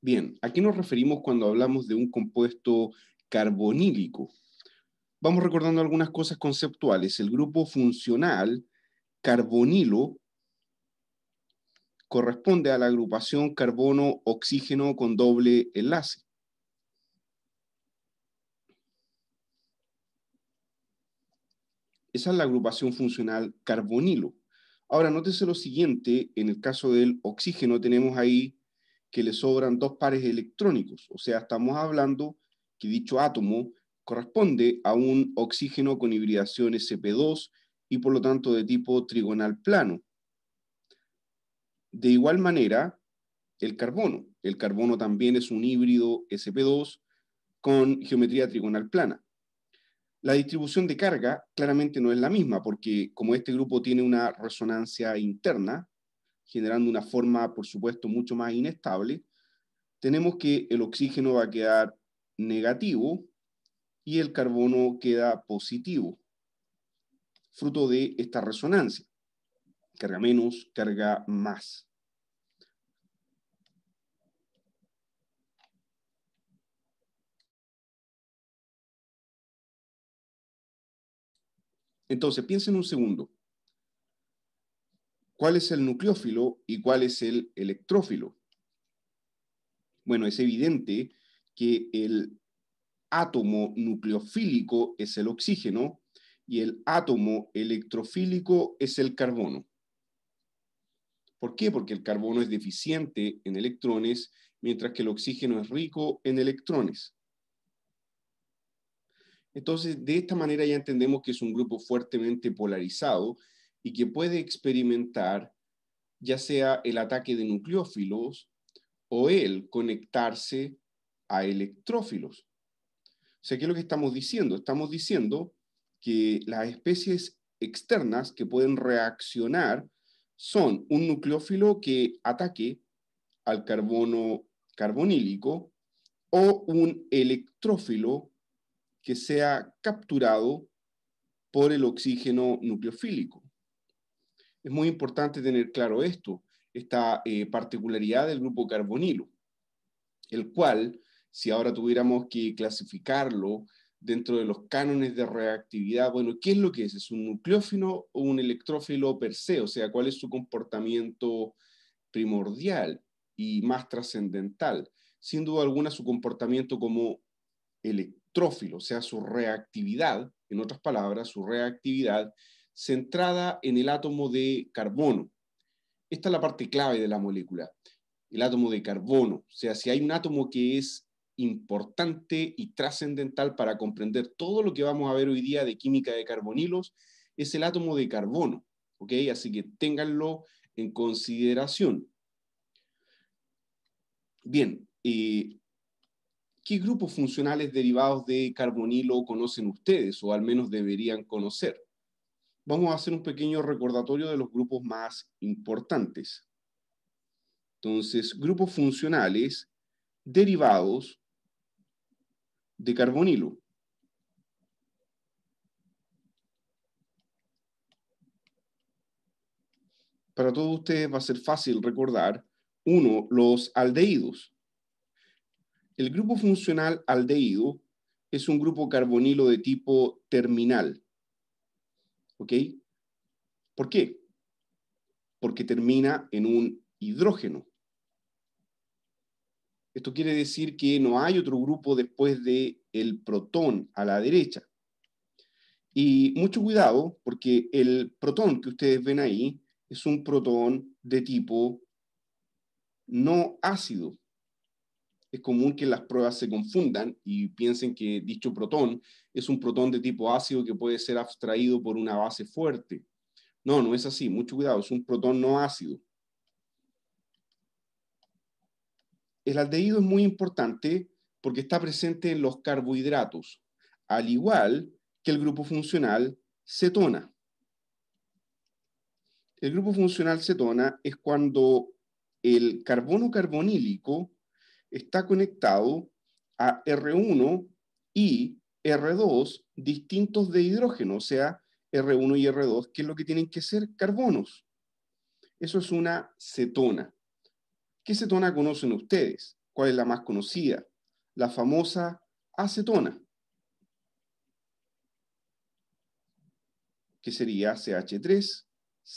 Bien, ¿a qué nos referimos cuando hablamos de un compuesto carbonílico? Vamos recordando algunas cosas conceptuales. El grupo funcional carbonilo corresponde a la agrupación carbono-oxígeno con doble enlace. Esa es la agrupación funcional carbonilo. Ahora, nótese lo siguiente, en el caso del oxígeno tenemos ahí que le sobran dos pares electrónicos. O sea, estamos hablando que dicho átomo corresponde a un oxígeno con hibridación sp2 y por lo tanto de tipo trigonal plano. De igual manera, el carbono. El carbono también es un híbrido sp2 con geometría trigonal plana. La distribución de carga claramente no es la misma porque como este grupo tiene una resonancia interna, generando una forma, por supuesto, mucho más inestable, tenemos que el oxígeno va a quedar negativo y el carbono queda positivo, fruto de esta resonancia. Carga menos, carga más. Entonces, piensen un segundo cuál es el nucleófilo y cuál es el electrófilo. Bueno, es evidente que el átomo nucleofílico es el oxígeno y el átomo electrofílico es el carbono. ¿Por qué? Porque el carbono es deficiente en electrones, mientras que el oxígeno es rico en electrones. Entonces, de esta manera ya entendemos que es un grupo fuertemente polarizado y que puede experimentar ya sea el ataque de nucleófilos o el conectarse a electrófilos. O sea, ¿qué es lo que estamos diciendo? Estamos diciendo que las especies externas que pueden reaccionar son un nucleófilo que ataque al carbono carbonílico o un electrófilo que sea capturado por el oxígeno nucleofílico. Es muy importante tener claro esto, esta eh, particularidad del grupo carbonilo, el cual, si ahora tuviéramos que clasificarlo dentro de los cánones de reactividad, bueno, ¿qué es lo que es? ¿Es un nucleófilo o un electrófilo per se? O sea, ¿cuál es su comportamiento primordial y más trascendental? Sin duda alguna, su comportamiento como electrófilo, o sea, su reactividad, en otras palabras, su reactividad centrada en el átomo de carbono. Esta es la parte clave de la molécula, el átomo de carbono. O sea, si hay un átomo que es importante y trascendental para comprender todo lo que vamos a ver hoy día de química de carbonilos, es el átomo de carbono. ¿ok? Así que ténganlo en consideración. Bien, eh, ¿qué grupos funcionales derivados de carbonilo conocen ustedes o al menos deberían conocer? vamos a hacer un pequeño recordatorio de los grupos más importantes. Entonces, grupos funcionales derivados de carbonilo. Para todos ustedes va a ser fácil recordar, uno, los aldeídos. El grupo funcional aldeído es un grupo carbonilo de tipo terminal. ¿Ok? ¿Por qué? Porque termina en un hidrógeno. Esto quiere decir que no hay otro grupo después de el protón a la derecha. Y mucho cuidado, porque el protón que ustedes ven ahí es un protón de tipo no ácido es común que las pruebas se confundan y piensen que dicho protón es un protón de tipo ácido que puede ser abstraído por una base fuerte. No, no es así, mucho cuidado, es un protón no ácido. El aldehído es muy importante porque está presente en los carbohidratos, al igual que el grupo funcional cetona. El grupo funcional cetona es cuando el carbono carbonílico está conectado a R1 y R2 distintos de hidrógeno, o sea, R1 y R2, que es lo que tienen que ser carbonos. Eso es una cetona. ¿Qué cetona conocen ustedes? ¿Cuál es la más conocida? La famosa acetona, que sería CH3,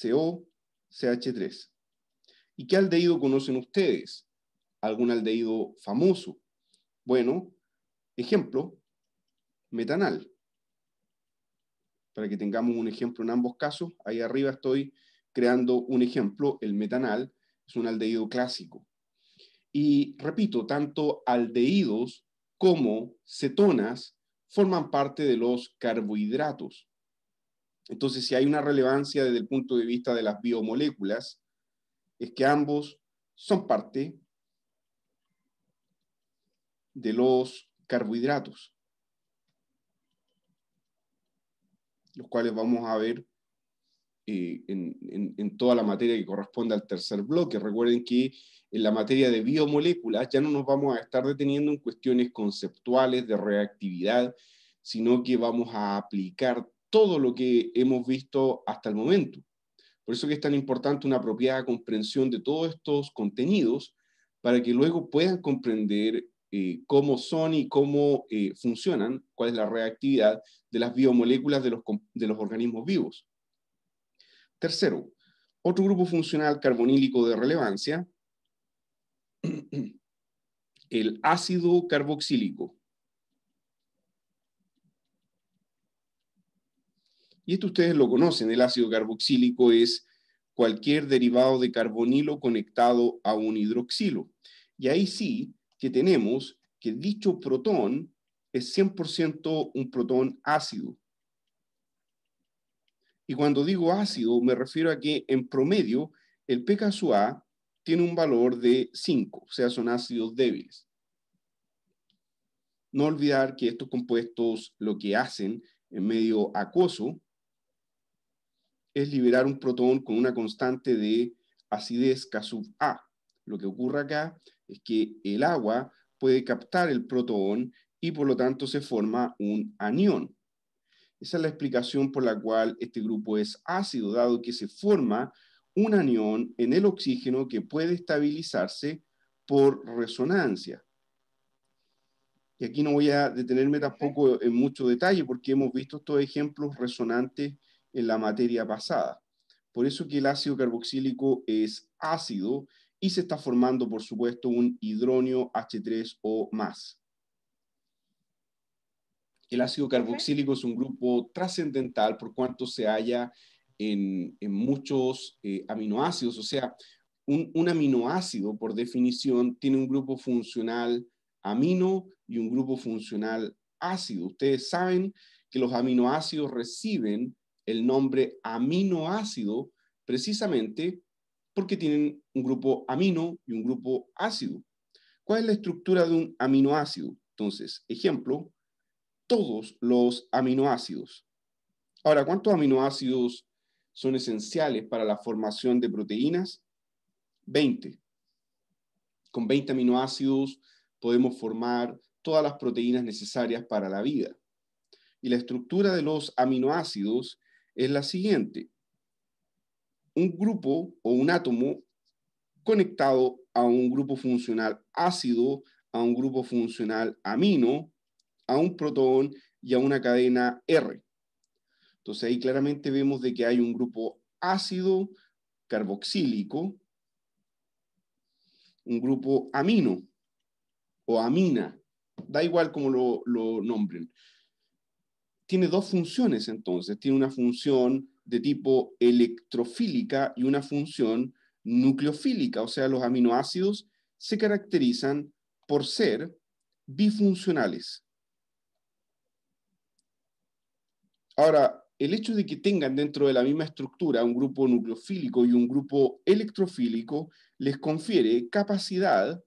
CO, CH3. ¿Y qué aldeído conocen ustedes? algún aldehído famoso. Bueno, ejemplo, metanal. Para que tengamos un ejemplo en ambos casos, ahí arriba estoy creando un ejemplo, el metanal es un aldehído clásico. Y repito, tanto aldehídos como cetonas forman parte de los carbohidratos. Entonces, si hay una relevancia desde el punto de vista de las biomoléculas, es que ambos son parte de los carbohidratos, los cuales vamos a ver eh, en, toda la materia que corresponde al tercer bloque. Recuerden que en la materia de biomoléculas ya no nos vamos a estar deteniendo en cuestiones conceptuales de reactividad, sino que vamos a aplicar todo lo que hemos visto hasta el momento. Por eso que es tan importante una apropiada comprensión de todos estos contenidos para que luego puedan comprender eh, cómo son y cómo eh, funcionan, cuál es la reactividad de las biomoléculas de los, de los organismos vivos. Tercero, otro grupo funcional carbonílico de relevancia, el ácido carboxílico. Y esto ustedes lo conocen, el ácido carboxílico es cualquier derivado de carbonilo conectado a un hidroxilo. Y ahí sí, que tenemos que dicho protón es 100% un protón ácido. Y cuando digo ácido, me refiero a que en promedio el pKa tiene un valor de 5, o sea, son ácidos débiles. No olvidar que estos compuestos lo que hacen en medio acuoso es liberar un protón con una constante de acidez K sub A. Lo que ocurre acá es que el agua puede captar el protón y por lo tanto se forma un anión. Esa es la explicación por la cual este grupo es ácido, dado que se forma un anión en el oxígeno que puede estabilizarse por resonancia. Y aquí no voy a detenerme tampoco en mucho detalle porque hemos visto estos ejemplos resonantes en la materia pasada. Por eso que el ácido carboxílico es ácido y se está formando, por supuesto, un hidróneo H3O más. El ácido carboxílico es un grupo trascendental por cuanto se halla en, muchos eh, aminoácidos. O sea, un, aminoácido, por definición, tiene un grupo funcional amino y un grupo funcional ácido. Ustedes saben que los aminoácidos reciben el nombre aminoácido precisamente porque tienen un grupo amino y un grupo ácido. ¿Cuál es la estructura de un aminoácido? Entonces, ejemplo, todos los aminoácidos. Ahora, ¿cuántos aminoácidos son esenciales para la formación de proteínas? 20. Con 20 aminoácidos podemos formar todas las proteínas necesarias para la vida. Y la estructura de los aminoácidos es la siguiente un grupo o un átomo conectado a un grupo funcional ácido, a un grupo funcional amino, a un protón y a una cadena R. Entonces ahí claramente vemos de que hay un grupo ácido carboxílico, un grupo amino o amina, da igual como lo, lo nombren. Tiene dos funciones entonces, tiene una función de tipo electrofílica y una función nucleofílica, o sea, los aminoácidos se caracterizan por ser bifuncionales. Ahora, el hecho de que tengan dentro de la misma estructura un grupo nucleofílico y un grupo electrofílico les confiere capacidad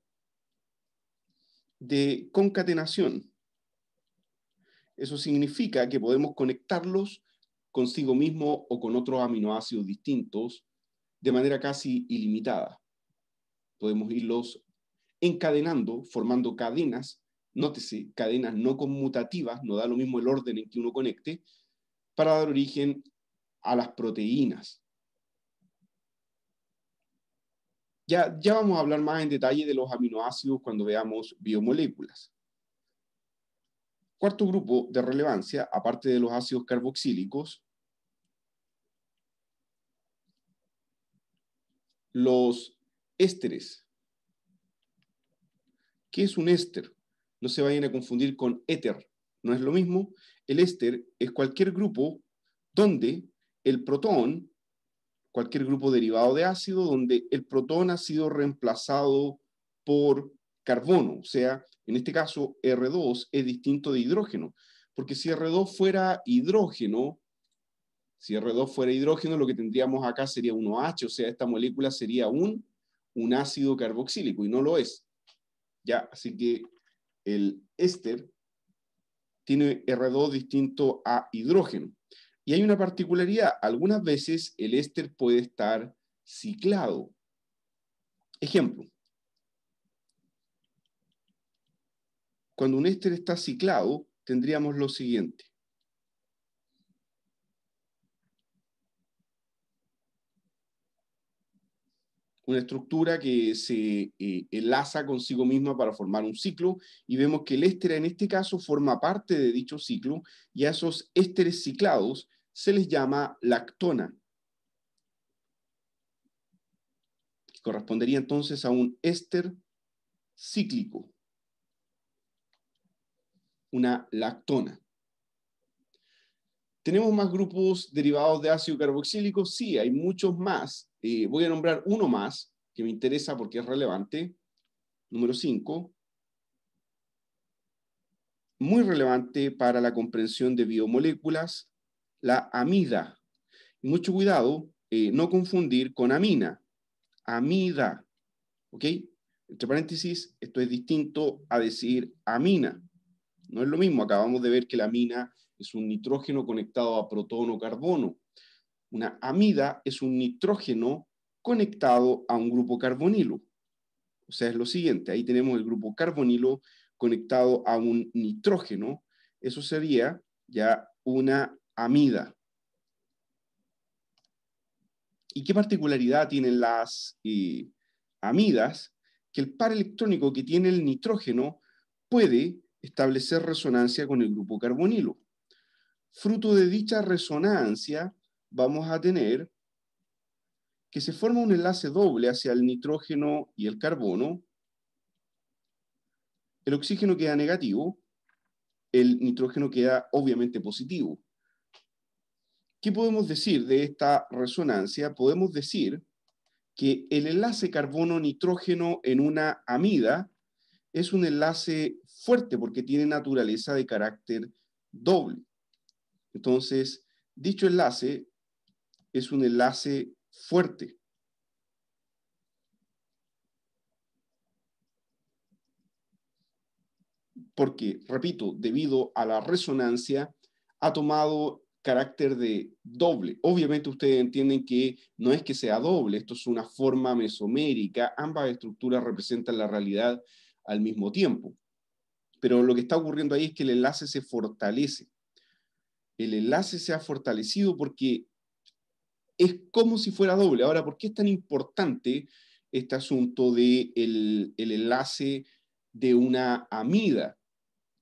de concatenación. Eso significa que podemos conectarlos consigo mismo o con otros aminoácidos distintos de manera casi ilimitada. Podemos irlos encadenando, formando cadenas, nótese, cadenas no conmutativas, no da lo mismo el orden en que uno conecte, para dar origen a las proteínas. Ya, ya vamos a hablar más en detalle de los aminoácidos cuando veamos biomoléculas. Cuarto grupo de relevancia, aparte de los ácidos carboxílicos, los ésteres. ¿Qué es un éster? No se vayan a confundir con éter, no es lo mismo. El éster es cualquier grupo donde el protón, cualquier grupo derivado de ácido, donde el protón ha sido reemplazado por carbono, o sea, en este caso R2 es distinto de hidrógeno, porque si R2 fuera hidrógeno, si R2 fuera hidrógeno, lo que tendríamos acá sería 1H, o sea, esta molécula sería un, un ácido carboxílico, y no lo es. Ya, así que el éster tiene R2 distinto a hidrógeno. Y hay una particularidad, algunas veces el éster puede estar ciclado. Ejemplo, cuando un éster está ciclado, tendríamos lo siguiente. una estructura que se eh, enlaza consigo misma para formar un ciclo y vemos que el éster en este caso forma parte de dicho ciclo y a esos ésteres ciclados se les llama lactona. correspondería entonces a un éster cíclico, una lactona. ¿Tenemos más grupos derivados de ácido carboxílico? Sí, hay muchos más. Eh, voy a nombrar uno más que me interesa porque es relevante. Número 5. Muy relevante para la comprensión de biomoléculas, la amida. mucho cuidado, eh, no confundir con amina. Amida. ¿Ok? Entre paréntesis, esto es distinto a decir amina. No es lo mismo. Acabamos de ver que la amina es un nitrógeno conectado a protono carbono. Una amida es un nitrógeno conectado a un grupo carbonilo. O sea, es lo siguiente, ahí tenemos el grupo carbonilo conectado a un nitrógeno. Eso sería ya una amida. ¿Y qué particularidad tienen las eh, amidas? Que el par electrónico que tiene el nitrógeno puede establecer resonancia con el grupo carbonilo. Fruto de dicha resonancia vamos a tener que se forma un enlace doble hacia el nitrógeno y el carbono. El oxígeno queda negativo, el nitrógeno queda obviamente positivo. ¿Qué podemos decir de esta resonancia? Podemos decir que el enlace carbono-nitrógeno en una amida es un enlace fuerte porque tiene naturaleza de carácter doble. Entonces, dicho enlace es un enlace fuerte. Porque, repito, debido a la resonancia, ha tomado carácter de doble. Obviamente ustedes entienden que no es que sea doble, esto es una forma mesomérica, ambas estructuras representan la realidad al mismo tiempo. Pero lo que está ocurriendo ahí es que el enlace se fortalece el enlace se ha fortalecido porque es como si fuera doble. Ahora, ¿por qué es tan importante este asunto del de el, el enlace de una amida,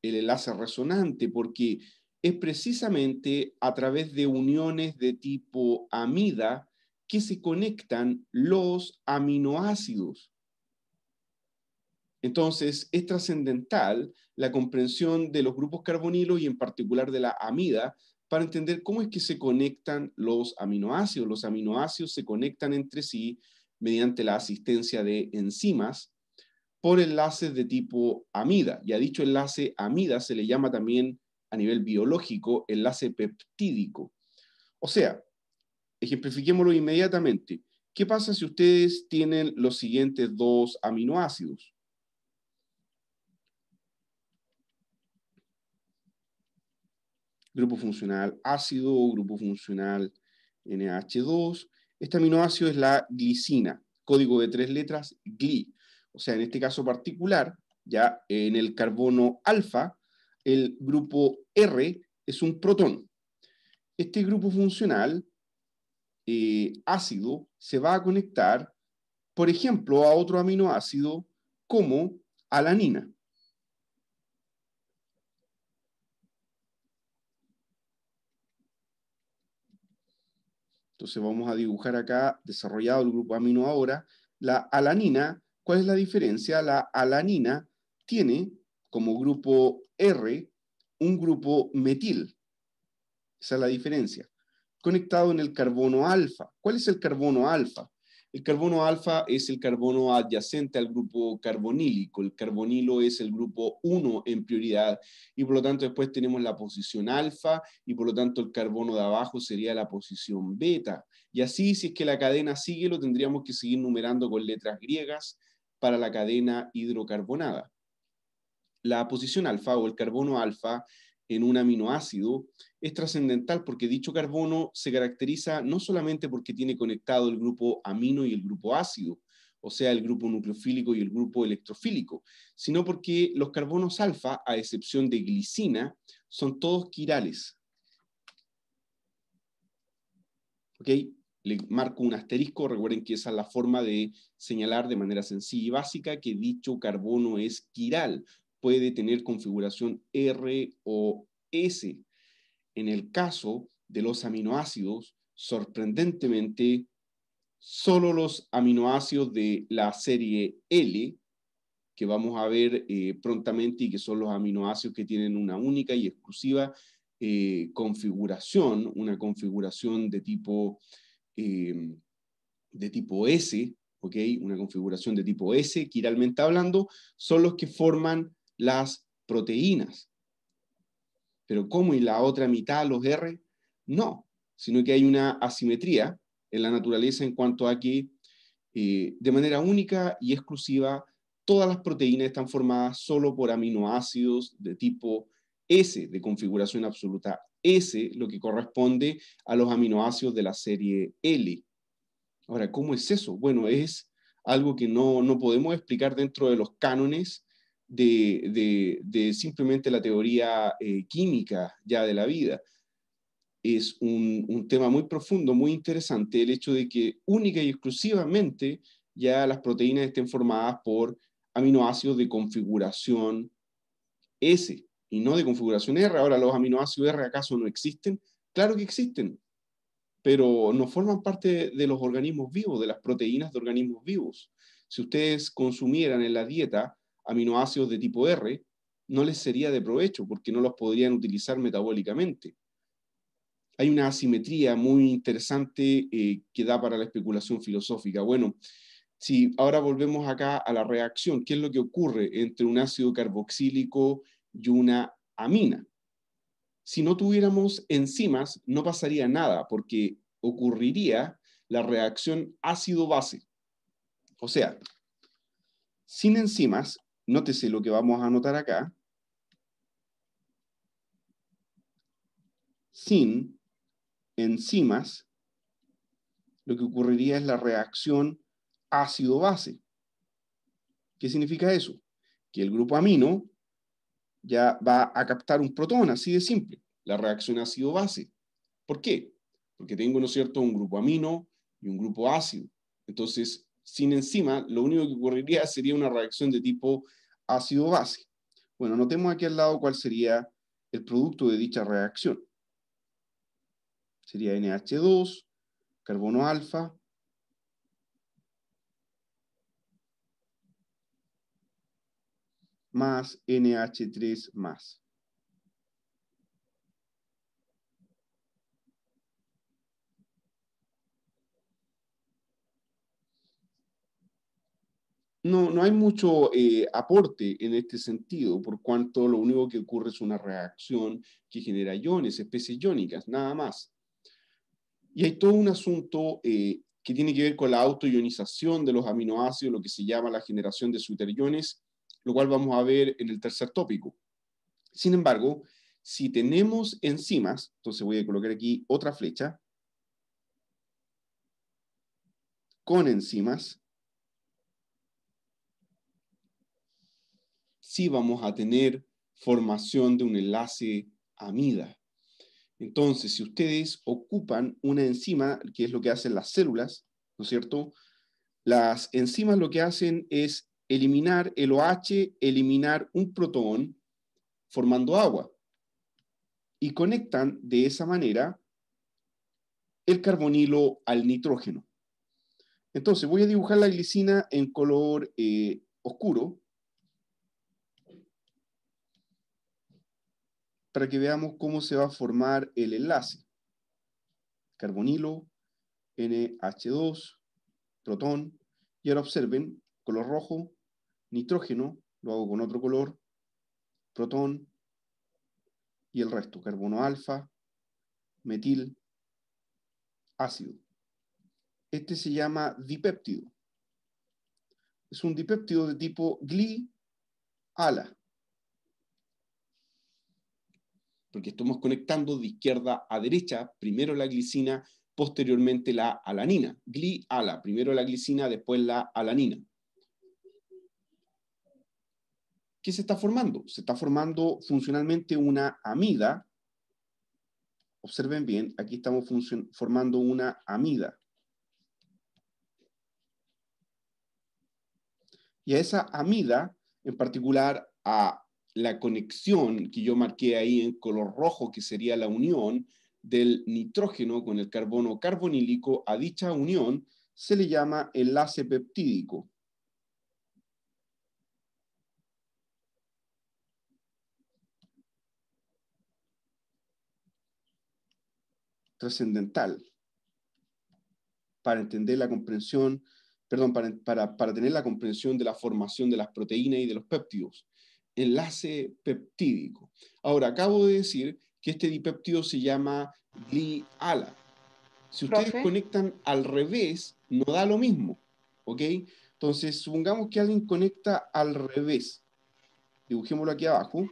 el enlace resonante? Porque es precisamente a través de uniones de tipo amida que se conectan los aminoácidos. Entonces, es trascendental la comprensión de los grupos carbonilos y en particular de la amida para entender cómo es que se conectan los aminoácidos. Los aminoácidos se conectan entre sí mediante la asistencia de enzimas por enlaces de tipo amida. Y a dicho enlace amida se le llama también a nivel biológico enlace peptídico. O sea, ejemplifiquémoslo inmediatamente. ¿Qué pasa si ustedes tienen los siguientes dos aminoácidos? grupo funcional ácido grupo funcional NH2. Este aminoácido es la glicina, código de tres letras, GLI. O sea, en este caso particular, ya en el carbono alfa, el grupo R es un protón. Este grupo funcional eh, ácido se va a conectar, por ejemplo, a otro aminoácido como alanina. Entonces vamos a dibujar acá, desarrollado el grupo amino ahora, la alanina. ¿Cuál es la diferencia? La alanina tiene como grupo R un grupo metil. Esa es la diferencia. Conectado en el carbono alfa. ¿Cuál es el carbono alfa? El carbono alfa es el carbono adyacente al grupo carbonílico. El carbonilo es el grupo 1 en prioridad y por lo tanto después tenemos la posición alfa y por lo tanto el carbono de abajo sería la posición beta. Y así, si es que la cadena sigue, lo tendríamos que seguir numerando con letras griegas para la cadena hidrocarbonada. La posición alfa o el carbono alfa en un aminoácido es trascendental porque dicho carbono se caracteriza no solamente porque tiene conectado el grupo amino y el grupo ácido, o sea, el grupo nucleofílico y el grupo electrofílico, sino porque los carbonos alfa, a excepción de glicina, son todos quirales. ¿Ok? Le marco un asterisco, recuerden que esa es la forma de señalar de manera sencilla y básica que dicho carbono es quiral, puede tener configuración R o S. En el caso de los aminoácidos, sorprendentemente, solo los aminoácidos de la serie L, que vamos a ver eh, prontamente y que son los aminoácidos que tienen una única y exclusiva eh, configuración, una configuración de tipo, eh, de tipo S, Una configuración de tipo S, quiralmente hablando, son los que forman las proteínas. Pero ¿cómo? ¿Y la otra mitad, los R? No, sino que hay una asimetría en la naturaleza en cuanto a que eh, de manera única y exclusiva todas las proteínas están formadas solo por aminoácidos de tipo S, de configuración absoluta S, lo que corresponde a los aminoácidos de la serie L. Ahora, ¿cómo es eso? Bueno, es algo que no, no podemos explicar dentro de los cánones de, simplemente la teoría eh, química ya de la vida. Es un, un tema muy profundo, muy interesante, el hecho de que única y exclusivamente ya las proteínas estén formadas por aminoácidos de configuración S y no de configuración R. Ahora, ¿los aminoácidos R acaso no existen? Claro que existen, pero no forman parte de los organismos vivos, de las proteínas de organismos vivos. Si ustedes consumieran en la dieta aminoácidos de tipo R, no les sería de provecho porque no los podrían utilizar metabólicamente. Hay una asimetría muy interesante eh, que da para la especulación filosófica. Bueno, si ahora volvemos acá a la reacción, ¿qué es lo que ocurre entre un ácido carboxílico y una amina? Si no tuviéramos enzimas, no pasaría nada porque ocurriría la reacción ácido-base. O sea, sin enzimas, Nótese lo que vamos a anotar acá. Sin enzimas, lo que ocurriría es la reacción ácido-base. ¿Qué significa eso? Que el grupo amino ya va a captar un protón, así de simple, la reacción ácido-base. ¿Por qué? Porque tengo, ¿no es cierto?, un grupo amino y un grupo ácido. Entonces, sin enzima, lo único que ocurriría sería una reacción de tipo ácido-base. Bueno, notemos aquí al lado cuál sería el producto de dicha reacción. Sería NH2, carbono alfa, más NH3 más. No, no hay mucho eh, aporte en este sentido, por cuanto lo único que ocurre es una reacción que genera iones, especies iónicas, nada más. Y hay todo un asunto eh, que tiene que ver con la autoionización de los aminoácidos, lo que se llama la generación de superiones, lo cual vamos a ver en el tercer tópico. Sin embargo, si tenemos enzimas, entonces voy a colocar aquí otra flecha, con enzimas, sí vamos a tener formación de un enlace amida. Entonces, si ustedes ocupan una enzima, que es lo que hacen las células, ¿no es cierto? Las enzimas lo que hacen es eliminar el OH, eliminar un protón, formando agua. Y conectan de esa manera el carbonilo al nitrógeno. Entonces, voy a dibujar la glicina en color eh, oscuro para que veamos cómo se va a formar el enlace. Carbonilo, NH2, protón, y ahora observen, color rojo, nitrógeno, lo hago con otro color, protón, y el resto, carbono alfa, metil, ácido. Este se llama dipéptido. Es un dipéptido de tipo gli-ala. porque estamos conectando de izquierda a derecha, primero la glicina, posteriormente la alanina. Gli-ala, primero la glicina, después la alanina. ¿Qué se está formando? Se está formando funcionalmente una amida. Observen bien, aquí estamos formando una amida. Y a esa amida, en particular a la conexión que yo marqué ahí en color rojo, que sería la unión del nitrógeno con el carbono carbonílico, a dicha unión se le llama enlace peptídico. trascendental para entender la comprensión, perdón, para, para tener la comprensión de la formación de las proteínas y de los péptidos enlace peptídico. Ahora, acabo de decir que este dipeptido se llama gliala. Si ustedes conectan al revés, no da lo mismo, ¿ok? Entonces, supongamos que alguien conecta al revés. Dibujémoslo aquí abajo.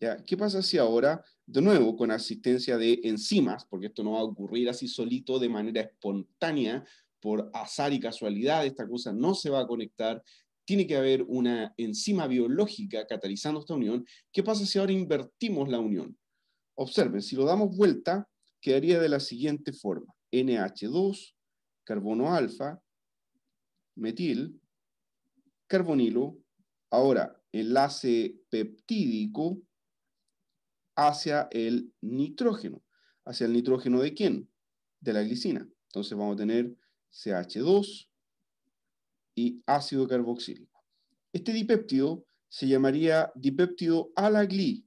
¿Ya? ¿Qué pasa si ahora, de nuevo, con asistencia de enzimas, porque esto no va a ocurrir así solito de manera espontánea, por azar y casualidad, esta cosa no se va a conectar tiene que haber una enzima biológica catalizando esta unión. ¿Qué pasa si ahora invertimos la unión? Observen, si lo damos vuelta, quedaría de la siguiente forma. NH2, carbono alfa, metil, carbonilo. Ahora, enlace peptídico hacia el nitrógeno. ¿Hacia el nitrógeno de quién? De la glicina. Entonces vamos a tener CH2, y ácido carboxílico. Este dipéptido se llamaría dipéptido alagli.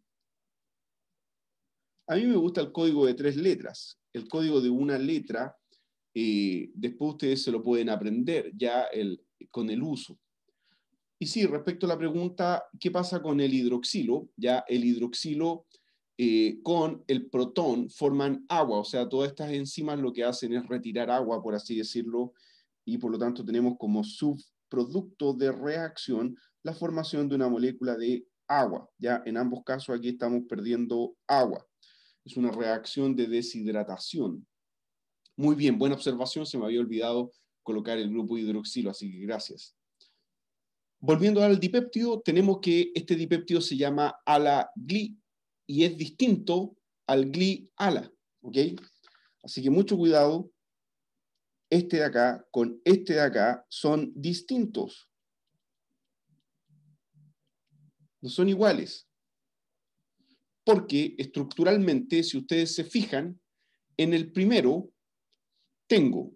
A mí me gusta el código de tres letras. El código de una letra, eh, después ustedes se lo pueden aprender ya el, con el uso. Y sí, respecto a la pregunta, ¿qué pasa con el hidroxilo? Ya el hidroxilo eh, con el protón forman agua, o sea, todas estas enzimas lo que hacen es retirar agua, por así decirlo, y por lo tanto tenemos como subproducto de reacción la formación de una molécula de agua. Ya en ambos casos aquí estamos perdiendo agua. Es una reacción de deshidratación. Muy bien, buena observación. Se me había olvidado colocar el grupo hidroxilo, así que gracias. Volviendo al dipéptido, tenemos que este dipéptido se llama ala-gli y es distinto al gli-ala. Así que mucho cuidado este de acá con este de acá son distintos. No son iguales. Porque estructuralmente, si ustedes se fijan, en el primero tengo,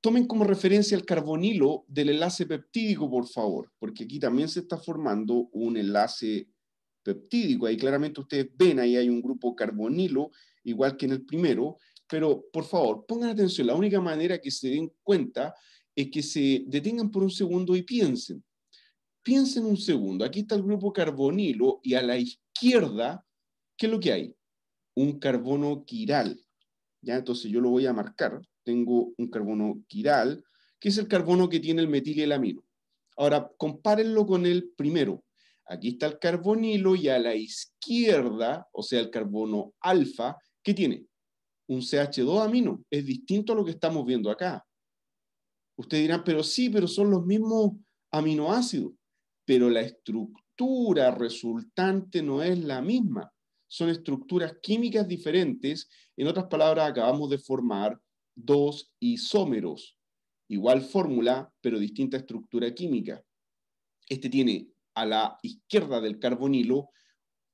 tomen como referencia el carbonilo del enlace peptídico, por favor, porque aquí también se está formando un enlace peptídico. Ahí claramente ustedes ven, ahí hay un grupo carbonilo, igual que en el primero, pero, por favor, pongan atención, la única manera que se den cuenta es que se detengan por un segundo y piensen. Piensen un segundo, aquí está el grupo carbonilo y a la izquierda, ¿qué es lo que hay? Un carbono quiral. ¿ya? Entonces yo lo voy a marcar, tengo un carbono quiral, que es el carbono que tiene el metil y el amino. Ahora, compárenlo con el primero. Aquí está el carbonilo y a la izquierda, o sea, el carbono alfa, ¿qué tiene? un CH2 amino. Es distinto a lo que estamos viendo acá. Ustedes dirán, pero sí, pero son los mismos aminoácidos. Pero la estructura resultante no es la misma. Son estructuras químicas diferentes. En otras palabras, acabamos de formar dos isómeros. Igual fórmula, pero distinta estructura química. Este tiene a la izquierda del carbonilo,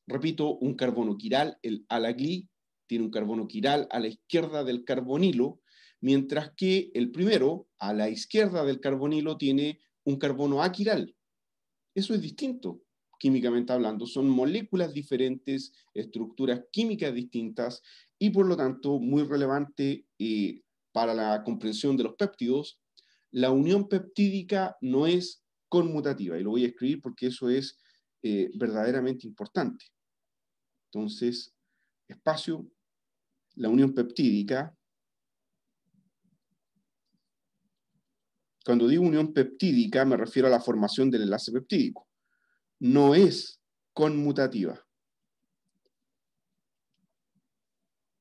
repito, un carbono quiral, el alagli, tiene un carbono quiral a la izquierda del carbonilo, mientras que el primero, a la izquierda del carbonilo, tiene un carbono aquiral. Eso es distinto, químicamente hablando. Son moléculas diferentes, estructuras químicas distintas y por lo tanto muy relevante eh, para la comprensión de los péptidos, la unión peptídica no es conmutativa y lo voy a escribir porque eso es eh, verdaderamente importante. Entonces, espacio, la unión peptídica, cuando digo unión peptídica me refiero a la formación del enlace peptídico, no es conmutativa.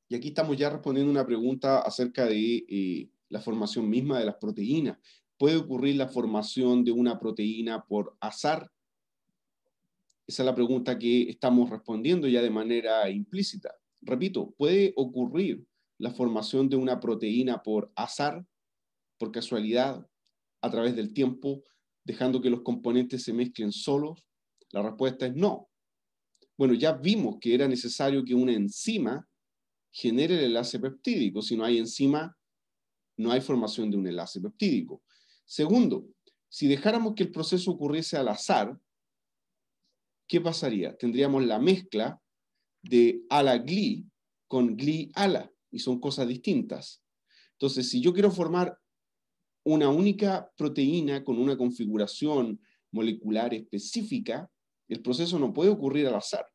Y aquí estamos ya respondiendo una pregunta acerca de eh, la formación misma de las proteínas. ¿Puede ocurrir la formación de una proteína por azar? Esa es la pregunta que estamos respondiendo ya de manera implícita repito, puede ocurrir la formación de una proteína por azar, por casualidad, a través del tiempo, dejando que los componentes se mezclen solos? La respuesta es no. Bueno, ya vimos que era necesario que una enzima genere el enlace peptídico. Si no hay enzima, no hay formación de un enlace peptídico. Segundo, si dejáramos que el proceso ocurriese al azar, ¿qué pasaría? Tendríamos la mezcla de ala gli con gli ala, y son cosas distintas. Entonces, si yo quiero formar una única proteína con una configuración molecular específica, el proceso no puede ocurrir al azar.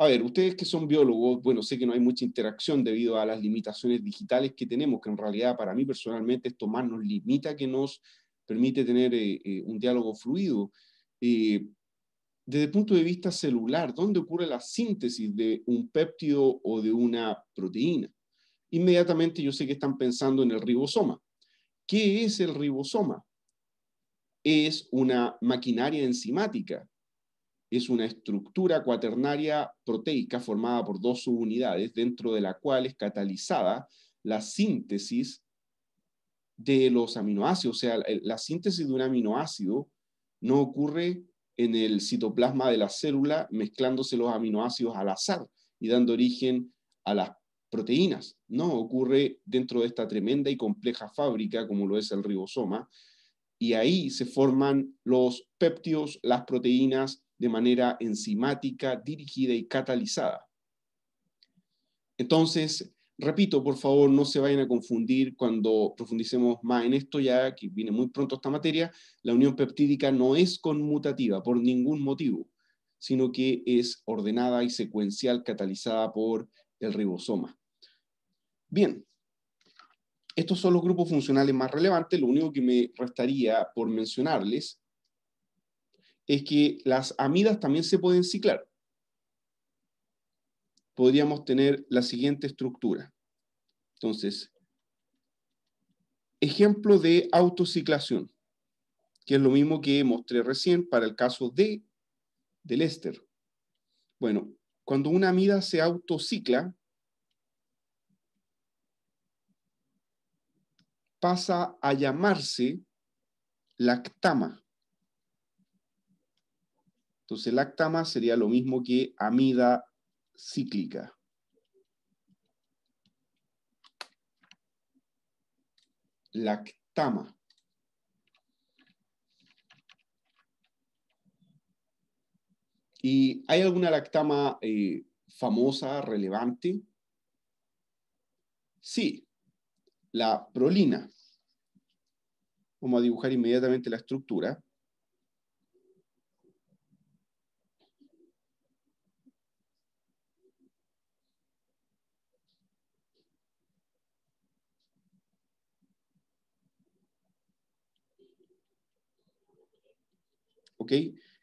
A ver, ustedes que son biólogos, bueno, sé que no hay mucha interacción debido a las limitaciones digitales que tenemos, que en realidad para mí personalmente esto más nos limita que nos permite tener eh, eh, un diálogo fluido. Eh, desde el punto de vista celular, ¿dónde ocurre la síntesis de un péptido o de una proteína? Inmediatamente yo sé que están pensando en el ribosoma. ¿Qué es el ribosoma? Es una maquinaria enzimática, es una estructura cuaternaria proteica formada por dos subunidades, dentro de la cual es catalizada la síntesis de los aminoácidos. O sea, la síntesis de un aminoácido no ocurre en el citoplasma de la célula, mezclándose los aminoácidos al azar y dando origen a las proteínas. No ocurre dentro de esta tremenda y compleja fábrica, como lo es el ribosoma, y ahí se forman los péptidos, las proteínas, de manera enzimática, dirigida y catalizada. Entonces, repito, por favor, no se vayan a confundir cuando profundicemos más en esto, ya que viene muy pronto esta materia, la unión peptídica no es conmutativa por ningún motivo, sino que es ordenada y secuencial catalizada por el ribosoma. Bien, estos son los grupos funcionales más relevantes, lo único que me restaría por mencionarles es que las amidas también se pueden ciclar podríamos tener la siguiente estructura. Entonces, ejemplo de autociclación, que es lo mismo que mostré recién para el caso de del éster. Bueno, cuando una amida se autocicla, pasa a llamarse lactama. Entonces, lactama sería lo mismo que amida cíclica. Lactama. ¿Y hay alguna lactama eh, famosa, relevante? Sí, la prolina. Vamos a dibujar inmediatamente la estructura.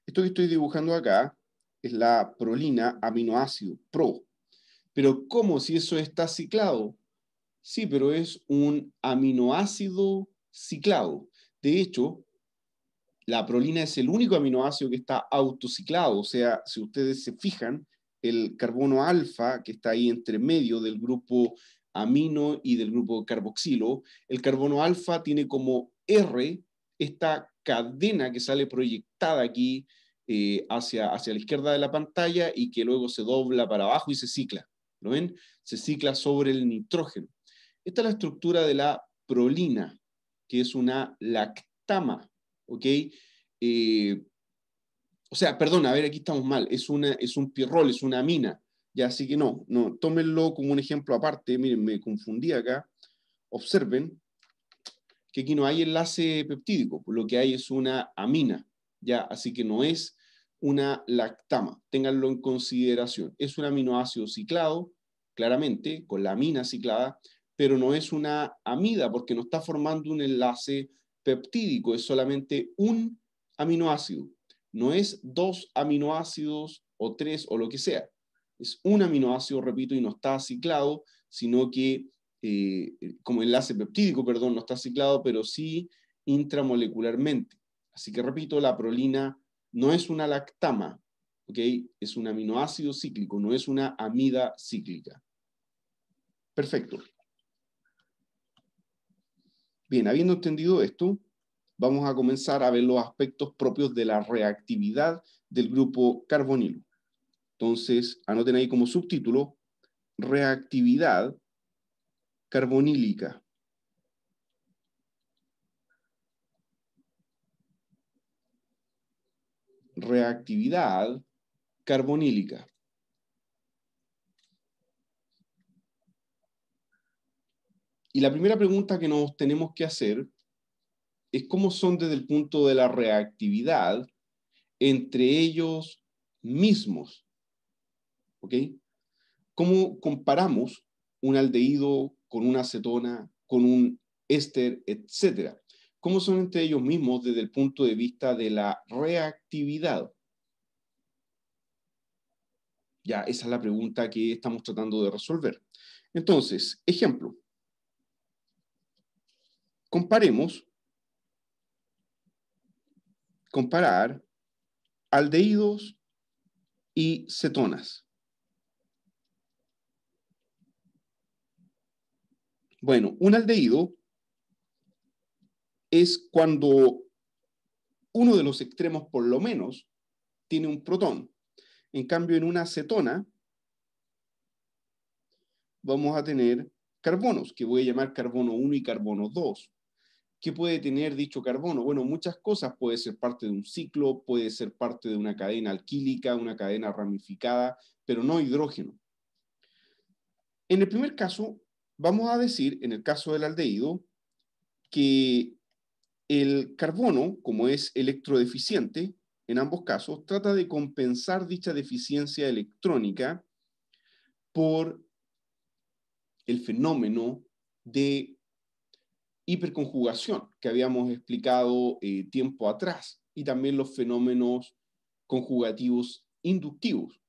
Esto que estoy dibujando acá es la prolina aminoácido, pro. Pero ¿cómo si eso está ciclado? Sí, pero es un aminoácido ciclado. De hecho, la prolina es el único aminoácido que está autociclado, o sea, si ustedes se fijan, el carbono alfa que está ahí entre medio del grupo amino y del grupo carboxilo, el carbono alfa tiene como R esta cadena que sale proyectada aquí eh, hacia, hacia la izquierda de la pantalla y que luego se dobla para abajo y se cicla. ¿Lo ven? Se cicla sobre el nitrógeno. Esta es la estructura de la prolina, que es una lactama. ¿Ok? Eh, o sea, perdón, a ver, aquí estamos mal. Es, una, es un pirrol, es una amina. Ya, así que no, no, tómenlo como un ejemplo aparte. Miren, me confundí acá. Observen, que aquí no hay enlace peptídico, lo que hay es una amina, ¿ya? Así que no es una lactama, ténganlo en consideración. Es un aminoácido ciclado, claramente, con la amina ciclada, pero no es una amida porque no está formando un enlace peptídico, es solamente un aminoácido. No es dos aminoácidos o tres o lo que sea. Es un aminoácido, repito, y no está ciclado, sino que eh, como enlace peptídico, perdón, no está ciclado, pero sí intramolecularmente. Así que repito, la prolina no es una lactama, ¿ok? es un aminoácido cíclico, no es una amida cíclica. Perfecto. Bien, habiendo entendido esto, vamos a comenzar a ver los aspectos propios de la reactividad del grupo carbonilo. Entonces, anoten ahí como subtítulo, reactividad carbonílica. Reactividad carbonílica. Y la primera pregunta que nos tenemos que hacer es cómo son desde el punto de la reactividad entre ellos mismos. ¿Ok? ¿Cómo comparamos un aldehído, con una acetona, con un éster, etcétera. ¿Cómo son entre ellos mismos desde el punto de vista de la reactividad? Ya, esa es la pregunta que estamos tratando de resolver. Entonces, ejemplo. Comparemos, comparar aldehídos y cetonas. Bueno, un aldehído es cuando uno de los extremos, por lo menos, tiene un protón. En cambio, en una acetona vamos a tener carbonos, que voy a llamar carbono 1 y carbono 2. ¿Qué puede tener dicho carbono? Bueno, muchas cosas. Puede ser parte de un ciclo, puede ser parte de una cadena alquílica, una cadena ramificada, pero no hidrógeno. En el primer caso, vamos a decir, en el caso del aldeído, que el carbono, como es electrodeficiente, en ambos casos, trata de compensar dicha deficiencia electrónica por el fenómeno de hiperconjugación que habíamos explicado eh, tiempo atrás y también los fenómenos conjugativos inductivos.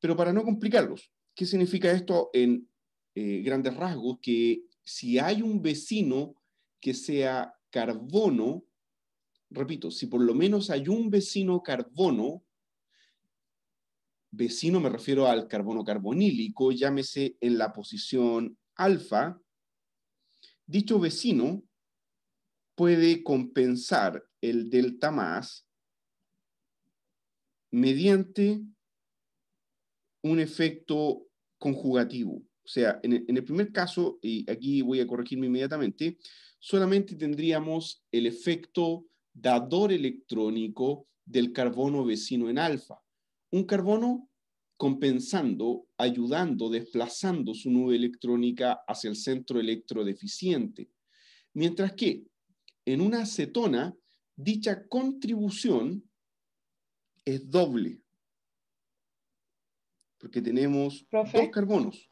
Pero para no complicarlos, ¿qué significa esto en eh, grandes rasgos que si hay un vecino que sea carbono, repito, si por lo menos hay un vecino carbono, vecino me refiero al carbono carbonílico, llámese en la posición alfa, dicho vecino puede compensar el delta más mediante un efecto conjugativo. O sea, en el, primer caso, y aquí voy a corregirme inmediatamente, solamente tendríamos el efecto dador electrónico del carbono vecino en alfa. Un carbono compensando, ayudando, desplazando su nube electrónica hacia el centro electrodeficiente. Mientras que en una acetona, dicha contribución es doble. Porque tenemos dos carbonos.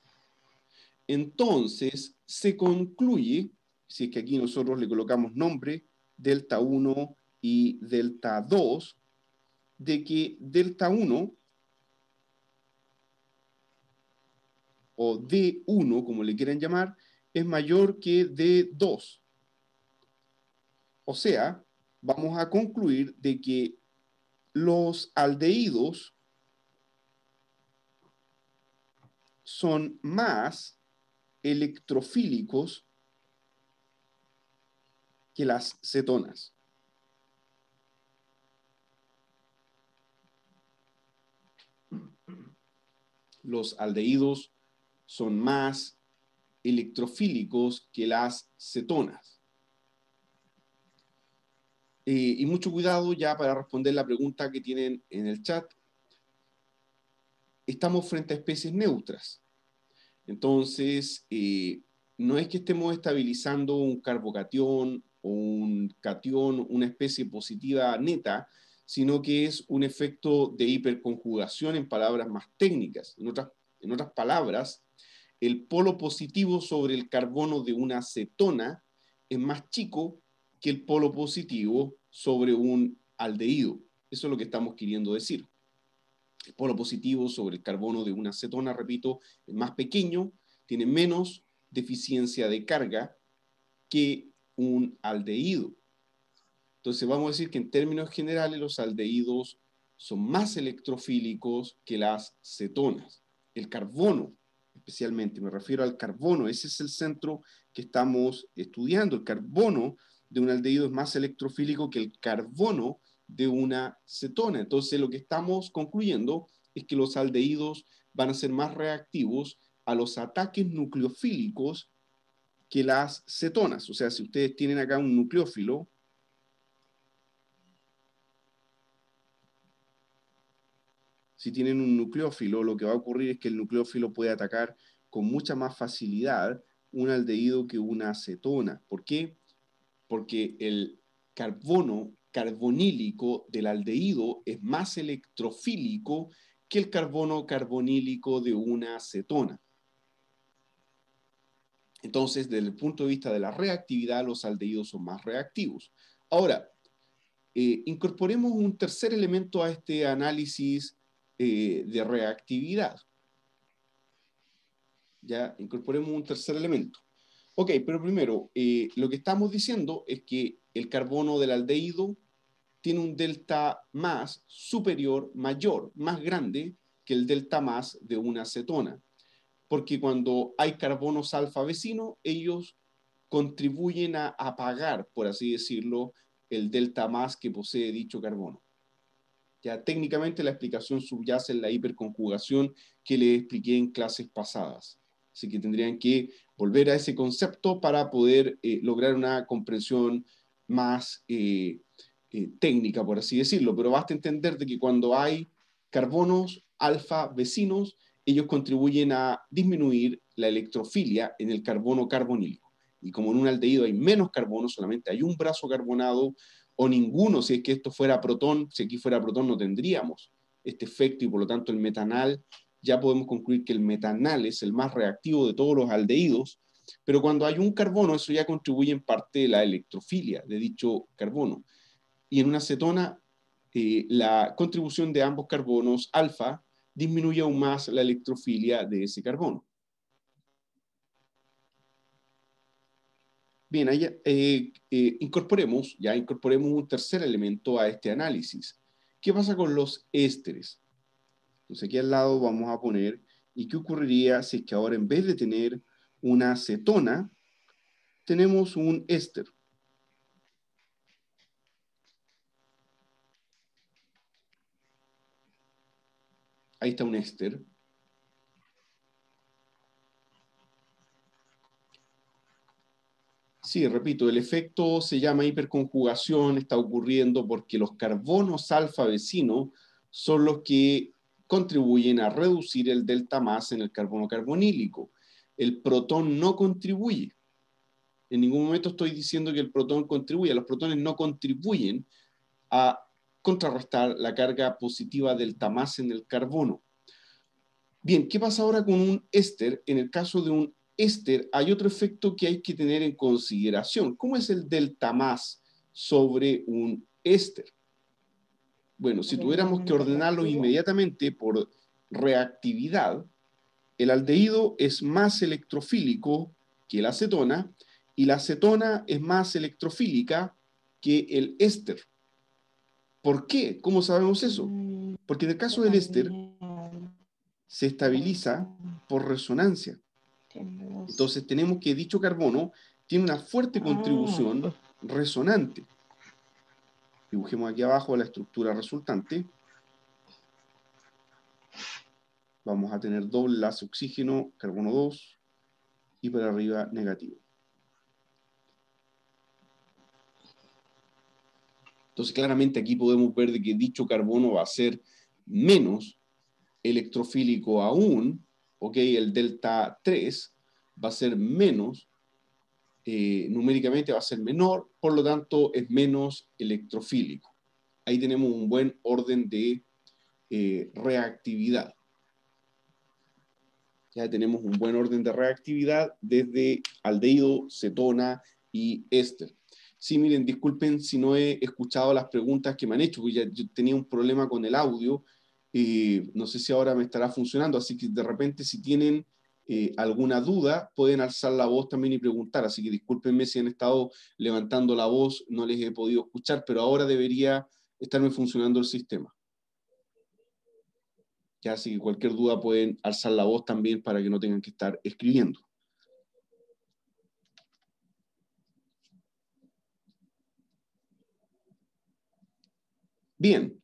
Entonces, se concluye, si es que aquí nosotros le colocamos nombre, delta 1 y delta 2, de que delta 1 o D1, como le quieran llamar, es mayor que D2. O sea, vamos a concluir de que los aldeídos son más electrofílicos que las cetonas. Los aldehídos son más electrofílicos que las cetonas. Eh, y mucho cuidado ya para responder la pregunta que tienen en el chat. Estamos frente a especies neutras. Entonces, eh, no es que estemos estabilizando un carbocatión o un catión, una especie positiva neta, sino que es un efecto de hiperconjugación en palabras más técnicas. En otras, en otras palabras, el polo positivo sobre el carbono de una acetona es más chico que el polo positivo sobre un aldehído. Eso es lo que estamos queriendo decir el polo positivo sobre el carbono de una acetona, repito, es más pequeño, tiene menos deficiencia de carga que un aldehído. Entonces vamos a decir que en términos generales los aldehídos son más electrofílicos que las cetonas. El carbono, especialmente, me refiero al carbono, ese es el centro que estamos estudiando. El carbono de un aldehído es más electrofílico que el carbono de una cetona. Entonces, lo que estamos concluyendo es que los aldehídos van a ser más reactivos a los ataques nucleofílicos que las cetonas. O sea, si ustedes tienen acá un nucleófilo, si tienen un nucleófilo, lo que va a ocurrir es que el nucleófilo puede atacar con mucha más facilidad un aldehído que una cetona, ¿Por qué? Porque el carbono carbonílico del aldehído es más electrofílico que el carbono carbonílico de una acetona. Entonces, desde el punto de vista de la reactividad, los aldehídos son más reactivos. Ahora, eh, incorporemos un tercer elemento a este análisis eh, de reactividad. Ya, incorporemos un tercer elemento. Ok, pero primero, eh, lo que estamos diciendo es que el carbono del aldehído tiene un delta más superior, mayor, más grande que el delta más de una acetona. Porque cuando hay carbonos alfa vecinos, ellos contribuyen a apagar, por así decirlo, el delta más que posee dicho carbono. Ya técnicamente la explicación subyace en la hiperconjugación que le expliqué en clases pasadas. Así que tendrían que volver a ese concepto para poder eh, lograr una comprensión más eh, eh, técnica, por así decirlo, pero basta entender que cuando hay carbonos alfa vecinos, ellos contribuyen a disminuir la electrofilia en el carbono carbonílico. Y como en un aldeído hay menos carbono, solamente hay un brazo carbonado o ninguno, si es que esto fuera protón, si aquí fuera protón no tendríamos este efecto y por lo tanto el metanal, ya podemos concluir que el metanal es el más reactivo de todos los aldehídos, pero cuando hay un carbono, eso ya contribuye en parte a la electrofilia de dicho carbono y en una acetona eh, la contribución de ambos carbonos alfa disminuye aún más la electrofilia de ese carbono. Bien, eh, eh, incorporemos, ya incorporemos un tercer elemento a este análisis. ¿Qué pasa con los ésteres? Entonces aquí al lado vamos a poner, ¿y qué ocurriría si es que ahora en vez de tener una acetona, tenemos un éster? Ahí está un éster. Sí, repito, el efecto se llama hiperconjugación, está ocurriendo porque los carbonos alfa vecinos son los que contribuyen a reducir el delta más en el carbono carbonílico. El protón no contribuye. En ningún momento estoy diciendo que el protón contribuye. Los protones no contribuyen a contrarrestar la carga positiva del tamás en el carbono. Bien, ¿qué pasa ahora con un éster? En el caso de un éster hay otro efecto que hay que tener en consideración. ¿Cómo es el delta más sobre un éster? Bueno, si tuviéramos que ordenarlo inmediatamente por reactividad, el aldehído es más electrofílico que la acetona y la acetona es más electrofílica que el éster. ¿Por qué? ¿Cómo sabemos eso? Porque en el caso del éster, se estabiliza por resonancia. Entonces tenemos que dicho carbono tiene una fuerte ah. contribución resonante. Dibujemos aquí abajo la estructura resultante. Vamos a tener doble enlace oxígeno, carbono 2, y para arriba negativo. Entonces, claramente aquí podemos ver de que dicho carbono va a ser menos electrofílico aún, ¿ok? El delta 3 va a ser menos, eh, numéricamente va a ser menor, por lo tanto es menos electrofílico. Ahí tenemos un buen orden de eh, reactividad. Ya tenemos un buen orden de reactividad desde aldeído, cetona y éster. Sí, miren, disculpen si no he escuchado las preguntas que me han hecho, porque ya yo tenía un problema con el audio. y no sé si ahora me estará funcionando, así que de repente si tienen eh, alguna duda, pueden alzar la voz también y preguntar. Así que discúlpenme si han estado levantando la voz, no les he podido escuchar, pero ahora debería estarme funcionando el sistema. Ya, así que cualquier duda pueden alzar la voz también para que no tengan que estar escribiendo. Bien,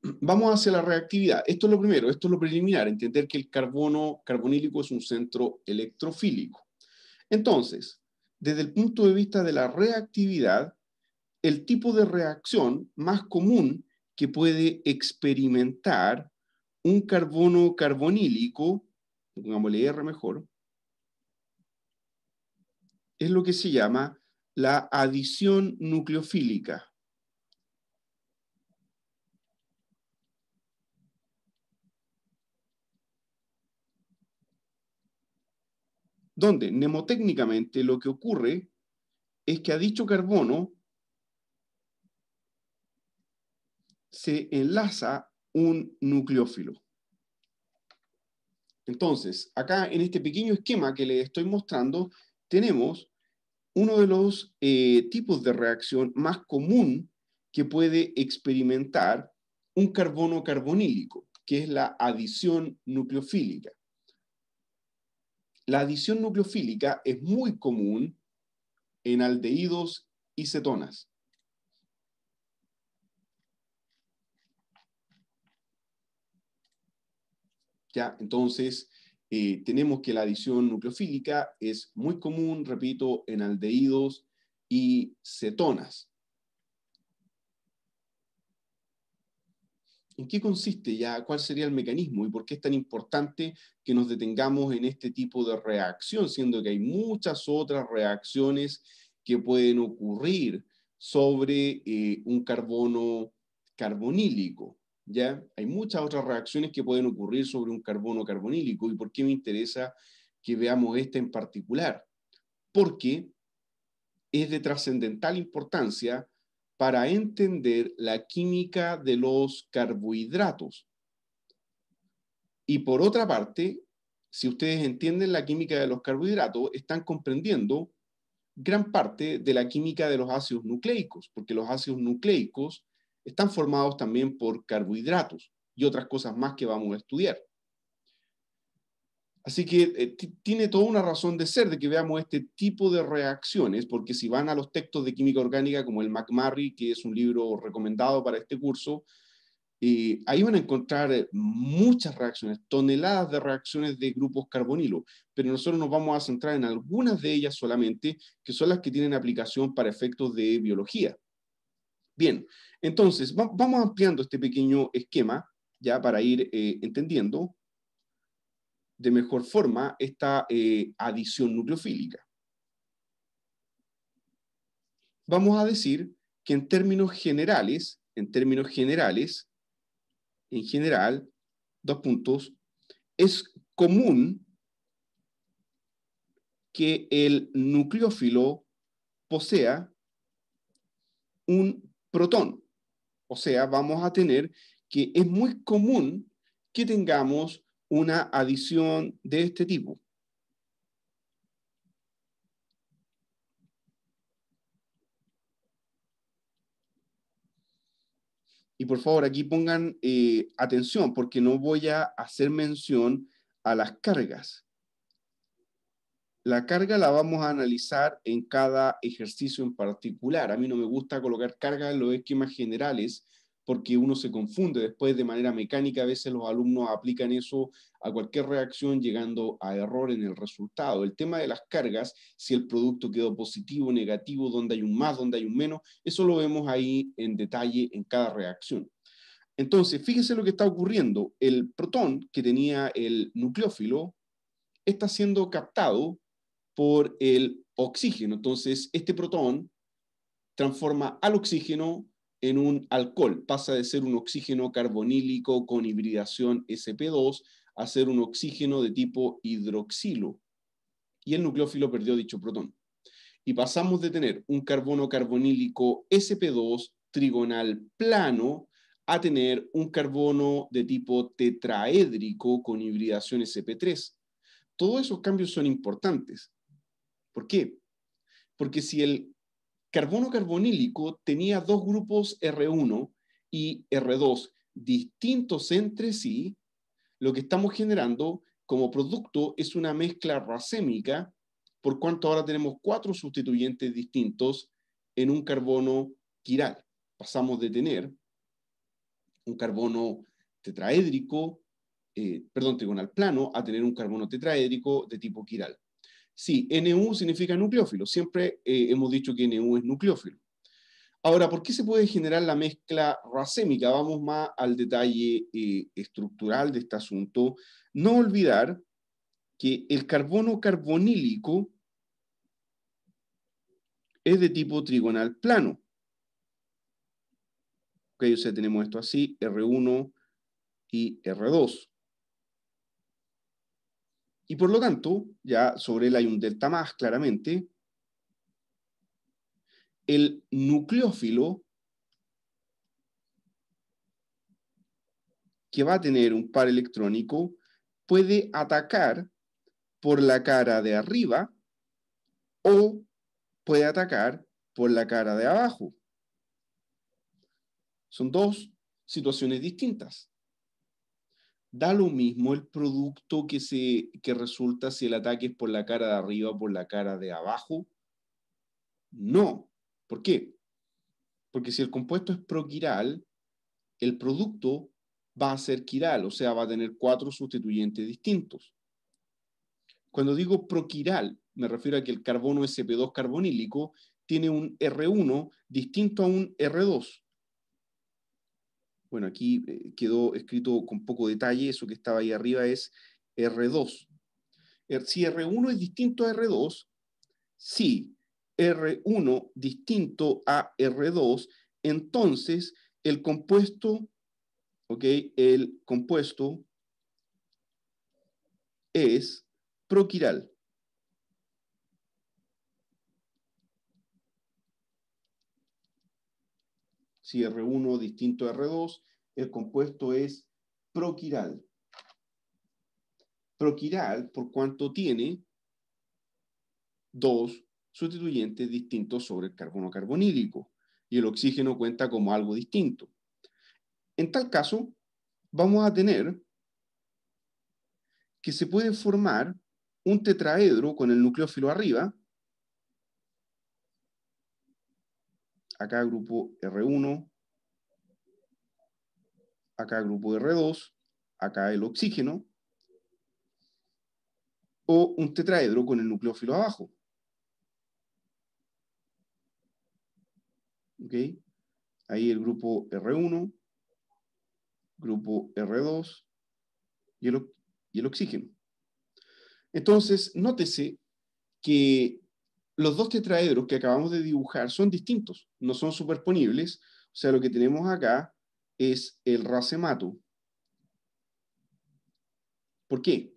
vamos hacia la reactividad. Esto es lo primero, esto es lo preliminar, entender que el carbono carbonílico es un centro electrofílico. Entonces, desde el punto de vista de la reactividad, el tipo de reacción más común que puede experimentar un carbono carbonílico, pongámosle R mejor, es lo que se llama la adición nucleofílica. donde mnemotécnicamente lo que ocurre es que a dicho carbono se enlaza un nucleófilo. Entonces, acá en este pequeño esquema que le estoy mostrando, tenemos uno de los eh, tipos de reacción más común que puede experimentar un carbono carbonílico, que es la adición nucleofílica. La adición nucleofílica es muy común en aldehídos y cetonas. ¿Ya? Entonces, eh, tenemos que la adición nucleofílica es muy común, repito, en aldehídos y cetonas. ¿En qué consiste ya? ¿Cuál sería el mecanismo y por qué es tan importante que nos detengamos en este tipo de reacción, siendo que hay muchas otras reacciones que pueden ocurrir sobre eh, un carbono carbonílico? ¿Ya? Hay muchas otras reacciones que pueden ocurrir sobre un carbono carbonílico. ¿Y por qué me interesa que veamos esta en particular? Porque es de trascendental importancia para entender la química de los carbohidratos. Y por otra parte, si ustedes entienden la química de los carbohidratos, están comprendiendo gran parte de la química de los ácidos nucleicos, porque los ácidos nucleicos están formados también por carbohidratos y otras cosas más que vamos a estudiar. Así que eh, tiene toda una razón de ser de que veamos este tipo de reacciones, porque si van a los textos de química orgánica como el McMurray, que es un libro recomendado para este curso, eh, ahí van a encontrar eh, muchas reacciones, toneladas de reacciones de grupos carbonilo, pero nosotros nos vamos a centrar en algunas de ellas solamente, que son las que tienen aplicación para efectos de biología. Bien, entonces vamos ampliando este pequeño esquema ya para ir entendiendo de mejor forma esta eh, adición nucleofílica. Vamos a decir que en términos generales, en términos generales, en general, dos puntos, es común que el nucleófilo posea un protón. O sea, vamos a tener que es muy común que tengamos una adición de este tipo. Y por favor, aquí pongan eh, atención porque no voy a hacer mención a las cargas. La carga la vamos a analizar en cada ejercicio en particular. A mí no me gusta colocar cargas en los esquemas generales porque uno se confunde. Después, de manera mecánica, a veces los alumnos aplican eso a cualquier reacción, llegando a error en el resultado. El tema de las cargas, si el producto quedó positivo, negativo, dónde hay un más, dónde hay un menos, eso lo vemos ahí en detalle en cada reacción. Entonces, fíjense lo que está ocurriendo. El protón que tenía el nucleófilo está siendo captado por el oxígeno. Entonces, este protón transforma al oxígeno en un alcohol. Pasa de ser un oxígeno carbonílico con hibridación SP2 a ser un oxígeno de tipo hidroxilo. Y el nucleófilo perdió dicho protón. Y pasamos de tener un carbono carbonílico SP2 trigonal plano a tener un carbono de tipo tetraédrico con hibridación SP3. Todos esos cambios son importantes. ¿Por qué? Porque si el Carbono carbonílico tenía dos grupos R1 y R2 distintos entre sí. Lo que estamos generando como producto es una mezcla racémica, por cuanto ahora tenemos cuatro sustituyentes distintos en un carbono quiral. Pasamos de tener un carbono tetraédrico, eh, perdón, trigonal plano, a tener un carbono tetraédrico de tipo quiral. Sí, NU significa nucleófilo. Siempre eh, hemos dicho que NU es nucleófilo. Ahora, ¿por qué se puede generar la mezcla racémica? Vamos más al detalle eh, estructural de este asunto. No olvidar que el carbono carbonílico es de tipo trigonal plano. Ok, o sea, tenemos esto así, R1 y R2. Y por lo tanto, ya sobre él hay un delta más claramente, el nucleófilo que va a tener un par electrónico puede atacar por la cara de arriba o puede atacar por la cara de abajo. Son dos situaciones distintas. Da lo mismo el producto que, se, que resulta si el ataque es por la cara de arriba o por la cara de abajo. No. ¿Por qué? Porque si el compuesto es proquiral, el producto va a ser quiral, o sea, va a tener cuatro sustituyentes distintos. Cuando digo proquiral, me refiero a que el carbono SP2 carbonílico tiene un R1 distinto a un R2. Bueno, aquí eh, quedó escrito con poco detalle, eso que estaba ahí arriba es R2. Er, si R1 es distinto a R2, si R1 distinto a R2, entonces el compuesto, ¿ok? El compuesto es proquiral. si R1 distinto a R2, el compuesto es proquiral. Proquiral, por cuanto tiene dos sustituyentes distintos sobre el carbono carbonílico y el oxígeno cuenta como algo distinto. En tal caso, vamos a tener que se puede formar un tetraedro con el nucleófilo arriba acá grupo R1, acá grupo R2, acá el oxígeno, o un tetraedro con el nucleófilo abajo. ¿Ok? Ahí el grupo R1, grupo R2 y el, y el oxígeno. Entonces, nótese que los dos tetraedros que acabamos de dibujar son distintos, no son superponibles. O sea, lo que tenemos acá es el racemato. ¿Por qué?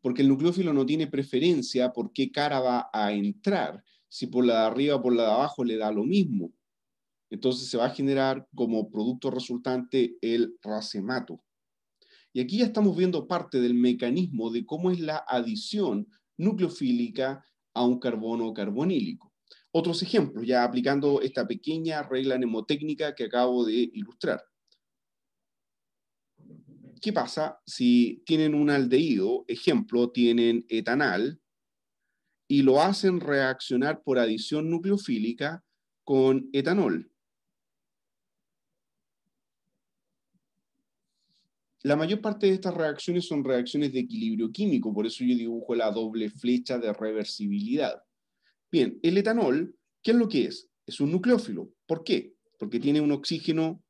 Porque el nucleófilo no tiene preferencia por qué cara va a entrar. Si por la de arriba o por la de abajo le da lo mismo. Entonces se va a generar como producto resultante el racemato. Y aquí ya estamos viendo parte del mecanismo de cómo es la adición nucleofílica a un carbono carbonílico. Otros ejemplos, ya aplicando esta pequeña regla mnemotécnica que acabo de ilustrar. ¿Qué pasa si tienen un aldehído, ejemplo, tienen etanal, y lo hacen reaccionar por adición nucleofílica con etanol? la mayor parte de estas reacciones son reacciones de equilibrio químico, por eso yo dibujo la doble flecha de reversibilidad. Bien, el etanol, ¿qué es lo que es? Es un nucleófilo. ¿Por qué? Porque tiene un oxígeno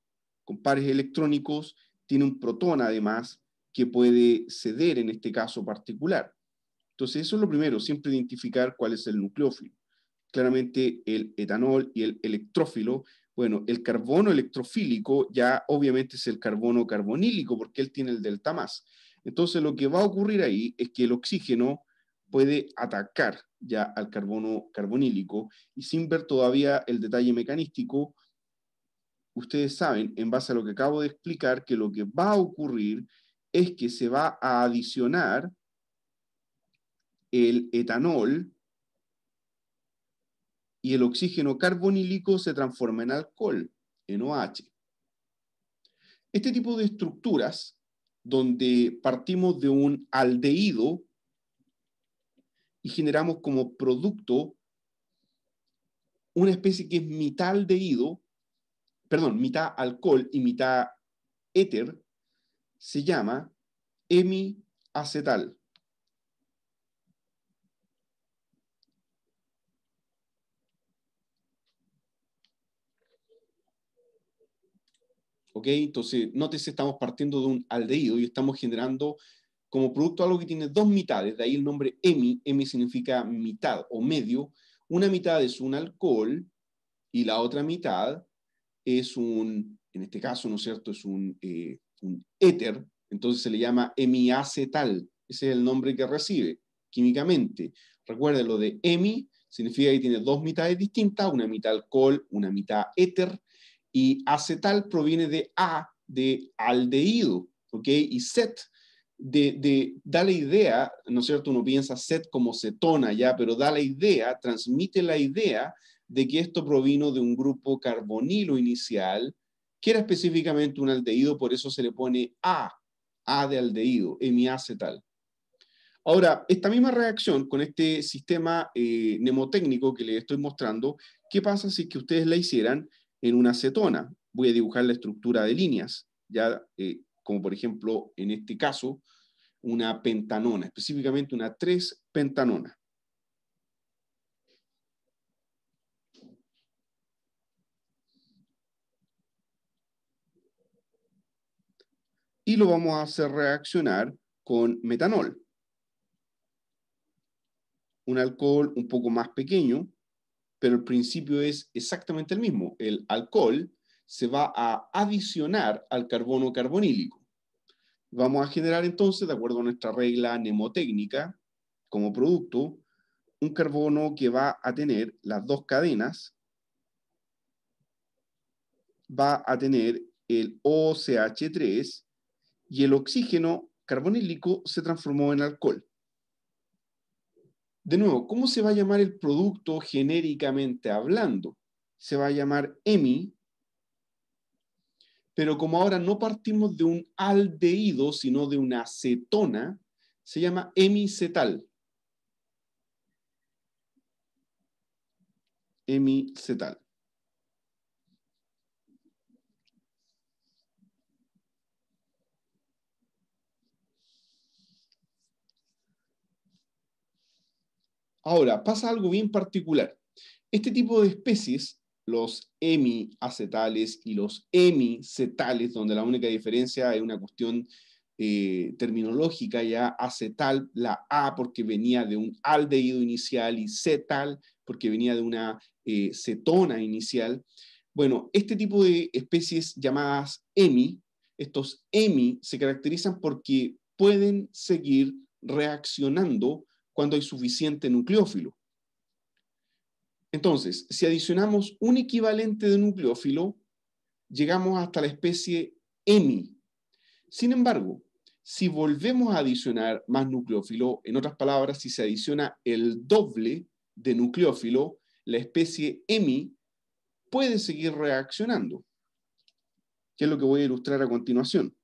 con pares electrónicos, tiene un protón además que puede ceder en este caso particular. Entonces, eso es lo primero, siempre identificar cuál es el nucleófilo. Claramente el etanol y el electrófilo bueno, el carbono electrofílico ya obviamente es el carbono carbonílico porque él tiene el delta más. Entonces lo que va a ocurrir ahí es que el oxígeno puede atacar ya al carbono carbonílico y sin ver todavía el detalle mecanístico, ustedes saben, en base a lo que acabo de explicar, que lo que va a ocurrir es que se va a adicionar el etanol y el oxígeno carbonílico se transforma en alcohol, en OH. Este tipo de estructuras, donde partimos de un aldehído y generamos como producto una especie que es mitad aldehído, perdón, mitad alcohol y mitad éter, se llama hemiacetal. ¿ok? Entonces, nótese, estamos partiendo de un aldeído y estamos generando como producto algo que tiene dos mitades, de ahí el nombre emi, emi significa mitad o medio, una mitad es un alcohol y la otra mitad es un, en este caso, ¿no es cierto?, es un, eh, éter, entonces se le llama hemiacetal, ese es el nombre que recibe químicamente. Recuerden, lo de emi, significa que tiene dos mitades distintas, una mitad alcohol, una mitad éter, y acetal proviene de A, de aldehído, ¿ok? Y set, de, da la idea, ¿no es cierto? Uno piensa set como cetona ya, pero da la idea, transmite la idea de que esto provino de un grupo carbonilo inicial, que era específicamente un aldehído, por eso se le pone A, A de aldehído, hemiacetal. Ahora, esta misma reacción con este sistema eh, mnemotécnico que les estoy mostrando, ¿qué pasa si que ustedes la hicieran en una acetona. Voy a dibujar la estructura de líneas, ya eh, como por ejemplo en este caso, una pentanona, específicamente una 3 pentanona. Y lo vamos a hacer reaccionar con metanol. Un alcohol un poco más pequeño, pero el principio es exactamente el mismo. El alcohol se va a adicionar al carbono carbonílico. Vamos a generar entonces, de acuerdo a nuestra regla mnemotécnica, como producto, un carbono que va a tener las dos cadenas, va a tener el OCH3 y el oxígeno carbonílico se transformó en alcohol. De nuevo, ¿cómo se va a llamar el producto genéricamente hablando? Se va a llamar EMI, pero como ahora no partimos de un aldehído, sino de una acetona, se llama hemicetal. Hemicetal. Ahora, pasa algo bien particular. Este tipo de especies, los hemiacetales y los hemicetales, donde la única diferencia es una cuestión eh, terminológica, ya acetal, la A porque venía de un aldehído inicial y cetal porque venía de una eh, cetona inicial. Bueno, este tipo de especies llamadas hemi, estos hemi se caracterizan porque pueden seguir reaccionando cuando hay suficiente nucleófilo. Entonces, si adicionamos un equivalente de nucleófilo, llegamos hasta la especie EMI. Sin embargo, si volvemos a adicionar más nucleófilo, en otras palabras, si se adiciona el doble de nucleófilo, la especie EMI puede seguir reaccionando, que es lo que voy a ilustrar a continuación.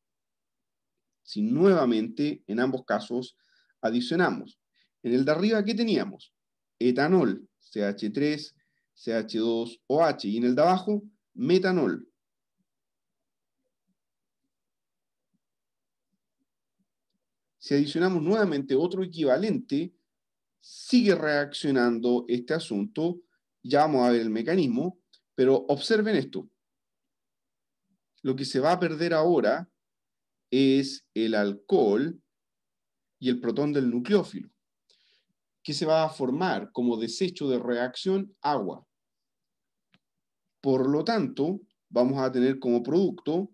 Si nuevamente, en ambos casos, adicionamos en el de arriba, ¿qué teníamos? Etanol, CH3, CH2, OH. Y en el de abajo, metanol. Si adicionamos nuevamente otro equivalente, sigue reaccionando este asunto. Ya vamos a ver el mecanismo, pero observen esto. Lo que se va a perder ahora es el alcohol y el protón del nucleófilo que se va a formar como desecho de reacción agua. Por lo tanto, vamos a tener como producto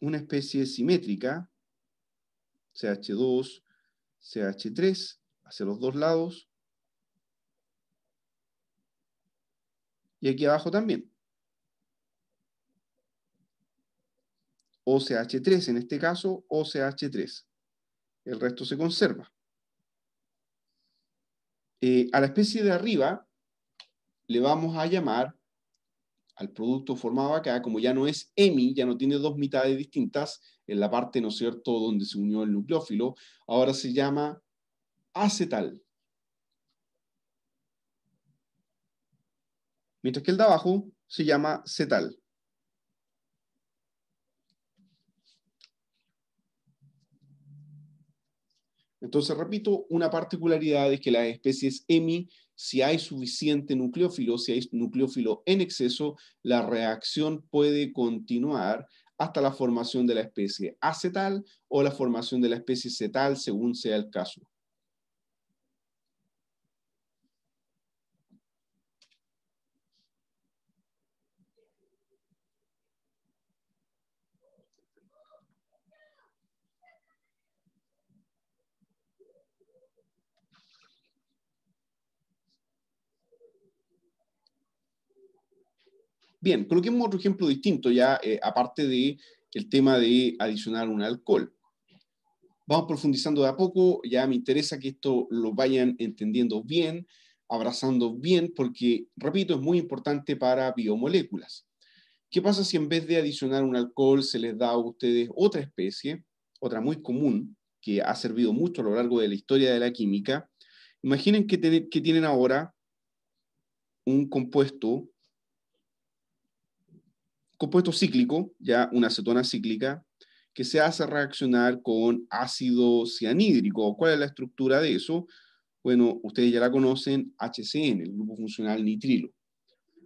una especie simétrica, CH2, CH3, hacia los dos lados. Y aquí abajo también. OCH3 en este caso, OCH3 el resto se conserva. Eh, a la especie de arriba le vamos a llamar al producto formado acá, como ya no es emi, ya no tiene dos mitades distintas en la parte, ¿no es cierto?, donde se unió el nucleófilo, ahora se llama acetal. Mientras que el de abajo se llama cetal. Entonces, repito, una particularidad es que las especies EMI, si hay suficiente nucleófilo, si hay nucleófilo en exceso, la reacción puede continuar hasta la formación de la especie acetal o la formación de la especie cetal, según sea el caso. Bien, coloquemos otro ejemplo distinto ya, eh, aparte de el tema de adicionar un alcohol. Vamos profundizando de a poco, ya me interesa que esto lo vayan entendiendo bien, abrazando bien, porque, repito, es muy importante para biomoléculas. ¿Qué pasa si en vez de adicionar un alcohol se les da a ustedes otra especie, otra muy común, que ha servido mucho a lo largo de la historia de la química? Imaginen que, que tienen ahora un compuesto compuesto cíclico, ya una acetona cíclica, que se hace reaccionar con ácido cianhídrico. ¿Cuál es la estructura de eso? Bueno, ustedes ya la conocen, HCN, el grupo funcional nitrilo.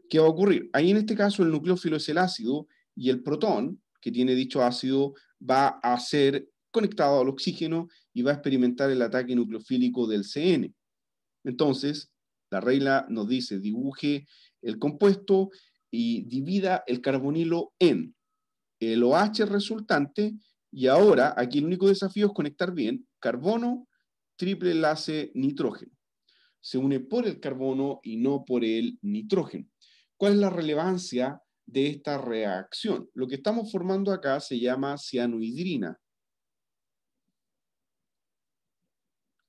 ¿Qué va a ocurrir? Ahí en este caso el nucleófilo es el ácido y el protón que tiene dicho ácido va a ser conectado al oxígeno y va a experimentar el ataque nucleofílico del CN. Entonces, la regla nos dice, dibuje el compuesto y divida el carbonilo en el OH resultante y ahora aquí el único desafío es conectar bien carbono, triple enlace, nitrógeno. Se une por el carbono y no por el nitrógeno. ¿Cuál es la relevancia de esta reacción? Lo que estamos formando acá se llama cianohidrina.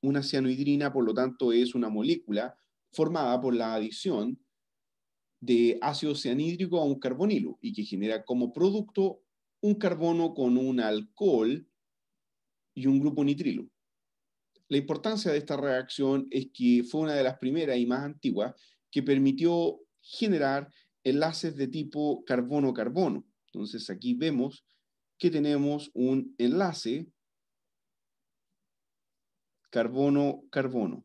Una cianohidrina, por lo tanto, es una molécula formada por la adición de ácido cianhídrico a un carbonilo y que genera como producto un carbono con un alcohol y un grupo nitrilo. La importancia de esta reacción es que fue una de las primeras y más antiguas que permitió generar enlaces de tipo carbono-carbono. Entonces aquí vemos que tenemos un enlace carbono-carbono.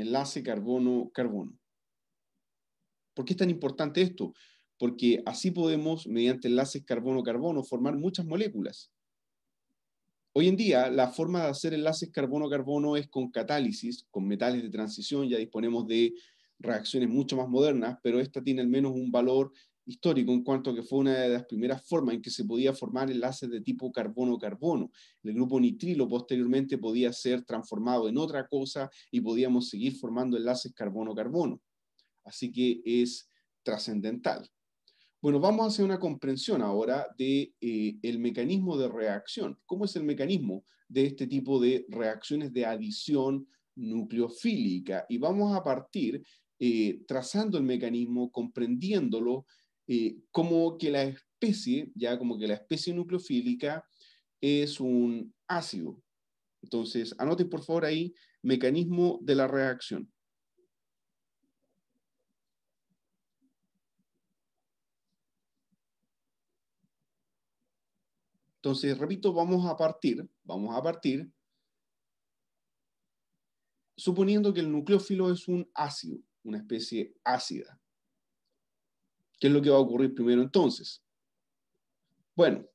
enlace carbono-carbono. ¿Por qué es tan importante esto? Porque así podemos, mediante enlaces carbono-carbono, formar muchas moléculas. Hoy en día, la forma de hacer enlaces carbono-carbono es con catálisis, con metales de transición, ya disponemos de reacciones mucho más modernas, pero esta tiene al menos un valor histórico en cuanto a que fue una de las primeras formas en que se podía formar enlaces de tipo carbono-carbono. El grupo nitrilo posteriormente podía ser transformado en otra cosa y podíamos seguir formando enlaces carbono-carbono. Así que es trascendental. Bueno, vamos a hacer una comprensión ahora de eh, el mecanismo de reacción. ¿Cómo es el mecanismo de este tipo de reacciones de adición nucleofílica? Y vamos a partir eh, trazando el mecanismo, comprendiéndolo eh, como que la especie, ya como que la especie nucleofílica es un ácido. Entonces, anoten por favor ahí mecanismo de la reacción. Entonces, repito, vamos a partir, vamos a partir, suponiendo que el nucleófilo es un ácido, una especie ácida. ¿Qué es lo que va a ocurrir primero entonces? Bueno,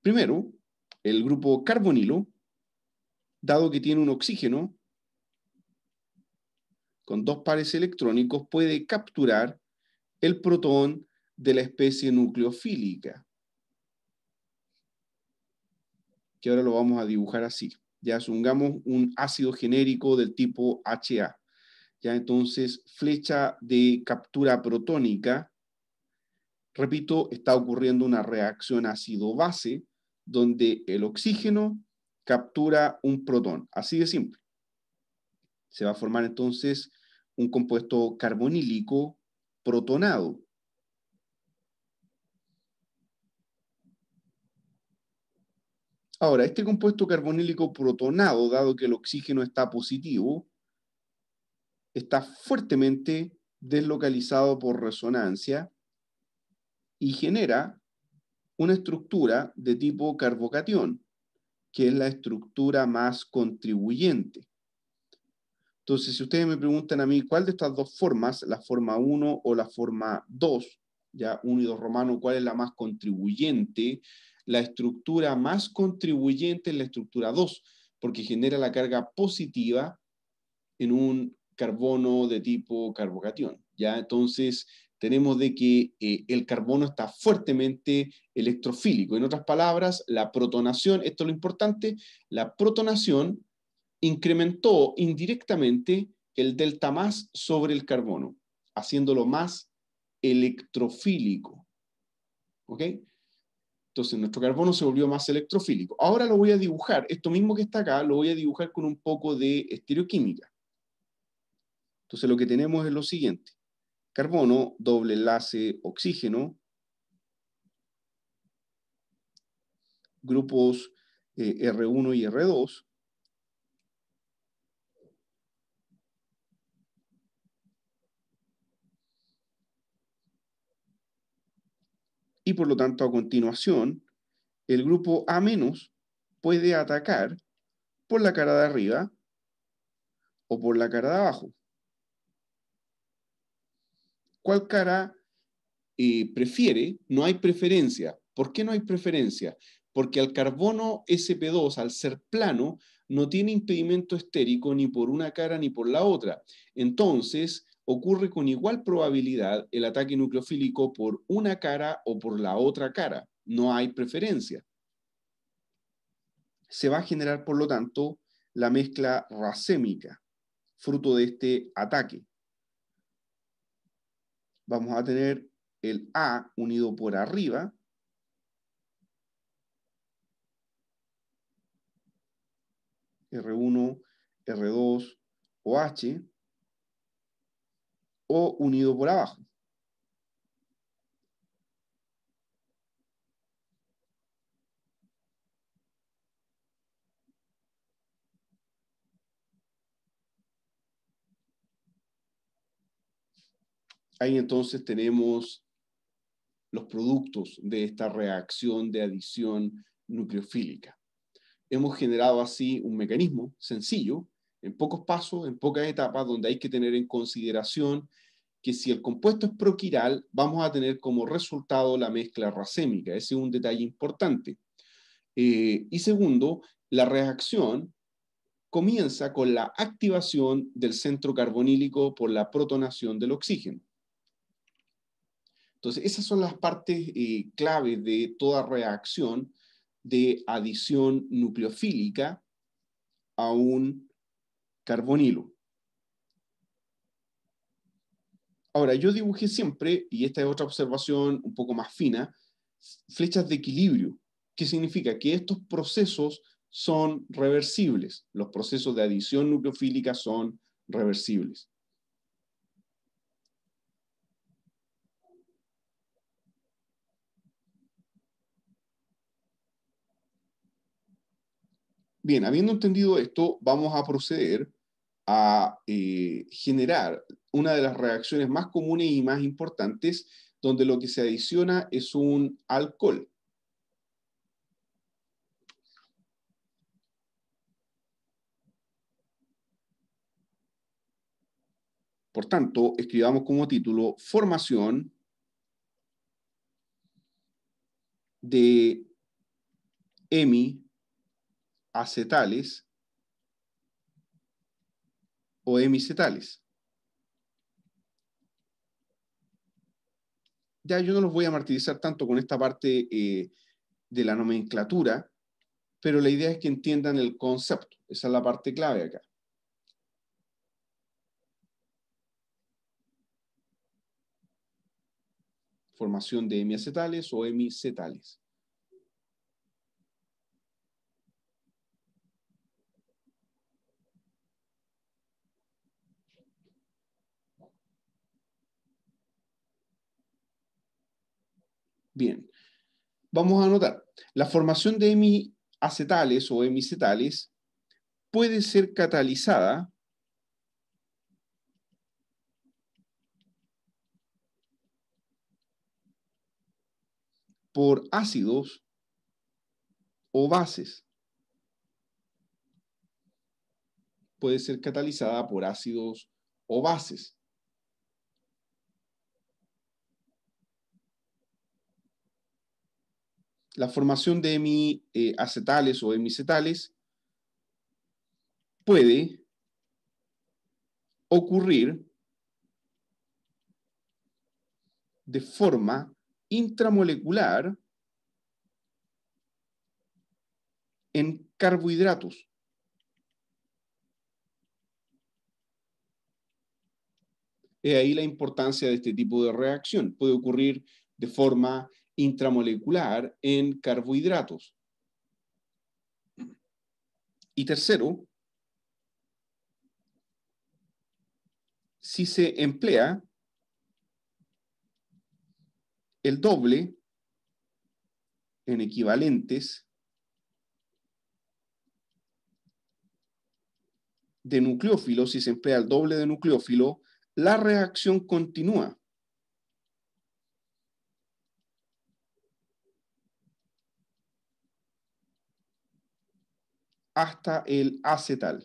primero, el grupo carbonilo, dado que tiene un oxígeno con dos pares electrónicos, puede capturar el protón de la especie nucleofílica. Que ahora lo vamos a dibujar así. Ya asumamos un ácido genérico del tipo HA ya entonces flecha de captura protónica, repito, está ocurriendo una reacción ácido-base donde el oxígeno captura un protón, así de simple. Se va a formar entonces un compuesto carbonílico protonado. Ahora, este compuesto carbonílico protonado, dado que el oxígeno está positivo, está fuertemente deslocalizado por resonancia y genera una estructura de tipo carbocatión, que es la estructura más contribuyente. Entonces, si ustedes me preguntan a mí cuál de estas dos formas, la forma 1 o la forma 2, ya 1 y romano, cuál es la más contribuyente, la estructura más contribuyente es la estructura 2, porque genera la carga positiva en un carbono de tipo carbocatión. ¿ya? Entonces, tenemos de que eh, el carbono está fuertemente electrofílico. En otras palabras, la protonación, esto es lo importante, la protonación incrementó indirectamente el delta más sobre el carbono, haciéndolo más electrofílico. ¿Ok? Entonces nuestro carbono se volvió más electrofílico. Ahora lo voy a dibujar, esto mismo que está acá, lo voy a dibujar con un poco de estereoquímica. Entonces lo que tenemos es lo siguiente. Carbono, doble enlace, oxígeno, grupos eh, R1 y R2, y por lo tanto a continuación el grupo A- puede atacar por la cara de arriba o por la cara de abajo cuál cara eh, prefiere, no hay preferencia. ¿Por qué no hay preferencia? Porque al carbono SP2, al ser plano, no tiene impedimento estérico ni por una cara ni por la otra. Entonces, ocurre con igual probabilidad el ataque nucleofílico por una cara o por la otra cara. No hay preferencia. Se va a generar, por lo tanto, la mezcla racémica, fruto de este ataque vamos a tener el A unido por arriba. R1, R2 o H. O unido por abajo. Ahí entonces tenemos los productos de esta reacción de adición nucleofílica. Hemos generado así un mecanismo sencillo, en pocos pasos, en pocas etapas, donde hay que tener en consideración que si el compuesto es proquiral, vamos a tener como resultado la mezcla racémica. Ese es un detalle importante. Eh, y segundo, la reacción comienza con la activación del centro carbonílico por la protonación del oxígeno. Entonces, esas son las partes eh, clave claves de toda reacción de adición nucleofílica a un carbonilo. Ahora, yo dibujé siempre, y esta es otra observación un poco más fina, flechas de equilibrio. ¿Qué significa? Que estos procesos son reversibles. Los procesos de adición nucleofílica son reversibles. Bien, habiendo entendido esto, vamos a proceder a eh, generar una de las reacciones más comunes y más importantes, donde lo que se adiciona es un alcohol. Por tanto, escribamos como título formación de EMI acetales o hemicetales. Ya yo no los voy a martirizar tanto con esta parte eh, de la nomenclatura, pero la idea es que entiendan el concepto. Esa es la parte clave acá. Formación de hemiacetales o hemicetales. Bien, vamos a anotar. La formación de hemiacetales o hemicetales puede ser catalizada por ácidos o bases. Puede ser catalizada por ácidos o bases. la formación de hemiacetales eh, o hemicetales puede ocurrir de forma intramolecular en carbohidratos. Es ahí la importancia de este tipo de reacción. Puede ocurrir de forma intramolecular en carbohidratos. Y tercero, si se emplea el doble en equivalentes de nucleófilo, si se emplea el doble de nucleófilo, la reacción continúa hasta el acetal.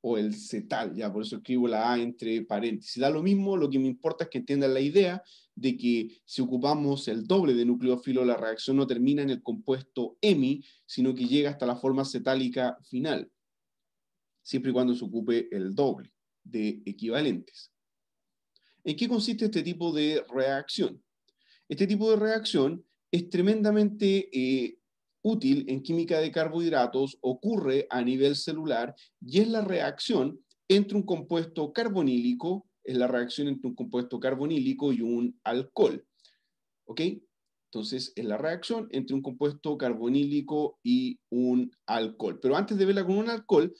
O el cetal, ya por eso escribo la A entre paréntesis. Da lo mismo, lo que me importa es que entiendan la idea de que si ocupamos el doble de nucleófilo, la reacción no termina en el compuesto hemi, sino que llega hasta la forma cetálica final, siempre y cuando se ocupe el doble de equivalentes. ¿En qué consiste este tipo de reacción? Este tipo de reacción es tremendamente eh, útil en química de carbohidratos ocurre a nivel celular y es la reacción entre un compuesto carbonílico, es la reacción entre un compuesto carbonílico y un alcohol. ¿Ok? Entonces, es la reacción entre un compuesto carbonílico y un alcohol. Pero antes de verla con un alcohol,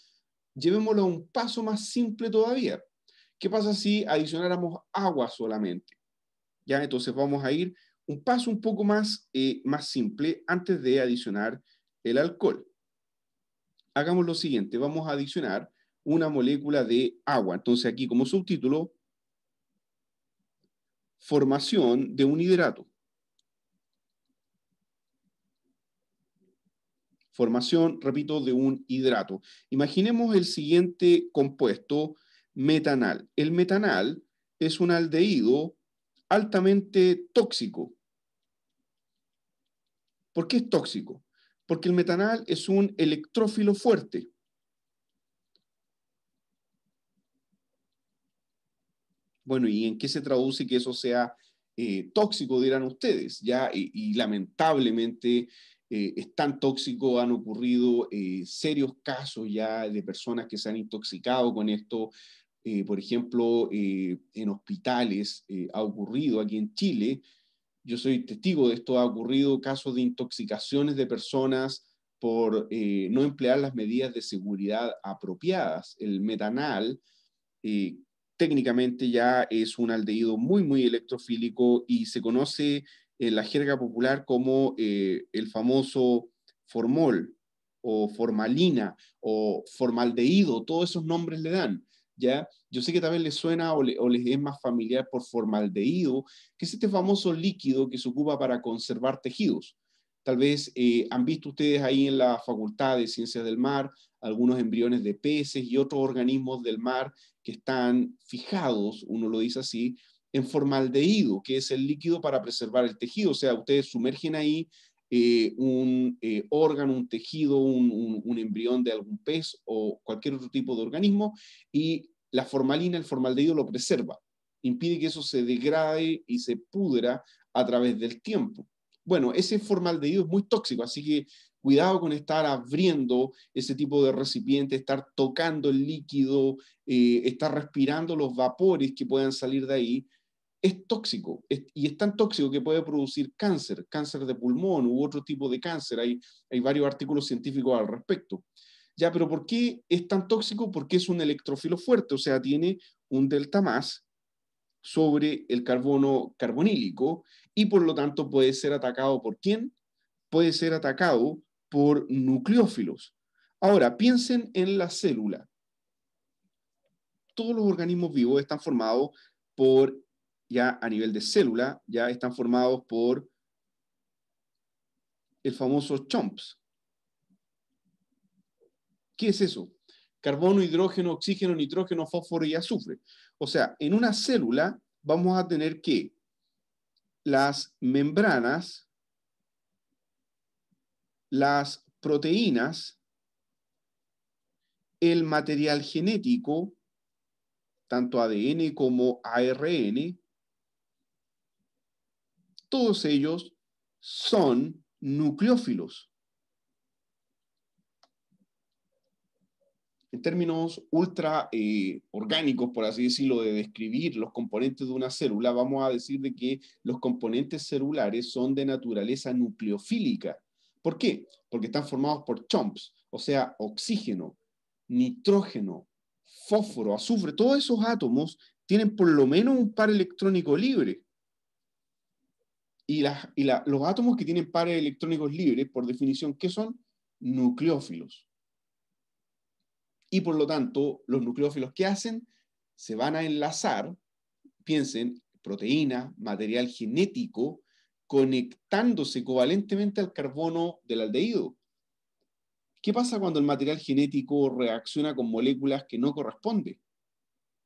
llevémoslo a un paso más simple todavía. ¿Qué pasa si adicionáramos agua solamente? Ya, entonces vamos a ir un paso un poco más, eh, más simple antes de adicionar el alcohol. Hagamos lo siguiente, vamos a adicionar una molécula de agua. Entonces aquí como subtítulo, formación de un hidrato. Formación, repito, de un hidrato. Imaginemos el siguiente compuesto, metanal. El metanal es un aldehído altamente tóxico ¿Por qué es tóxico? Porque el metanal es un electrófilo fuerte. Bueno, ¿y en qué se traduce que eso sea eh, tóxico, dirán ustedes? Ya, y, lamentablemente eh, es tan tóxico, han ocurrido eh, serios casos ya de personas que se han intoxicado con esto. por ejemplo, en hospitales ha ocurrido aquí en Chile yo soy testigo de esto, ha ocurrido casos de intoxicaciones de personas por eh, no emplear las medidas de seguridad apropiadas. El metanal eh, técnicamente ya es un aldehído muy, muy electrofílico y se conoce en la jerga popular como eh, el famoso formol o formalina o formaldehído, todos esos nombres le dan. Yo sé que tal vez les suena o, les es más familiar por formaldehído, que es este famoso líquido que se ocupa para conservar tejidos. Tal vez eh, han visto ustedes ahí en la Facultad de Ciencias del Mar algunos embriones de peces y otros organismos del mar que están fijados, uno lo dice así, en formaldehído, que es el líquido para preservar el tejido. O sea, ustedes sumergen ahí eh, un eh, órgano, un tejido, un, embrión de algún pez o cualquier otro tipo de organismo y la formalina, el formaldehído lo preserva, impide que eso se degrade y se pudra a través del tiempo. Bueno, ese formaldehído es muy tóxico, así que cuidado con estar abriendo ese tipo de recipiente, estar tocando el líquido, eh, estar respirando los vapores que puedan salir de ahí, es tóxico y es tan tóxico que puede producir cáncer, cáncer de pulmón u otro tipo de cáncer. Hay, hay varios artículos científicos al respecto. Ya, pero ¿por qué es tan tóxico? Porque es un electrófilo fuerte, o sea, tiene un delta más sobre el carbono carbonílico y por lo tanto puede ser atacado por quién? Puede ser atacado por nucleófilos. Ahora, piensen en la célula. Todos los organismos vivos están formados por ya a nivel de célula, ya están formados por el famoso CHOMPS. ¿Qué es eso? Carbono, hidrógeno, oxígeno, nitrógeno, fósforo y azufre. O sea, en una célula vamos a tener que las membranas, las proteínas, el material genético, tanto ADN como ARN, todos ellos son nucleófilos. En términos ultra eh, orgánicos, por así decirlo, de describir los componentes de una célula, vamos a decir de que los componentes celulares son de naturaleza nucleofílica. ¿Por qué? Porque están formados por chomps, o sea, oxígeno, nitrógeno, fósforo, azufre. Todos esos átomos tienen por lo menos un par electrónico libre. Y, los átomos que tienen pares electrónicos libres, por definición, ¿qué son? Nucleófilos. Y por lo tanto, los nucleófilos que hacen se van a enlazar, piensen, proteína, material genético, conectándose covalentemente al carbono del aldehído. ¿Qué pasa cuando el material genético reacciona con moléculas que no corresponden?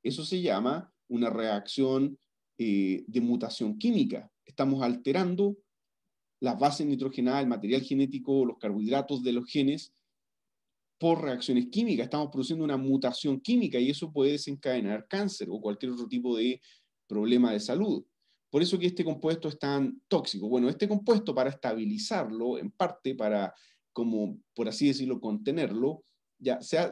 Eso se llama una reacción eh, de mutación química estamos alterando las bases nitrogenadas, el material genético, los carbohidratos de los genes por reacciones químicas. Estamos produciendo una mutación química y eso puede desencadenar cáncer o cualquier otro tipo de problema de salud. Por eso que este compuesto es tan tóxico. Bueno, este compuesto para estabilizarlo, en parte para, como por así decirlo, contenerlo,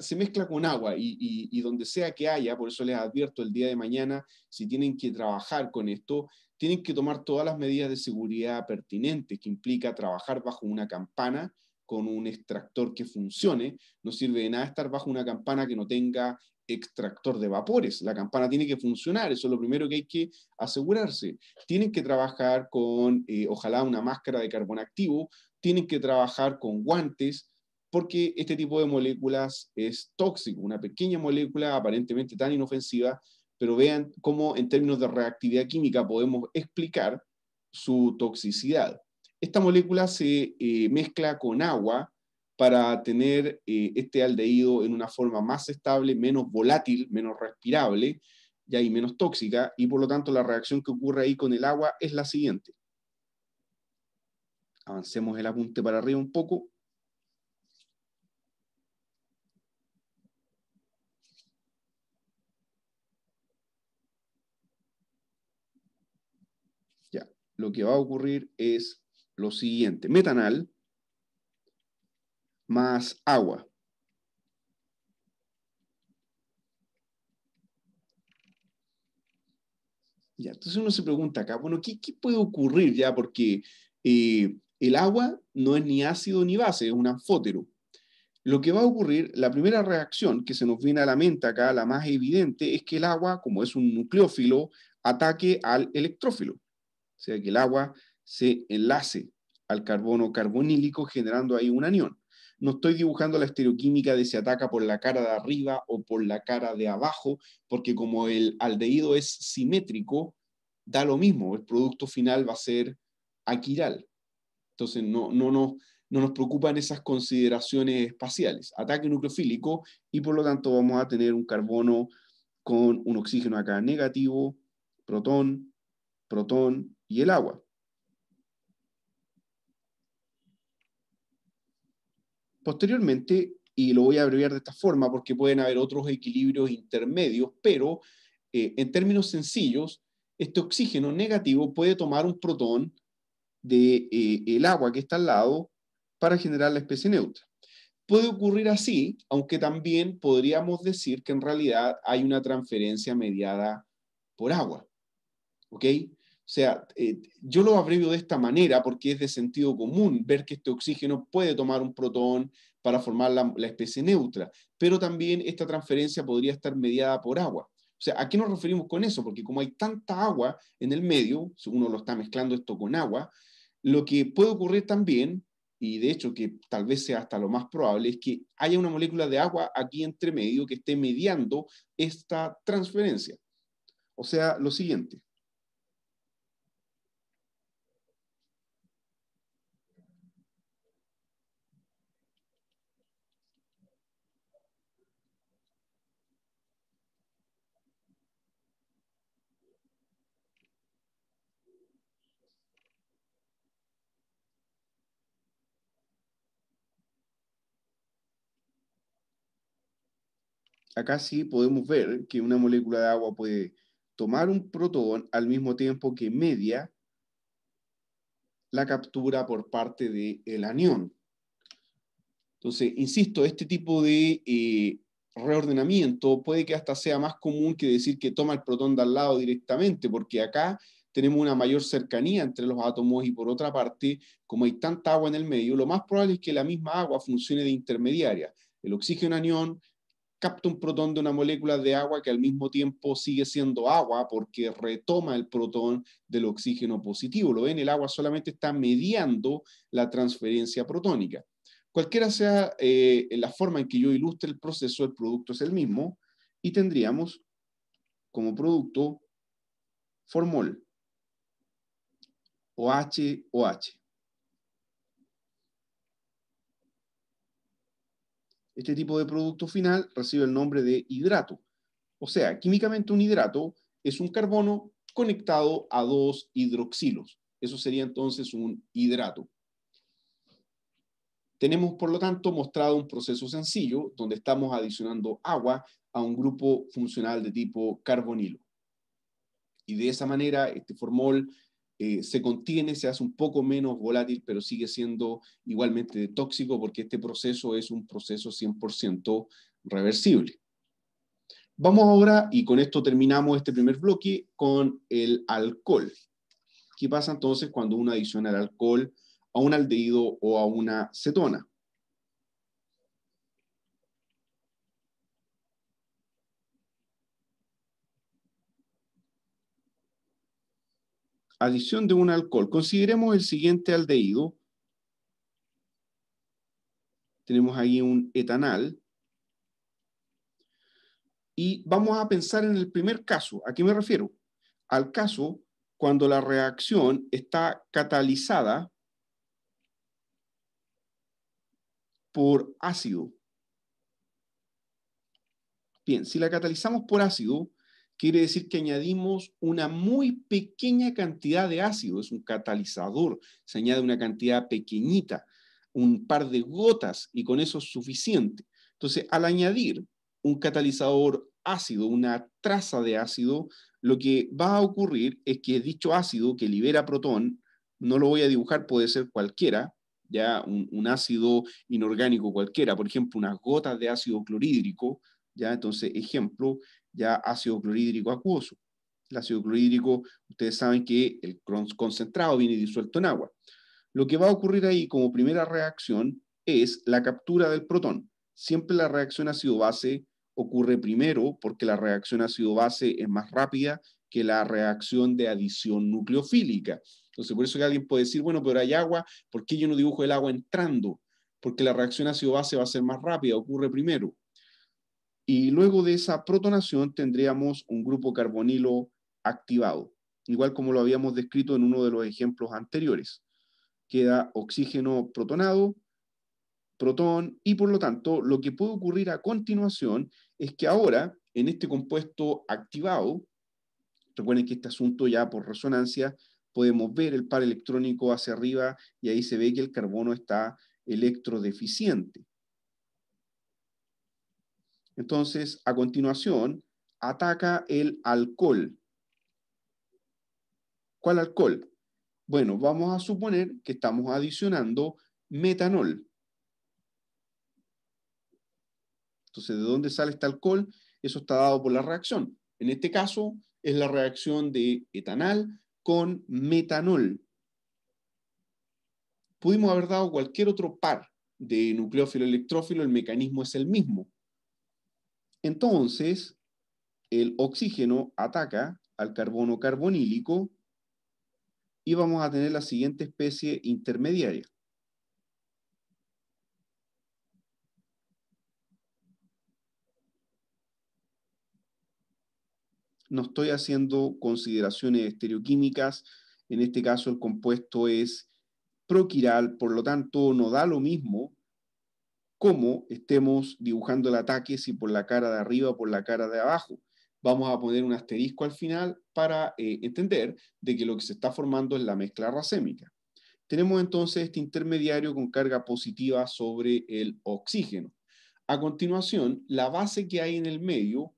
se, mezcla con agua y, donde sea que haya, por eso les advierto el día de mañana, si tienen que trabajar con esto, tienen que tomar todas las medidas de seguridad pertinentes, que implica trabajar bajo una campana con un extractor que funcione. No sirve de nada estar bajo una campana que no tenga extractor de vapores. La campana tiene que funcionar, eso es lo primero que hay que asegurarse. Tienen que trabajar con, eh, ojalá, una máscara de carbón activo, tienen que trabajar con guantes, porque este tipo de moléculas es tóxico. Una pequeña molécula aparentemente tan inofensiva, pero vean cómo en términos de reactividad química podemos explicar su toxicidad. Esta molécula se eh, mezcla con agua para tener eh, este aldehído en una forma más estable, menos volátil, menos respirable ya, y menos tóxica, y por lo tanto la reacción que ocurre ahí con el agua es la siguiente. Avancemos el apunte para arriba un poco. lo que va a ocurrir es lo siguiente. Metanal más agua. Ya, entonces uno se pregunta acá, bueno, ¿qué, qué puede ocurrir ya? Porque eh, el agua no es ni ácido ni base, es un anfótero. Lo que va a ocurrir, la primera reacción que se nos viene a la mente acá, la más evidente, es que el agua, como es un nucleófilo, ataque al electrófilo o sea, que el agua se enlace al carbono carbonílico generando ahí un anión. No estoy dibujando la estereoquímica de si ataca por la cara de arriba o por la cara de abajo, porque como el aldeído es simétrico, da lo mismo, el producto final va a ser aquiral. Entonces no, no, no, no nos preocupan esas consideraciones espaciales. Ataque nucleofílico y por lo tanto vamos a tener un carbono con un oxígeno acá negativo, protón, protón, y el agua. Posteriormente, y lo voy a abreviar de esta forma porque pueden haber otros equilibrios intermedios, pero eh, en términos sencillos, este oxígeno negativo puede tomar un protón del de, eh, agua que está al lado para generar la especie neutra. Puede ocurrir así, aunque también podríamos decir que en realidad hay una transferencia mediada por agua. ¿Ok? O sea, eh, yo lo abrevio de esta manera porque es de sentido común ver que este oxígeno puede tomar un protón para formar la, especie neutra, pero también esta transferencia podría estar mediada por agua. O sea, ¿a qué nos referimos con eso? Porque como hay tanta agua en el medio, si uno lo está mezclando esto con agua, lo que puede ocurrir también, y de hecho que tal vez sea hasta lo más probable, es que haya una molécula de agua aquí entre medio que esté mediando esta transferencia. O sea, lo siguiente acá sí podemos ver que una molécula de agua puede tomar un protón al mismo tiempo que media la captura por parte del anión. Entonces, insisto, este tipo de eh, reordenamiento puede que hasta sea más común que decir que toma el protón de al lado directamente, porque acá tenemos una mayor cercanía entre los átomos y por otra parte, como hay tanta agua en el medio, lo más probable es que la misma agua funcione de intermediaria. El oxígeno anión capta un protón de una molécula de agua que al mismo tiempo sigue siendo agua porque retoma el protón del oxígeno positivo. Lo ven, el agua solamente está mediando la transferencia protónica. Cualquiera sea eh, la forma en que yo ilustre el proceso, el producto es el mismo y tendríamos como producto formol, OH, OH. Este tipo de producto final recibe el nombre de hidrato. O sea, químicamente un hidrato es un carbono conectado a dos hidroxilos. Eso sería entonces un hidrato. Tenemos, por lo tanto, mostrado un proceso sencillo donde estamos adicionando agua a un grupo funcional de tipo carbonilo. Y de esa manera, este formol eh, se contiene, se hace un poco menos volátil, pero sigue siendo igualmente tóxico porque este proceso es un proceso 100% reversible. Vamos ahora, y con esto terminamos este primer bloque, con el alcohol. ¿Qué pasa entonces cuando uno adiciona el alcohol a un aldehído o a una cetona? adición de un alcohol. Consideremos el siguiente aldeído. Tenemos ahí un etanal. Y vamos a pensar en el primer caso. ¿A qué me refiero? Al caso cuando la reacción está catalizada por ácido. Bien, si la catalizamos por ácido, quiere decir que añadimos una muy pequeña cantidad de ácido, es un catalizador, se añade una cantidad pequeñita, un par de gotas y con eso es suficiente. Entonces, al añadir un catalizador ácido, una traza de ácido, lo que va a ocurrir es que dicho ácido que libera protón, no lo voy a dibujar, puede ser cualquiera, ya un, ácido inorgánico cualquiera, por ejemplo, unas gotas de ácido clorhídrico, ya entonces, ejemplo, ya ácido clorhídrico acuoso. El ácido clorhídrico, ustedes saben que el concentrado viene disuelto en agua. Lo que va a ocurrir ahí como primera reacción es la captura del protón. Siempre la reacción ácido-base ocurre primero porque la reacción ácido-base es más rápida que la reacción de adición nucleofílica. Entonces, por eso que alguien puede decir, bueno, pero hay agua, ¿por qué yo no dibujo el agua entrando? Porque la reacción ácido-base va a ser más rápida, ocurre primero. Y luego de esa protonación tendríamos un grupo carbonilo activado, igual como lo habíamos descrito en uno de los ejemplos anteriores. Queda oxígeno protonado, protón, y por lo tanto lo que puede ocurrir a continuación es que ahora, en este compuesto activado, recuerden que este asunto ya por resonancia, podemos ver el par electrónico hacia arriba y ahí se ve que el carbono está electrodeficiente. Entonces, a continuación, ataca el alcohol. ¿Cuál alcohol? Bueno, vamos a suponer que estamos adicionando metanol. Entonces, ¿de dónde sale este alcohol? Eso está dado por la reacción. En este caso, es la reacción de etanal con metanol. Pudimos haber dado cualquier otro par de nucleófilo electrófilo, el mecanismo es el mismo. Entonces, el oxígeno ataca al carbono carbonílico y vamos a tener la siguiente especie intermediaria. No estoy haciendo consideraciones estereoquímicas, en este caso el compuesto es proquiral, por lo tanto no da lo mismo cómo estemos dibujando el ataque, si por la cara de arriba o por la cara de abajo. Vamos a poner un asterisco al final para eh, entender de que lo que se está formando es la mezcla racémica. Tenemos entonces este intermediario con carga positiva sobre el oxígeno. A continuación, la base que hay en el medio,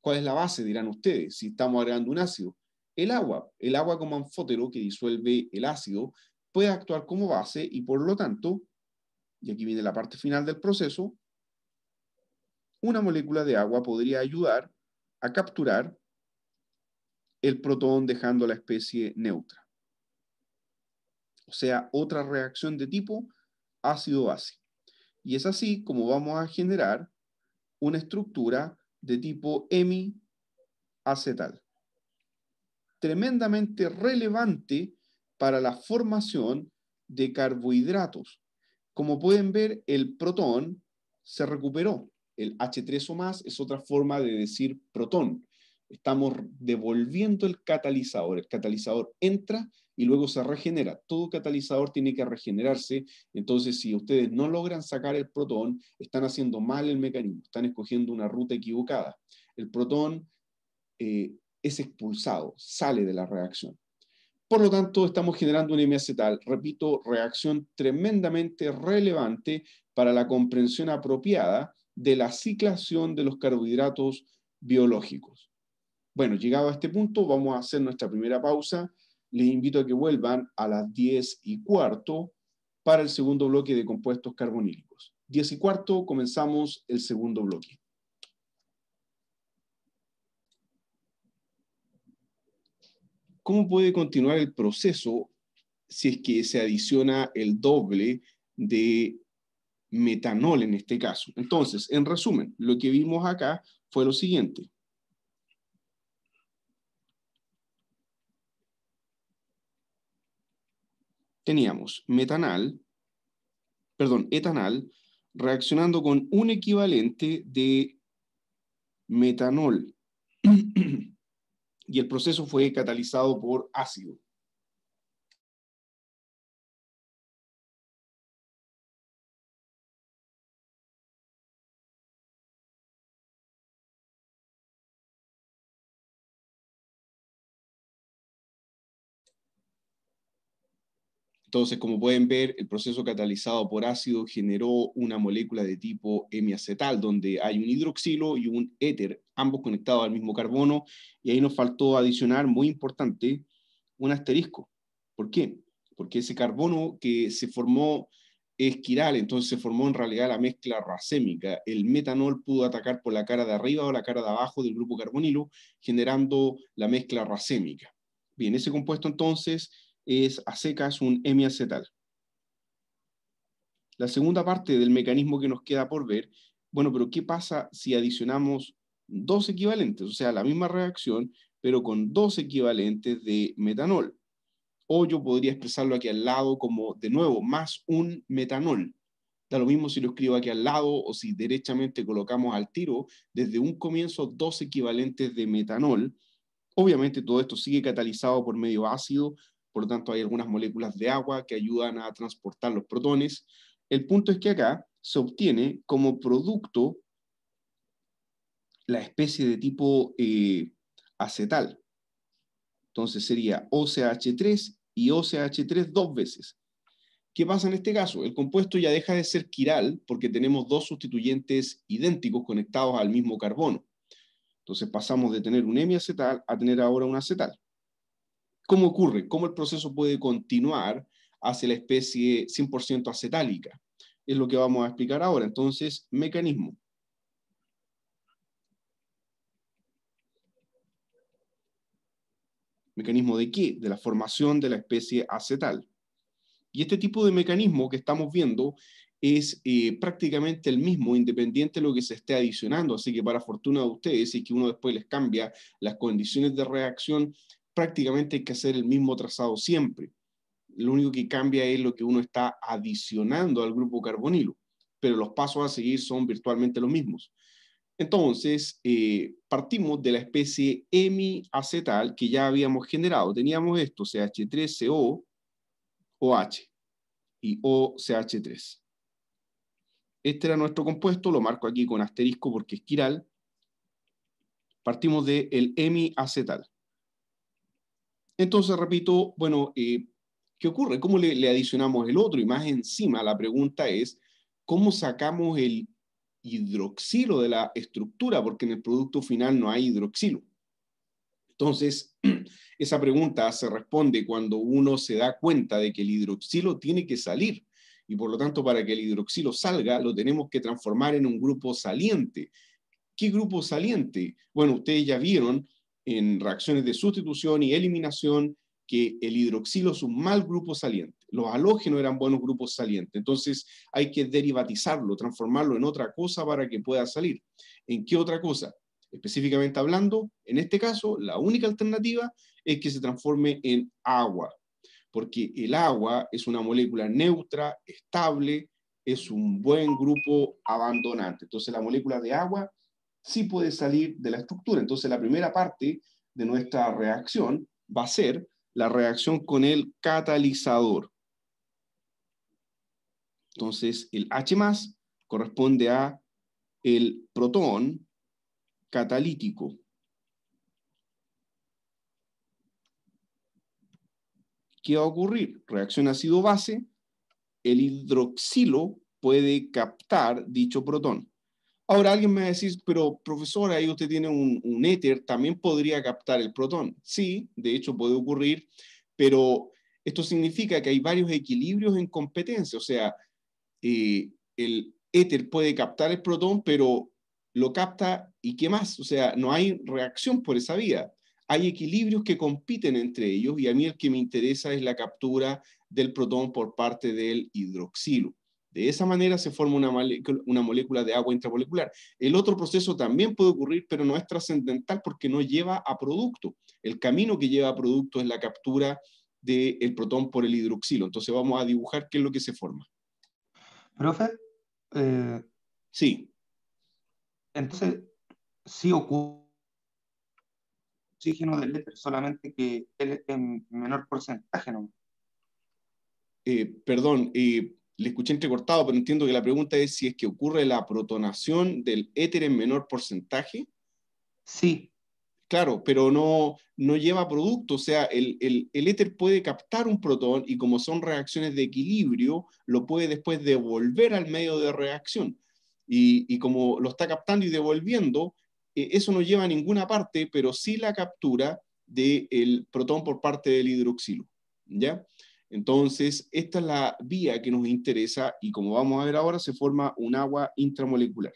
¿cuál es la base? Dirán ustedes, si estamos agregando un ácido. El agua, el agua como anfótero que disuelve el ácido, puede actuar como base y por lo tanto y aquí viene la parte final del proceso, una molécula de agua podría ayudar a capturar el protón dejando la especie neutra. O sea, otra reacción de tipo ácido-base. Y es así como vamos a generar una estructura de tipo hemiacetal. Tremendamente relevante para la formación de carbohidratos, como pueden ver, el protón se recuperó. El H3O más es otra forma de decir protón. Estamos devolviendo el catalizador. El catalizador entra y luego se regenera. Todo catalizador tiene que regenerarse. Entonces, si ustedes no logran sacar el protón, están haciendo mal el mecanismo, están escogiendo una ruta equivocada. El protón eh, es expulsado, sale de la reacción. Por lo tanto, estamos generando un tal, repito, reacción tremendamente relevante para la comprensión apropiada de la ciclación de los carbohidratos biológicos. Bueno, llegado a este punto, vamos a hacer nuestra primera pausa. Les invito a que vuelvan a las 10 y cuarto para el segundo bloque de compuestos carbonílicos. 10 y cuarto, comenzamos el segundo bloque. ¿Cómo puede continuar el proceso si es que se adiciona el doble de metanol en este caso? Entonces, en resumen, lo que vimos acá fue lo siguiente. Teníamos metanal, perdón, etanal, reaccionando con un equivalente de metanol. y el proceso fue catalizado por ácido. Entonces, como pueden ver, el proceso catalizado por ácido generó una molécula de tipo hemiacetal, donde hay un hidroxilo y un éter, ambos conectados al mismo carbono, y ahí nos faltó adicionar, muy importante, un asterisco. ¿Por qué? Porque ese carbono que se formó es quiral, entonces se formó en realidad la mezcla racémica. El metanol pudo atacar por la cara de arriba o la cara de abajo del grupo carbonilo, generando la mezcla racémica. Bien, ese compuesto entonces es a secas un hemiacetal. La segunda parte del mecanismo que nos queda por ver, bueno, pero ¿qué pasa si adicionamos dos equivalentes? O sea, la misma reacción, pero con dos equivalentes de metanol. O yo podría expresarlo aquí al lado como, de nuevo, más un metanol. Da lo mismo si lo escribo aquí al lado o si derechamente colocamos al tiro desde un comienzo dos equivalentes de metanol. Obviamente todo esto sigue catalizado por medio ácido, por lo tanto hay algunas moléculas de agua que ayudan a transportar los protones. El punto es que acá se obtiene como producto la especie de tipo eh, acetal. Entonces sería OCH3 y OCH3 dos veces. ¿Qué pasa en este caso? El compuesto ya deja de ser quiral porque tenemos dos sustituyentes idénticos conectados al mismo carbono. Entonces pasamos de tener un hemiacetal a tener ahora un acetal. ¿Cómo ocurre? ¿Cómo el proceso puede continuar hacia la especie 100% acetálica? Es lo que vamos a explicar ahora. Entonces, mecanismo. ¿Mecanismo de qué? De la formación de la especie acetal. Y este tipo de mecanismo que estamos viendo es eh, prácticamente el mismo, independiente de lo que se esté adicionando. Así que para fortuna de ustedes, es que uno después les cambia las condiciones de reacción, prácticamente hay que hacer el mismo trazado siempre. Lo único que cambia es lo que uno está adicionando al grupo carbonilo, pero los pasos a seguir son virtualmente los mismos. Entonces, eh, partimos de la especie hemiacetal que ya habíamos generado. Teníamos esto, CH3CO, OH y OCH3. Este era nuestro compuesto, lo marco aquí con asterisco porque es quiral. Partimos del hemiacetal. Entonces, repito, bueno, eh, ¿qué ocurre? ¿Cómo le, le, adicionamos el otro? Y más encima, la pregunta es, ¿cómo sacamos el hidroxilo de la estructura? Porque en el producto final no hay hidroxilo. Entonces, esa pregunta se responde cuando uno se da cuenta de que el hidroxilo tiene que salir. Y por lo tanto, para que el hidroxilo salga, lo tenemos que transformar en un grupo saliente. ¿Qué grupo saliente? Bueno, ustedes ya vieron en reacciones de sustitución y eliminación que el hidroxilo es un mal grupo saliente. Los halógenos eran buenos grupos salientes. Entonces hay que derivatizarlo, transformarlo en otra cosa para que pueda salir. ¿En qué otra cosa? Específicamente hablando, en este caso, la única alternativa es que se transforme en agua, porque el agua es una molécula neutra, estable, es un buen grupo abandonante. Entonces la molécula de agua sí puede salir de la estructura. Entonces, la primera parte de nuestra reacción va a ser la reacción con el catalizador. Entonces, el H más corresponde a el protón catalítico. ¿Qué va a ocurrir? Reacción ácido-base, el hidroxilo puede captar dicho protón. Ahora alguien me va a decir, pero profesor, ahí usted tiene un, éter, también podría captar el protón. Sí, de hecho puede ocurrir, pero esto significa que hay varios equilibrios en competencia, o sea, eh, el éter puede captar el protón, pero lo capta y qué más, o sea, no hay reacción por esa vía. Hay equilibrios que compiten entre ellos y a mí el que me interesa es la captura del protón por parte del hidroxilo. De esa manera se forma una, molécula de agua intramolecular. El otro proceso también puede ocurrir, pero no es trascendental porque no lleva a producto. El camino que lleva a producto es la captura del protón por el hidroxilo. Entonces vamos a dibujar qué es lo que se forma. Profe. Eh, sí. Entonces, sí ocurre oxígeno del éter, solamente que en menor porcentaje, ¿no? Eh, perdón, eh, le escuché entrecortado, pero entiendo que la pregunta es si es que ocurre la protonación del éter en menor porcentaje. Sí. Claro, pero no, no lleva producto, o sea, el, éter puede captar un protón y como son reacciones de equilibrio, lo puede después devolver al medio de reacción. Y, como lo está captando y devolviendo, eh, eso no lleva a ninguna parte, pero sí la captura del protón por parte del hidroxilo. ¿Ya? Entonces, esta es la vía que nos interesa y como vamos a ver ahora, se forma un agua intramolecular.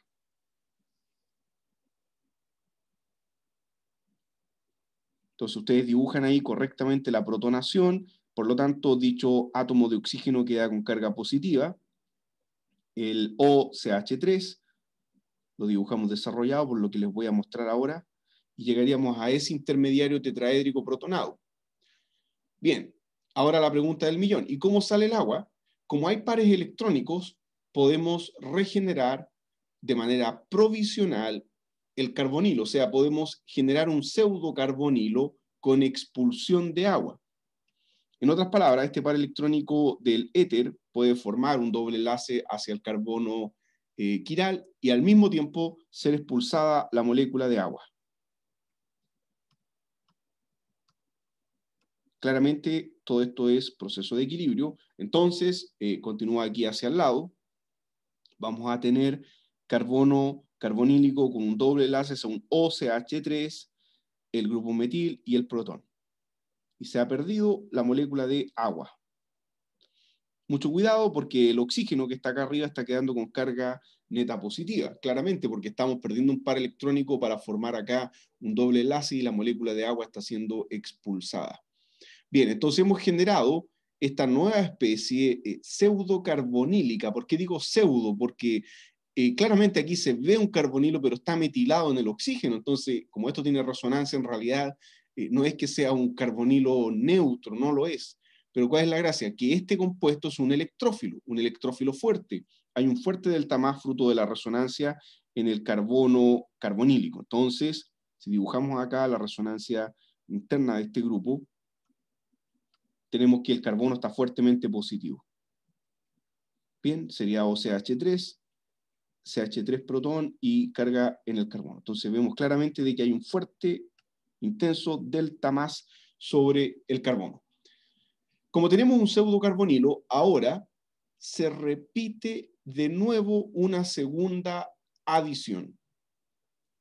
Entonces, ustedes dibujan ahí correctamente la protonación, por lo tanto, dicho átomo de oxígeno queda con carga positiva. El OCH3 lo dibujamos desarrollado, por lo que les voy a mostrar ahora, y llegaríamos a ese intermediario tetraédrico protonado. Bien, Ahora la pregunta del millón, ¿y cómo sale el agua? Como hay pares electrónicos, podemos regenerar de manera provisional el carbonilo, o sea, podemos generar un pseudo carbonilo con expulsión de agua. En otras palabras, este par electrónico del éter puede formar un doble enlace hacia el carbono eh, quiral y al mismo tiempo ser expulsada la molécula de agua. Claramente, todo esto es proceso de equilibrio. Entonces, eh, continúa aquí hacia el lado. Vamos a tener carbono carbonílico con un doble enlace, son OCH3, el grupo metil y el protón. Y se ha perdido la molécula de agua. Mucho cuidado porque el oxígeno que está acá arriba está quedando con carga neta positiva, claramente, porque estamos perdiendo un par electrónico para formar acá un doble enlace y la molécula de agua está siendo expulsada. Bien, entonces hemos generado esta nueva especie eh, pseudocarbonílica. ¿Por qué digo pseudo? Porque eh, claramente aquí se ve un carbonilo, pero está metilado en el oxígeno. Entonces, como esto tiene resonancia, en realidad eh, no es que sea un carbonilo neutro, no lo es. Pero ¿cuál es la gracia? Que este compuesto es un electrófilo, un electrófilo fuerte. Hay un fuerte delta más fruto de la resonancia en el carbono carbonílico. Entonces, si dibujamos acá la resonancia interna de este grupo, tenemos que el carbono está fuertemente positivo. Bien, sería OCH3, CH3 protón y carga en el carbono. Entonces vemos claramente de que hay un fuerte, intenso delta más sobre el carbono. Como tenemos un pseudocarbonilo, ahora se repite de nuevo una segunda adición.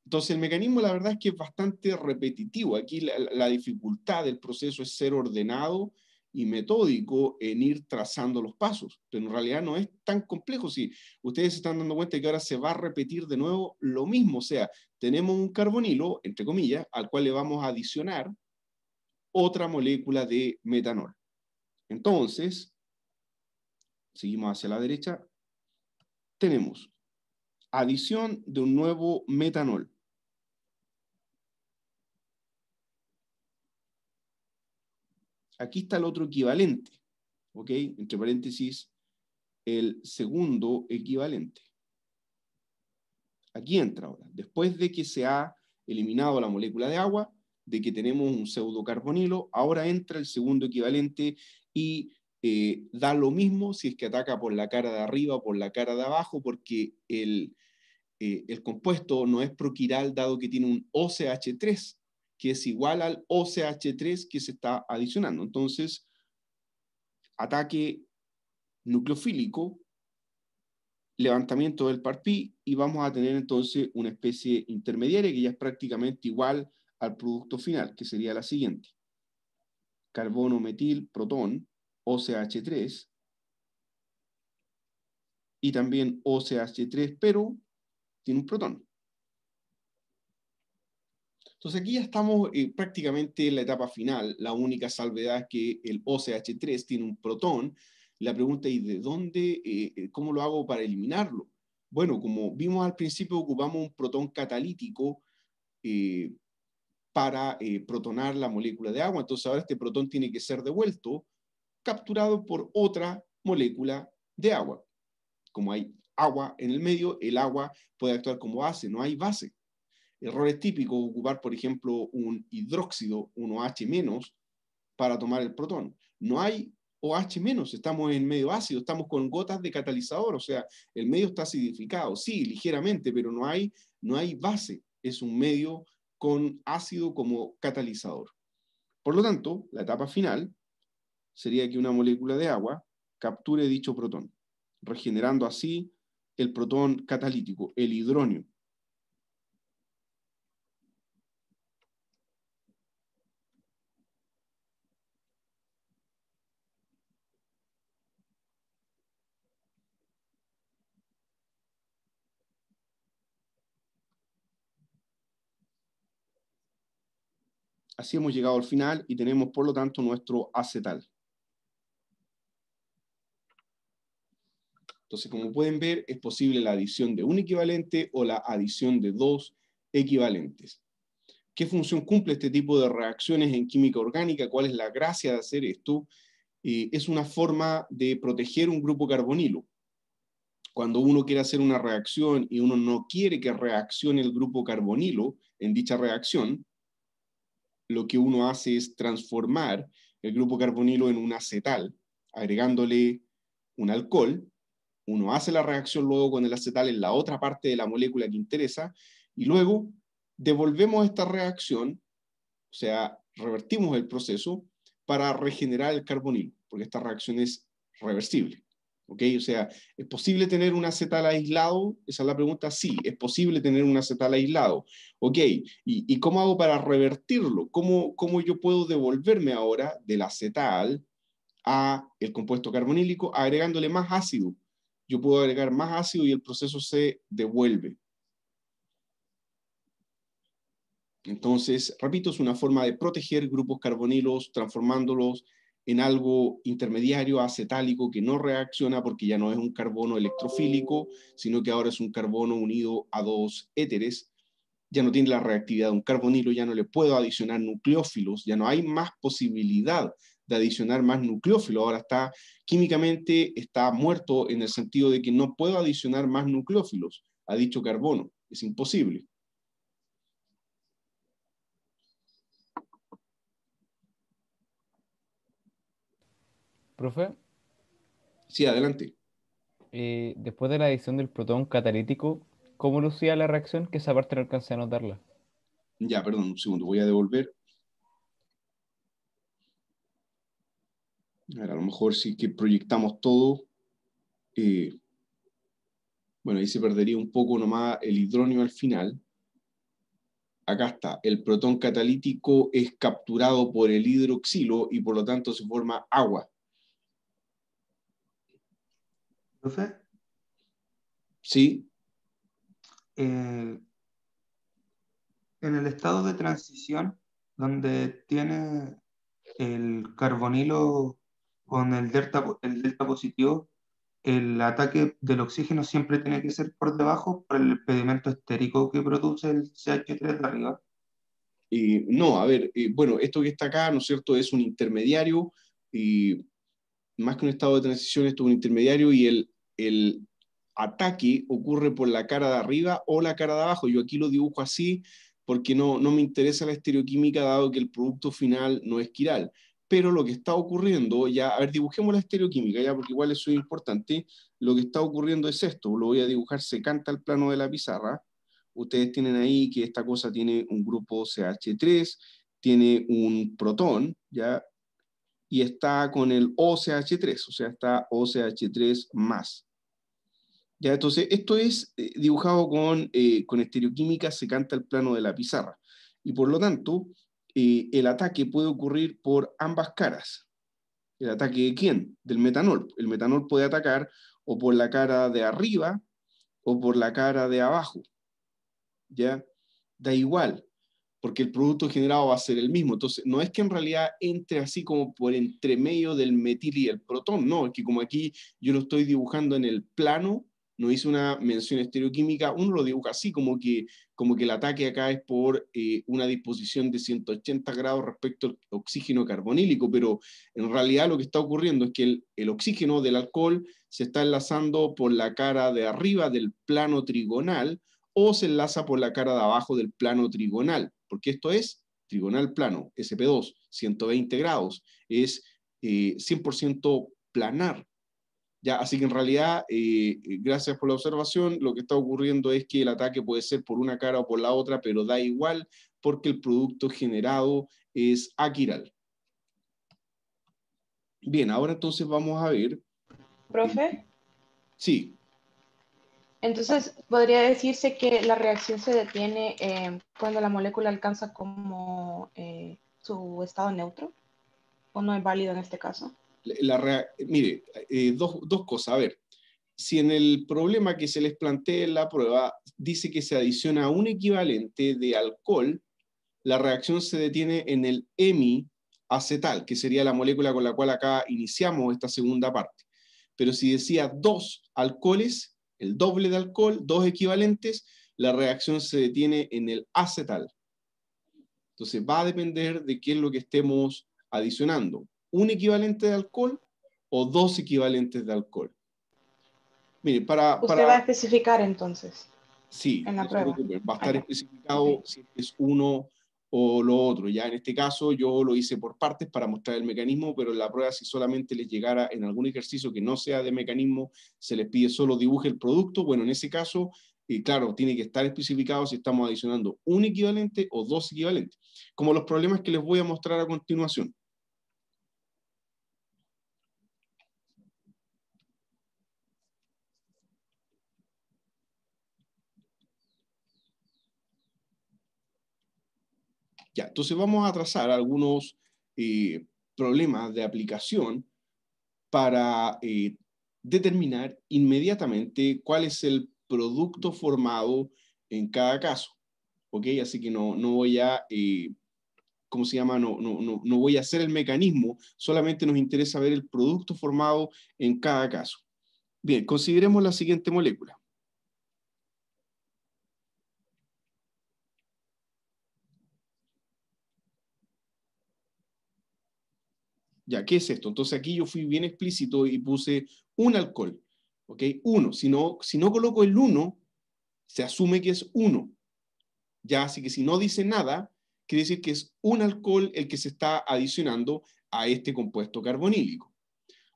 Entonces el mecanismo la verdad es que es bastante repetitivo. Aquí la dificultad del proceso es ser ordenado y metódico en ir trazando los pasos. Pero en realidad no es tan complejo. Si ustedes se están dando cuenta que ahora se va a repetir de nuevo lo mismo, o sea, tenemos un carbonilo, entre comillas, al cual le vamos a adicionar otra molécula de metanol. Entonces, seguimos hacia la derecha, tenemos adición de un nuevo metanol. aquí está el otro equivalente, Entre paréntesis, el segundo equivalente. Aquí entra ahora. Después de que se ha eliminado la molécula de agua, de que tenemos un pseudocarbonilo, ahora entra el segundo equivalente y eh, da lo mismo si es que ataca por la cara de arriba o por la cara de abajo, porque el, eh, el compuesto no es proquiral dado que tiene un OCH3 que es igual al OCH3 que se está adicionando. Entonces, ataque nucleofílico, levantamiento del parpí y vamos a tener entonces una especie intermediaria que ya es prácticamente igual al producto final, que sería la siguiente. Carbono, metil, protón, OCH3 y también OCH3, pero tiene un protón. Entonces aquí ya estamos eh, prácticamente en la etapa final. La única salvedad es que el OCH3 tiene un protón. La pregunta es, ¿de dónde, eh, eh, cómo lo hago para eliminarlo? Bueno, como vimos al principio, ocupamos un protón catalítico para protonar la molécula de agua. Entonces ahora este protón tiene que ser devuelto, capturado por otra molécula de agua. Como hay agua en el medio, el agua puede actuar como base, no hay base. Errores típicos, ocupar, por ejemplo, un hidróxido, un OH- para tomar el protón. No hay OH-, estamos en medio ácido, estamos con gotas de catalizador, o sea, el medio está acidificado, sí, ligeramente, pero no hay, no hay base, es un medio con ácido como catalizador. Por lo tanto, la etapa final sería que una molécula de agua capture dicho protón, regenerando así el protón catalítico, el hidrónio, Así hemos llegado al final y tenemos, por lo tanto, nuestro acetal. Entonces, como pueden ver, es posible la adición de un equivalente o la adición de dos equivalentes. ¿Qué función cumple este tipo de reacciones en química orgánica? ¿Cuál es la gracia de hacer esto? Eh, es una forma de proteger un grupo carbonilo. Cuando uno quiere hacer una reacción y uno no quiere que reaccione el grupo carbonilo en dicha reacción, lo que uno hace es transformar el grupo carbonilo en un acetal, agregándole un alcohol. Uno hace la reacción luego con el acetal en la otra parte de la molécula que interesa y luego devolvemos esta reacción, o sea, revertimos el proceso para regenerar el carbonilo, porque esta reacción es reversible. ¿ok? O sea, ¿es posible tener un acetal aislado? Esa es la pregunta, sí, es posible tener un acetal aislado, ¿ok? ¿Y, cómo hago para revertirlo? ¿Cómo, ¿Cómo yo puedo devolverme ahora del acetal a el compuesto carbonílico agregándole más ácido? Yo puedo agregar más ácido y el proceso se devuelve. Entonces, repito, es una forma de proteger grupos carbonilos transformándolos en algo intermediario acetálico que no reacciona porque ya no es un carbono electrofílico, sino que ahora es un carbono unido a dos éteres, ya no tiene la reactividad de un carbonilo, ya no le puedo adicionar nucleófilos, ya no hay más posibilidad de adicionar más nucleófilos, ahora está químicamente está muerto en el sentido de que no puedo adicionar más nucleófilos a dicho carbono, es imposible. Profe. Sí, adelante. Eh, después de la adición del protón catalítico, ¿cómo lucía la reacción que esa parte no alcancé a notarla? Ya, perdón, un segundo, voy a devolver. A, ver, a lo mejor sí que proyectamos todo. Eh, bueno, ahí se perdería un poco nomás el hidróneo al final. Acá está, el protón catalítico es capturado por el hidroxilo y por lo tanto se forma agua. Sí. Eh, en el estado de transición, donde tiene el carbonilo con el delta, el delta positivo, el ataque del oxígeno siempre tiene que ser por debajo por el impedimento estérico que produce el CH3 de arriba. no, a ver, eh, bueno, esto que está acá, ¿no es cierto?, es un intermediario, y más que un estado de transición, esto es un intermediario y el el ataque ocurre por la cara de arriba o la cara de abajo. Yo aquí lo dibujo así porque no, no me interesa la estereoquímica dado que el producto final no es quiral. Pero lo que está ocurriendo, ya, a ver, dibujemos la estereoquímica, ya, porque igual es es importante. Lo que está ocurriendo es esto, lo voy a dibujar, se canta el plano de la pizarra. Ustedes tienen ahí que esta cosa tiene un grupo CH3, tiene un protón, ya, y está con el OCH3, o sea, está OCH3 más. Ya, entonces, esto es eh, dibujado con, eh, con estereoquímica, se canta el plano de la pizarra. Y por lo tanto, eh, el ataque puede ocurrir por ambas caras. ¿El ataque de quién? Del metanol. El metanol puede atacar o por la cara de arriba o por la cara de abajo. ¿Ya? Da igual, porque el producto generado va a ser el mismo. Entonces, no es que en realidad entre así como por entre medio del metil y el protón, no, es que como aquí yo lo estoy dibujando en el plano no hice una mención estereoquímica, uno lo dibuja así, como que, como que el ataque acá es por eh, una disposición de 180 grados respecto al oxígeno carbonílico, pero en realidad lo que está ocurriendo es que el, oxígeno del alcohol se está enlazando por la cara de arriba del plano trigonal o se enlaza por la cara de abajo del plano trigonal, porque esto es trigonal plano, SP2, 120 grados, es 100% eh, planar, así que en realidad, eh, eh, gracias por la observación, lo que está ocurriendo es que el ataque puede ser por una cara o por la otra, pero da igual porque el producto generado es aquiral. Bien, ahora entonces vamos a ver. ¿Profe? Eh, sí. Entonces, podría decirse que la reacción se detiene cuando la molécula alcanza como su estado neutro, o no es válido en este caso mire, eh, dos, dos cosas. A ver, si en el problema que se les plantea en la prueba dice que se adiciona un equivalente de alcohol, la reacción se detiene en el hemiacetal, que sería la molécula con la cual acá iniciamos esta segunda parte. Pero si decía dos alcoholes, el doble de alcohol, dos equivalentes, la reacción se detiene en el acetal. Entonces va a depender de qué es lo que estemos adicionando un equivalente de alcohol o dos equivalentes de alcohol. Mire, para... Usted va a especificar entonces. Sí, va a estar especificado si es uno o lo otro. Ya en este caso yo lo hice por partes para mostrar el mecanismo, pero en la prueba si solamente les llegara en algún ejercicio que no sea de mecanismo, se les pide solo dibuje el producto. Bueno, en ese caso, y claro, tiene que estar especificado si estamos adicionando un equivalente o dos equivalentes, como los problemas que les voy a mostrar a continuación. Ya, entonces vamos a trazar algunos eh, problemas de aplicación para eh, determinar inmediatamente cuál es el producto formado en cada caso. ¿Ok? Así que no, voy a, eh, se llama? no, no voy a hacer el mecanismo, solamente nos interesa ver el producto formado en cada caso. Bien, consideremos la siguiente molécula. Ya, ¿qué es esto? Entonces aquí yo fui bien explícito y puse un alcohol, ¿ok? Uno. Si no, si no coloco el uno, se asume que es uno. Ya, así que si no dice nada, quiere decir que es un alcohol el que se está adicionando a este compuesto carbonílico.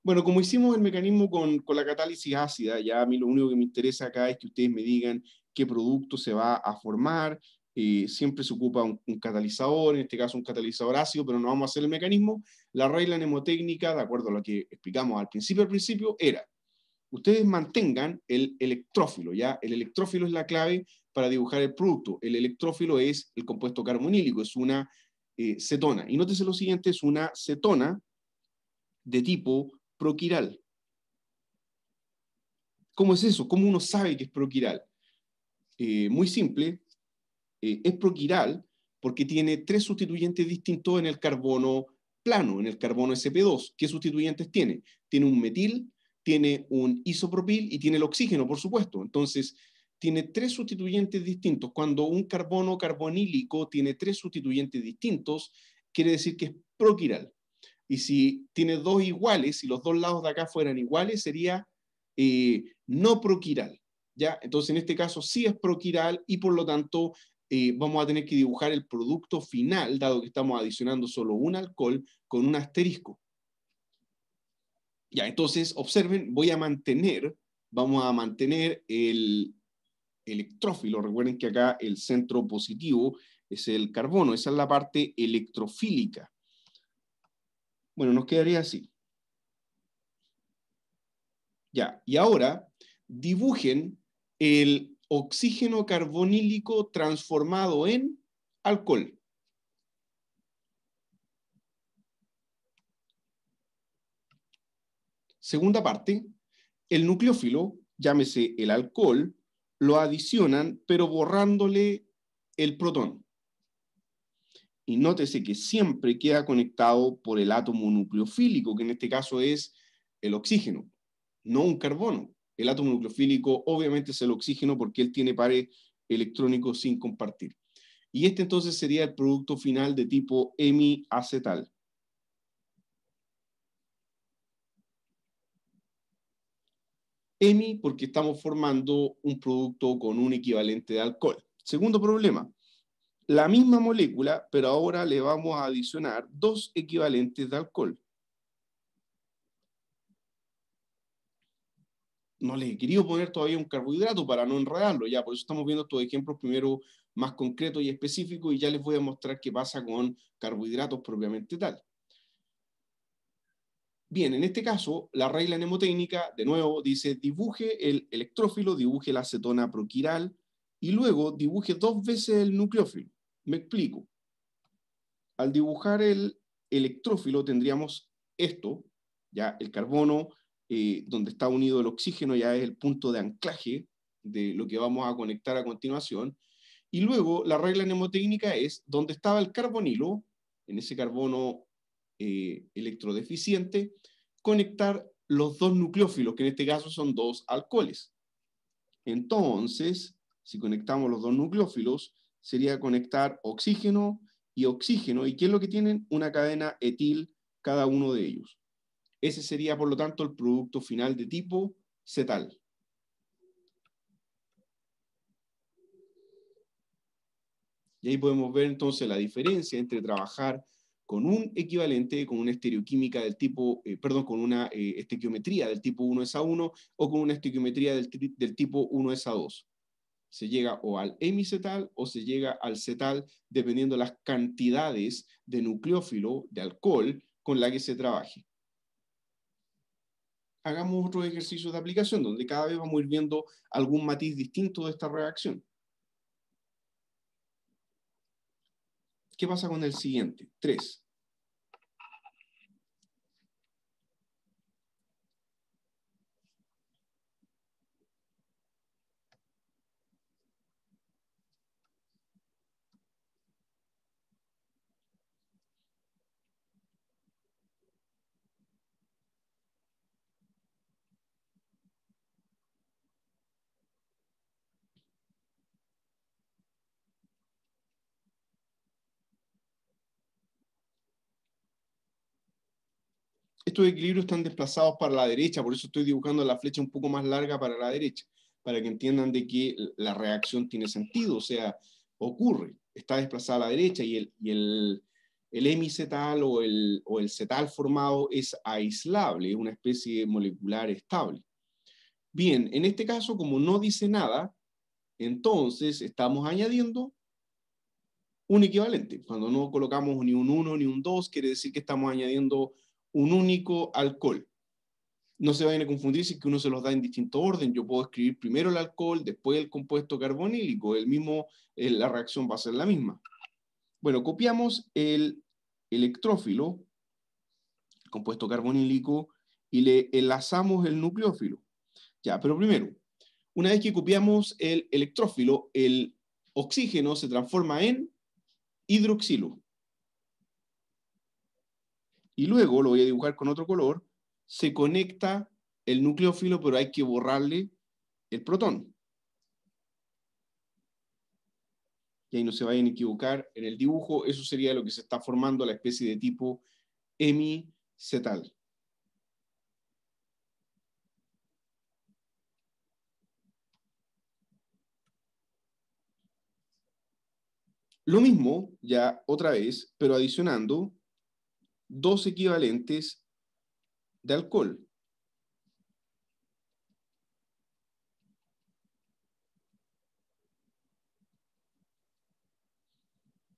Bueno, como hicimos el mecanismo con, con, la catálisis ácida, ya a mí lo único que me interesa acá es que ustedes me digan qué producto se va a formar, siempre se ocupa un, catalizador, en este caso un catalizador ácido, pero no vamos a hacer el mecanismo. La regla mnemotécnica, de acuerdo a lo que explicamos al principio, al principio era, ustedes mantengan el electrófilo, ¿ya? El electrófilo es la clave para dibujar el producto. El electrófilo es el compuesto carbonílico, es una eh, cetona. Y nótese lo siguiente, es una cetona de tipo proquiral. ¿Cómo es eso? ¿Cómo uno sabe que es proquiral? Eh, muy simple, eh, es proquiral porque tiene tres sustituyentes distintos en el carbono plano, en el carbono SP2. ¿Qué sustituyentes tiene? Tiene un metil, tiene un isopropil y tiene el oxígeno, por supuesto. Entonces, tiene tres sustituyentes distintos. Cuando un carbono carbonílico tiene tres sustituyentes distintos, quiere decir que es proquiral. Y si tiene dos iguales, si los dos lados de acá fueran iguales, sería eh, no proquiral. ¿ya? Entonces, en este caso sí es proquiral y por lo tanto eh, vamos a tener que dibujar el producto final, dado que estamos adicionando solo un alcohol con un asterisco. Ya, entonces, observen, voy a mantener, vamos a mantener el electrófilo. Recuerden que acá el centro positivo es el carbono, esa es la parte electrofílica. Bueno, nos quedaría así. Ya, y ahora dibujen el oxígeno carbonílico transformado en alcohol. Segunda parte, el nucleófilo, llámese el alcohol, lo adicionan pero borrándole el protón. Y nótese que siempre queda conectado por el átomo nucleofílico, que en este caso es el oxígeno, no un carbono el átomo nucleofílico obviamente es el oxígeno porque él tiene pares electrónicos sin compartir. Y este entonces sería el producto final de tipo hemiacetal. Emi porque estamos formando un producto con un equivalente de alcohol. Segundo problema, la misma molécula, pero ahora le vamos a adicionar dos equivalentes de alcohol. no le he querido poner todavía un carbohidrato para no enredarlo, ya, por eso estamos viendo estos ejemplos primero más concretos y específicos y ya les voy a mostrar qué pasa con carbohidratos propiamente tal. Bien, en este caso, la regla mnemotécnica, de nuevo, dice dibuje el electrófilo, dibuje la acetona proquiral y luego dibuje dos veces el nucleófilo. Me explico. Al dibujar el electrófilo tendríamos esto, ya el carbono, eh, donde está unido el oxígeno, ya es el punto de anclaje de lo que vamos a conectar a continuación. Y luego la regla mnemotécnica es donde estaba el carbonilo, en ese carbono eh, electrodeficiente, conectar los dos nucleófilos, que en este caso son dos alcoholes. Entonces, si conectamos los dos nucleófilos, sería conectar oxígeno y oxígeno. ¿Y qué es lo que tienen? Una cadena etil cada uno de ellos. Ese sería, por lo tanto, el producto final de tipo cetal. Y ahí podemos ver entonces la diferencia entre trabajar con un equivalente, con una estereoquímica del tipo, eh, perdón, con una eh, estequiometría del tipo 1S1 o con una estequiometría del, del tipo 1S2. Se llega o al hemicetal o se llega al cetal, dependiendo las cantidades de nucleófilo, de alcohol, con la que se trabaje hagamos otro ejercicio de aplicación, donde cada vez vamos a ir viendo algún matiz distinto de esta reacción. ¿Qué pasa con el siguiente? Tres. estos equilibrios están desplazados para la derecha, por eso estoy dibujando la flecha un poco más larga para la derecha, para que entiendan de que la reacción tiene sentido, o sea, ocurre, está desplazada a la derecha y el, hemicetal o el, o el cetal formado es aislable, es una especie molecular estable. Bien, en este caso, como no dice nada, entonces estamos añadiendo un equivalente. Cuando no colocamos ni un 1 ni un 2, quiere decir que estamos añadiendo un único alcohol. No se vayan a confundir si es que uno se los da en distinto orden. Yo puedo escribir primero el alcohol, después el compuesto carbonílico. El mismo, eh, la reacción va a ser la misma. Bueno, copiamos el electrófilo, el compuesto carbonílico, y le enlazamos el nucleófilo. Ya, pero primero, una vez que copiamos el electrófilo, el oxígeno se transforma en hidroxilo y luego lo voy a dibujar con otro color, se conecta el nucleófilo, pero hay que borrarle el protón. Y ahí no se vayan a equivocar en el dibujo, eso sería lo que se está formando la especie de tipo hemicetal. Lo mismo, ya otra vez, pero adicionando dos equivalentes de alcohol.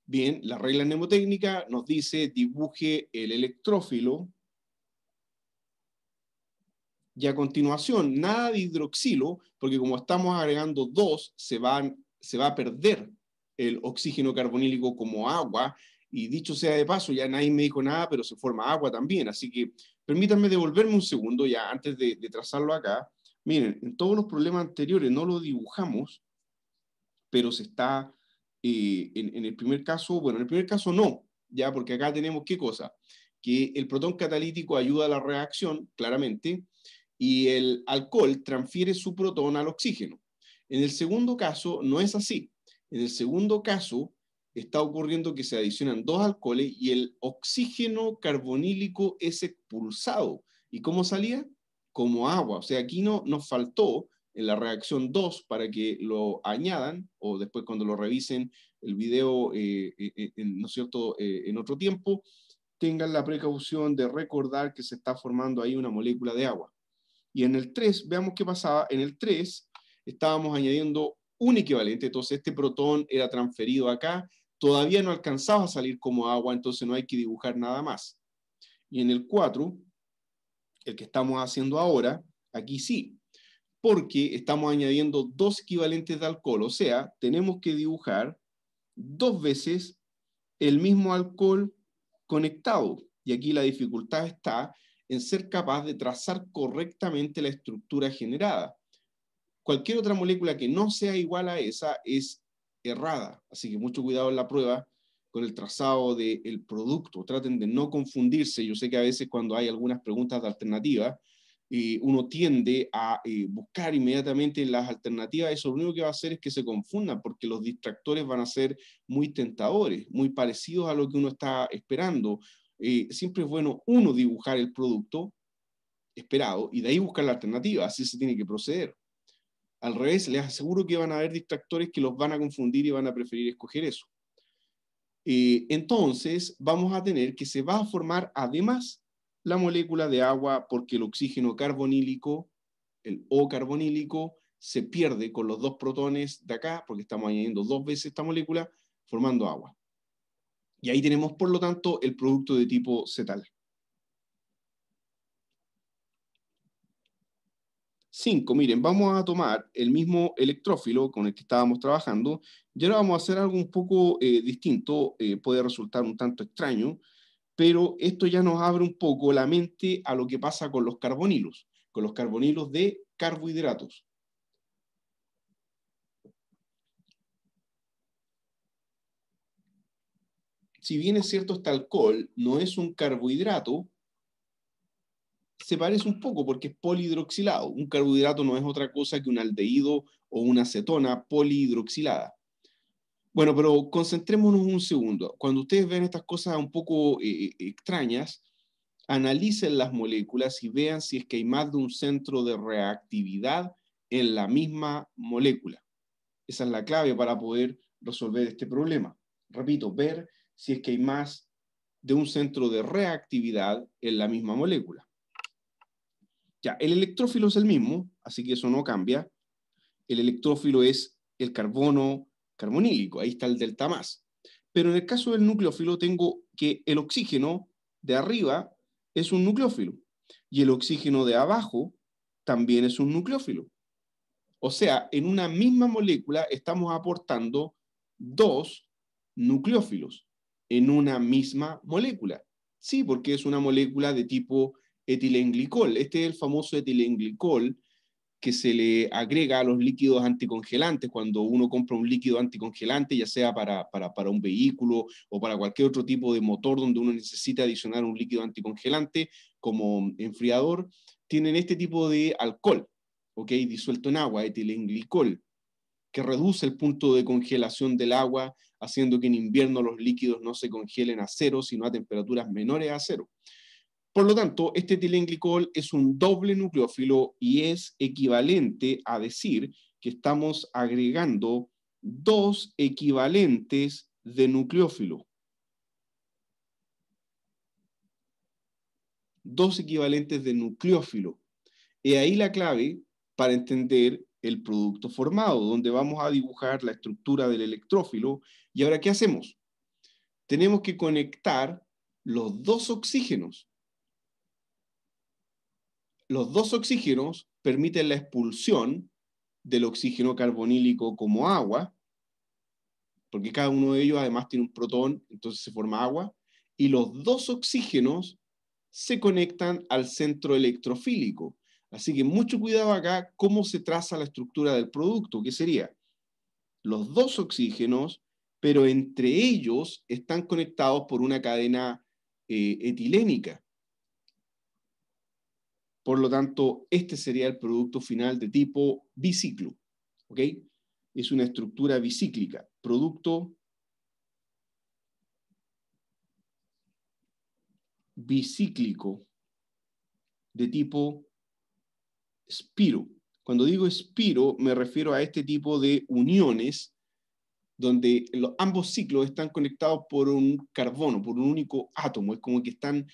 Bien, la regla mnemotécnica nos dice dibuje el electrófilo y a continuación nada de hidroxilo, porque como estamos agregando dos, se, van, se va a perder el oxígeno carbonílico como agua y dicho sea de paso, ya nadie me dijo nada, pero se forma agua también. Así que permítanme devolverme un segundo ya antes de, trazarlo acá. Miren, en todos los problemas anteriores no lo dibujamos, pero se está eh, en, en, el primer caso, bueno, en el primer caso no, ya porque acá tenemos qué cosa, que el protón catalítico ayuda a la reacción, claramente, y el alcohol transfiere su protón al oxígeno. En el segundo caso no es así. En el segundo caso, está ocurriendo que se adicionan dos alcoholes y el oxígeno carbonílico es expulsado. ¿Y cómo salía? Como agua. O sea, aquí no, nos faltó en la reacción 2 para que lo añadan o después cuando lo revisen el video, eh, eh, eh, ¿no es cierto?, en otro tiempo, tengan la precaución de recordar que se está formando ahí una molécula de agua. Y en el 3, veamos qué pasaba, en el 3 estábamos añadiendo un equivalente, entonces este protón era transferido acá todavía no alcanzaba a salir como agua, entonces no hay que dibujar nada más. Y en el 4, el que estamos haciendo ahora, aquí sí, porque estamos añadiendo dos equivalentes de alcohol, o sea, tenemos que dibujar dos veces el mismo alcohol conectado. Y aquí la dificultad está en ser capaz de trazar correctamente la estructura generada. Cualquier otra molécula que no sea igual a esa es errada. Así que mucho cuidado en la prueba con el trazado del producto. Traten de no confundirse. Yo sé que a veces cuando hay algunas preguntas de alternativa, eh, uno tiende a eh, buscar inmediatamente las alternativas. Eso lo único que va a hacer es que se confundan porque los distractores van a ser muy tentadores, muy parecidos a lo que uno está esperando. Eh, siempre es bueno uno dibujar el producto esperado y de ahí buscar la alternativa. Así se tiene que proceder. Al revés, les aseguro que van a haber distractores que los van a confundir y van a preferir escoger eso. entonces, vamos a tener que se va a formar además la molécula de agua porque el oxígeno carbonílico, el O carbonílico, se pierde con los dos protones de acá, porque estamos añadiendo dos veces esta molécula, formando agua. Y ahí tenemos, por lo tanto, el producto de tipo cetal. Cinco, miren, vamos a tomar el mismo electrófilo con el que estábamos trabajando y ahora vamos a hacer algo un poco eh, distinto, eh, puede resultar un tanto extraño, pero esto ya nos abre un poco la mente a lo que pasa con los carbonilos, con los carbonilos de carbohidratos. Si bien es cierto, este alcohol no es un carbohidrato, se parece un poco porque es polihidroxilado. Un carbohidrato no es otra cosa que un aldehído o una acetona polihidroxilada. Bueno, pero concentrémonos un segundo. Cuando ustedes ven estas cosas un poco eh, eh, extrañas, analicen las moléculas y vean si es que hay más de un centro de reactividad en la misma molécula. Esa es la clave para poder resolver este problema. Repito, ver si es que hay más de un centro de reactividad en la misma molécula. Ya, el electrófilo es el mismo, así que eso no cambia. El electrófilo es el carbono carbonílico, ahí está el delta más. Pero en el caso del nucleófilo tengo que el oxígeno de arriba es un nucleófilo y el oxígeno de abajo también es un nucleófilo. O sea, en una misma molécula estamos aportando dos nucleófilos en una misma molécula. Sí, porque es una molécula de tipo etilenglicol. Este es el famoso etilenglicol que se le agrega a los líquidos anticongelantes cuando uno compra un líquido anticongelante, ya sea para, un vehículo o para cualquier otro tipo de motor donde uno necesita adicionar un líquido anticongelante como enfriador, tienen este tipo de alcohol, ¿ok? Disuelto en agua, etilenglicol, que reduce el punto de congelación del agua, haciendo que en invierno los líquidos no se congelen a cero, sino a temperaturas menores a cero. Por lo tanto, este etilenglicol es un doble nucleófilo y es equivalente a decir que estamos agregando dos equivalentes de nucleófilo. Dos equivalentes de nucleófilo. Y ahí la clave para entender el producto formado, donde vamos a dibujar la estructura del electrófilo. ¿Y ahora qué hacemos? Tenemos que conectar los dos oxígenos los dos oxígenos permiten la expulsión del oxígeno carbonílico como agua, porque cada uno de ellos además tiene un protón, entonces se forma agua, y los dos oxígenos se conectan al centro electrofílico. Así que mucho cuidado acá cómo se traza la estructura del producto, que sería los dos oxígenos, pero entre ellos están conectados por una cadena eh, etilénica. Por lo tanto, este sería el producto final de tipo biciclo. ¿Ok? Es una estructura bicíclica. Producto bicíclico de tipo espiro. Cuando digo espiro, me refiero a este tipo de uniones donde los, ambos ciclos están conectados por un carbono, por un único átomo. Es como que están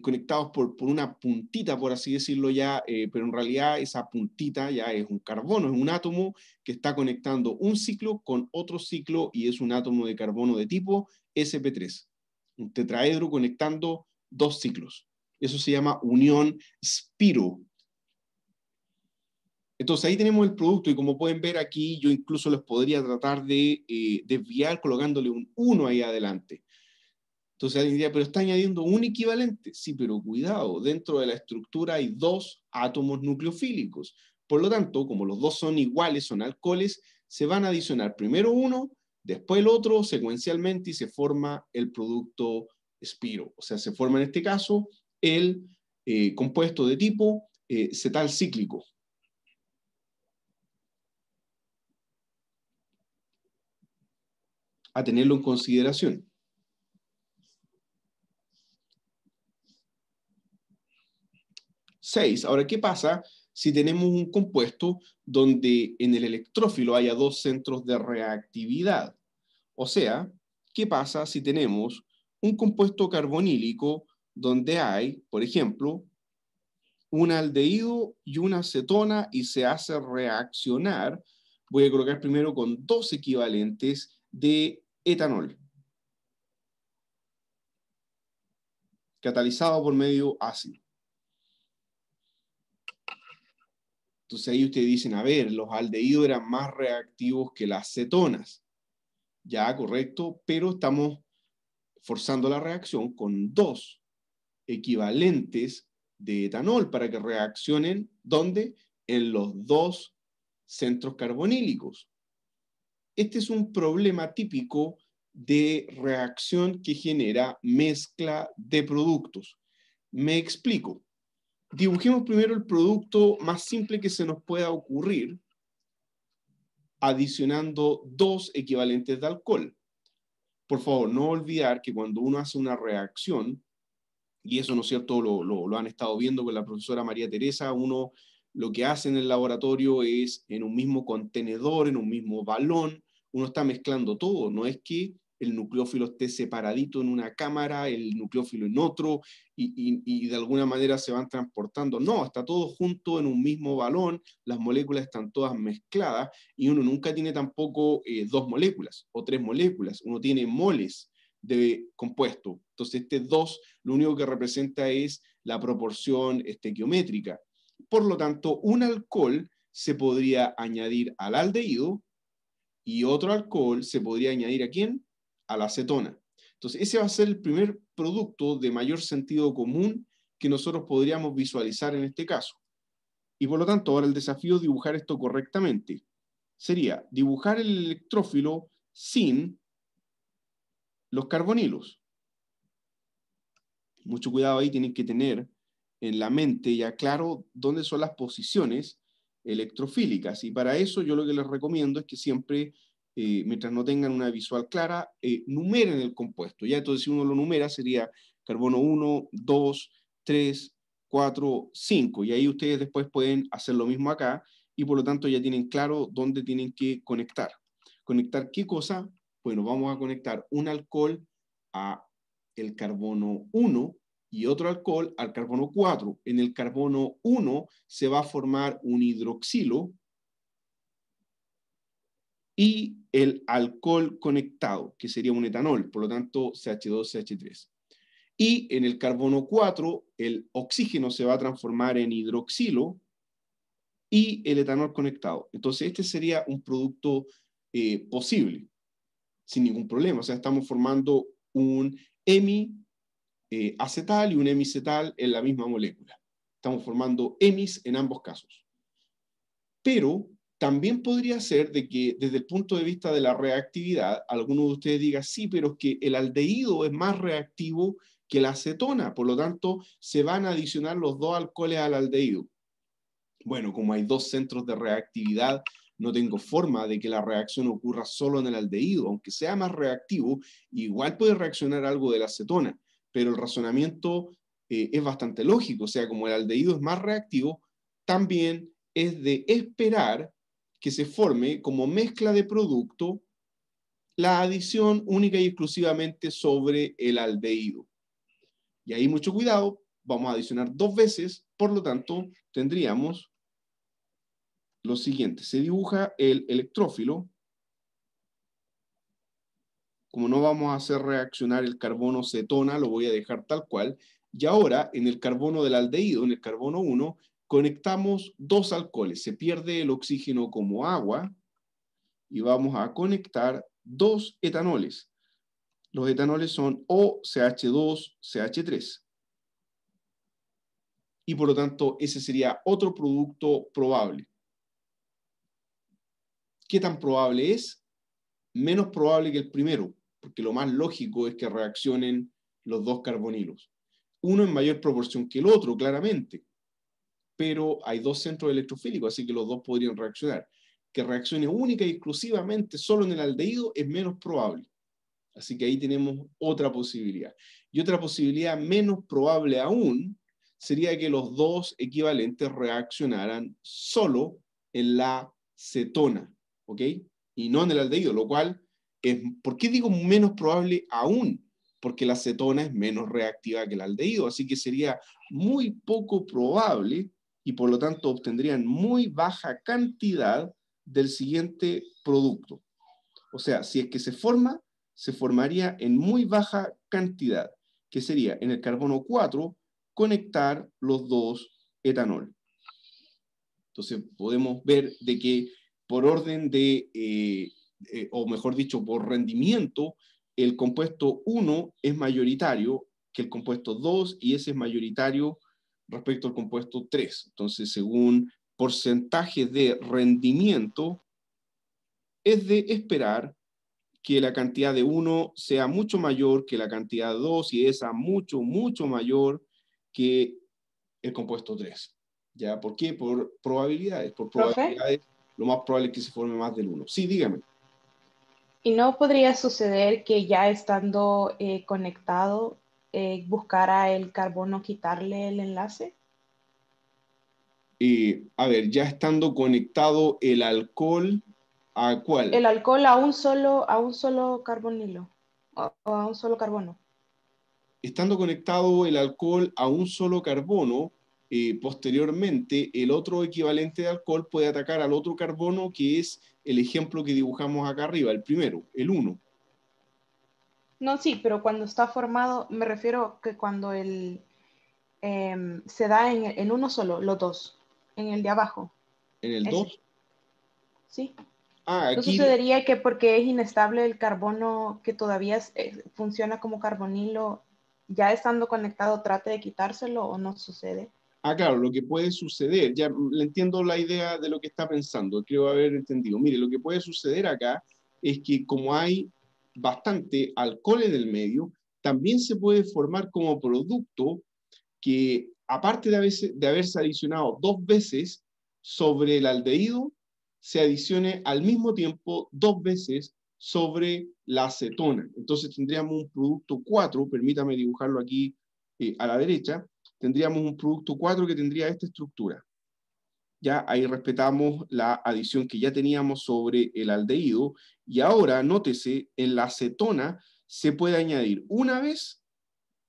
conectados por, por, una puntita, por así decirlo ya, eh, pero en realidad esa puntita ya es un carbono, es un átomo que está conectando un ciclo con otro ciclo y es un átomo de carbono de tipo SP3, un tetraedro conectando dos ciclos. Eso se llama unión spiro. Entonces ahí tenemos el producto y como pueden ver aquí, yo incluso les podría tratar de eh, desviar colocándole un 1 ahí adelante. Entonces alguien diría, pero está añadiendo un equivalente. Sí, pero cuidado, dentro de la estructura hay dos átomos nucleofílicos. Por lo tanto, como los dos son iguales, son alcoholes, se van a adicionar primero uno, después el otro, secuencialmente, y se forma el producto espiro. O sea, se forma en este caso el eh, compuesto de tipo eh, cetal cíclico. A tenerlo en consideración. Ahora, ¿qué pasa si tenemos un compuesto donde en el electrófilo haya dos centros de reactividad? O sea, ¿qué pasa si tenemos un compuesto carbonílico donde hay, por ejemplo, un aldehído y una acetona y se hace reaccionar? Voy a colocar primero con dos equivalentes de etanol. catalizado por medio ácido. Entonces ahí ustedes dicen, a ver, los aldehídos eran más reactivos que las cetonas. Ya, correcto, pero estamos forzando la reacción con dos equivalentes de etanol para que reaccionen, ¿dónde? En los dos centros carbonílicos. Este es un problema típico de reacción que genera mezcla de productos. Me explico dibujemos primero el producto más simple que se nos pueda ocurrir, adicionando dos equivalentes de alcohol. Por favor, no olvidar que cuando uno hace una reacción, y eso, ¿no es cierto?, lo, lo han estado viendo con la profesora María Teresa, uno lo que hace en el laboratorio es en un mismo contenedor, en un mismo balón, uno está mezclando todo, no es que el nucleófilo esté separadito en una cámara, el nucleófilo en otro, y, de alguna manera se van transportando. No, está todo junto en un mismo balón, las moléculas están todas mezcladas, y uno nunca tiene tampoco eh, dos moléculas o tres moléculas, uno tiene moles de compuesto. Entonces, este 2 lo único que representa es la proporción estequiométrica. Por lo tanto, un alcohol se podría añadir al aldehído y otro alcohol se podría añadir a quién? la acetona. Entonces, ese va a ser el primer producto de mayor sentido común que nosotros podríamos visualizar en este caso. Y por lo tanto, ahora el desafío es dibujar esto correctamente. Sería dibujar el electrófilo sin los carbonilos. Mucho cuidado ahí, tienen que tener en la mente ya claro dónde son las posiciones electrofílicas. Y para eso yo lo que les recomiendo es que siempre eh, mientras no tengan una visual clara, eh, numeren el compuesto. Ya entonces si uno lo numera sería carbono 1, 2, 3, 4, 5. Y ahí ustedes después pueden hacer lo mismo acá y por lo tanto ya tienen claro dónde tienen que conectar. ¿Conectar qué cosa? Bueno, vamos a conectar un alcohol a el carbono 1 y otro alcohol al carbono 4. En el carbono 1 se va a formar un hidroxilo y el alcohol conectado, que sería un etanol, por lo tanto CH2CH3. Y en el carbono 4, el oxígeno se va a transformar en hidroxilo y el etanol conectado. Entonces, este sería un producto eh, posible, sin ningún problema. O sea, estamos formando un hemiacetal acetal y un hemicetal en la misma molécula. Estamos formando hemis en ambos casos. Pero también podría ser de que desde el punto de vista de la reactividad, alguno de ustedes diga, sí, pero es que el aldehído es más reactivo que la acetona, por lo tanto, se van a adicionar los dos alcoholes al aldehído. Bueno, como hay dos centros de reactividad, no tengo forma de que la reacción ocurra solo en el aldehído, aunque sea más reactivo, igual puede reaccionar algo de la acetona, pero el razonamiento eh, es bastante lógico, o sea, como el aldehído es más reactivo, también es de esperar que se forme como mezcla de producto la adición única y exclusivamente sobre el aldehído. Y ahí mucho cuidado, vamos a adicionar dos veces, por lo tanto tendríamos lo siguiente, se dibuja el electrófilo, como no vamos a hacer reaccionar el carbono cetona, lo voy a dejar tal cual, y ahora en el carbono del aldehído, en el carbono 1, conectamos dos alcoholes. Se pierde el oxígeno como agua y vamos a conectar dos etanoles. Los etanoles son OCH2, CH3. Y por lo tanto, ese sería otro producto probable. ¿Qué tan probable es? Menos probable que el primero, porque lo más lógico es que reaccionen los dos carbonilos. Uno en mayor proporción que el otro, claramente, pero hay dos centros electrofílicos, así que los dos podrían reaccionar. Que reaccione única y exclusivamente solo en el aldehído es menos probable. Así que ahí tenemos otra posibilidad. Y otra posibilidad menos probable aún sería que los dos equivalentes reaccionaran solo en la cetona, ¿ok? Y no en el aldehído, lo cual es, ¿por qué digo menos probable aún? Porque la cetona es menos reactiva que el aldehído, así que sería muy poco probable y por lo tanto obtendrían muy baja cantidad del siguiente producto. O sea, si es que se forma, se formaría en muy baja cantidad, que sería en el carbono 4 conectar los dos etanol. Entonces podemos ver de que por orden de, eh, eh, o mejor dicho, por rendimiento, el compuesto 1 es mayoritario que el compuesto 2 y ese es mayoritario respecto al compuesto 3. Entonces, según porcentaje de rendimiento, es de esperar que la cantidad de 1 sea mucho mayor que la cantidad 2 y esa mucho, mucho mayor que el compuesto 3. ¿Ya? ¿Por qué? Por probabilidades. Por probabilidades, lo más probable es que se forme más del 1. Sí, dígame. ¿Y no podría suceder que ya estando eh, conectado eh, a el carbono, quitarle el enlace? Eh, a ver, ya estando conectado el alcohol, ¿a cuál? El alcohol a un solo, a un solo carbonilo, o a un solo carbono. Estando conectado el alcohol a un solo carbono, eh, posteriormente el otro equivalente de alcohol puede atacar al otro carbono que es el ejemplo que dibujamos acá arriba, el primero, el 1. No, sí, pero cuando está formado, me refiero que cuando el, em, se da en, en, uno solo, los dos, en el de abajo. ¿En el dos? Sí. Ah, aquí... No sucedería que porque es inestable el carbono que todavía eh, funciona como carbonilo, ya estando conectado, trate de quitárselo o no sucede. Ah, claro, lo que puede suceder, ya le entiendo la idea de lo que está pensando, creo haber entendido. Mire, lo que puede suceder acá es que como hay bastante alcohol en el medio, también se puede formar como producto que, aparte de, haberse, adicionado dos veces sobre el aldehído, se adicione al mismo tiempo dos veces sobre la acetona. Entonces tendríamos un producto 4, permítame dibujarlo aquí eh, a la derecha, tendríamos un producto 4 que tendría esta estructura ya ahí respetamos la adición que ya teníamos sobre el aldehído y ahora, nótese, en la acetona se puede añadir una vez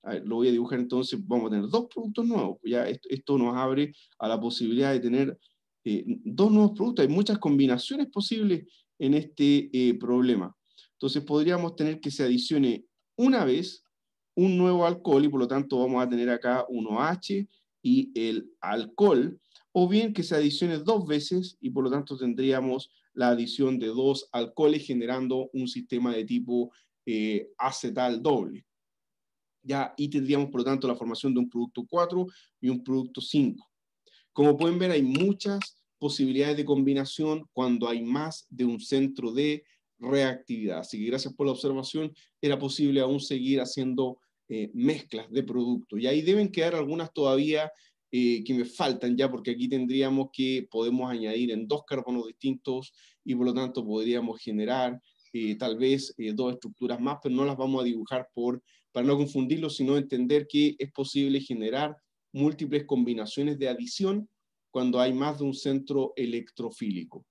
a ver, lo voy a dibujar entonces, vamos a tener dos productos nuevos. Ya esto, nos abre a la posibilidad de tener eh, dos nuevos productos. Hay muchas combinaciones posibles en este eh, problema. Entonces podríamos tener que se adicione una vez un nuevo alcohol y por lo tanto vamos a tener acá 1H y el alcohol o bien que se adicione dos veces y por lo tanto tendríamos la adición de dos alcoholes generando un sistema de tipo eh, acetal doble. Ya, y tendríamos por lo tanto la formación de un producto 4 y un producto 5. Como pueden ver, hay muchas posibilidades de combinación cuando hay más de un centro de reactividad. Así que gracias por la observación. Era posible aún seguir haciendo eh, mezclas de productos. Y ahí deben quedar algunas todavía eh, que me faltan ya, porque aquí tendríamos que podemos añadir en dos carbonos distintos y por lo tanto podríamos generar eh, tal vez eh, dos estructuras más, pero no las vamos a dibujar por, para no confundirlos, sino entender que es posible generar múltiples combinaciones de adición cuando hay más de un centro electrofílico.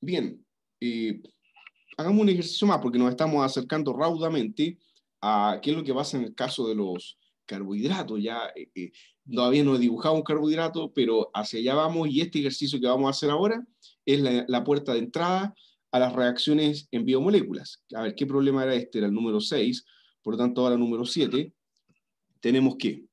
Bien, hagamos un ejercicio más porque nos estamos acercando raudamente a qué es lo que pasa en el caso de los carbohidratos. Ya eh, eh, todavía no he dibujado un carbohidrato, pero hacia allá vamos y este ejercicio que vamos a hacer ahora es la, puerta de entrada a las reacciones en biomoléculas. A ver, ¿qué problema era este? Era el número 6, por lo tanto ahora número 7. Tenemos que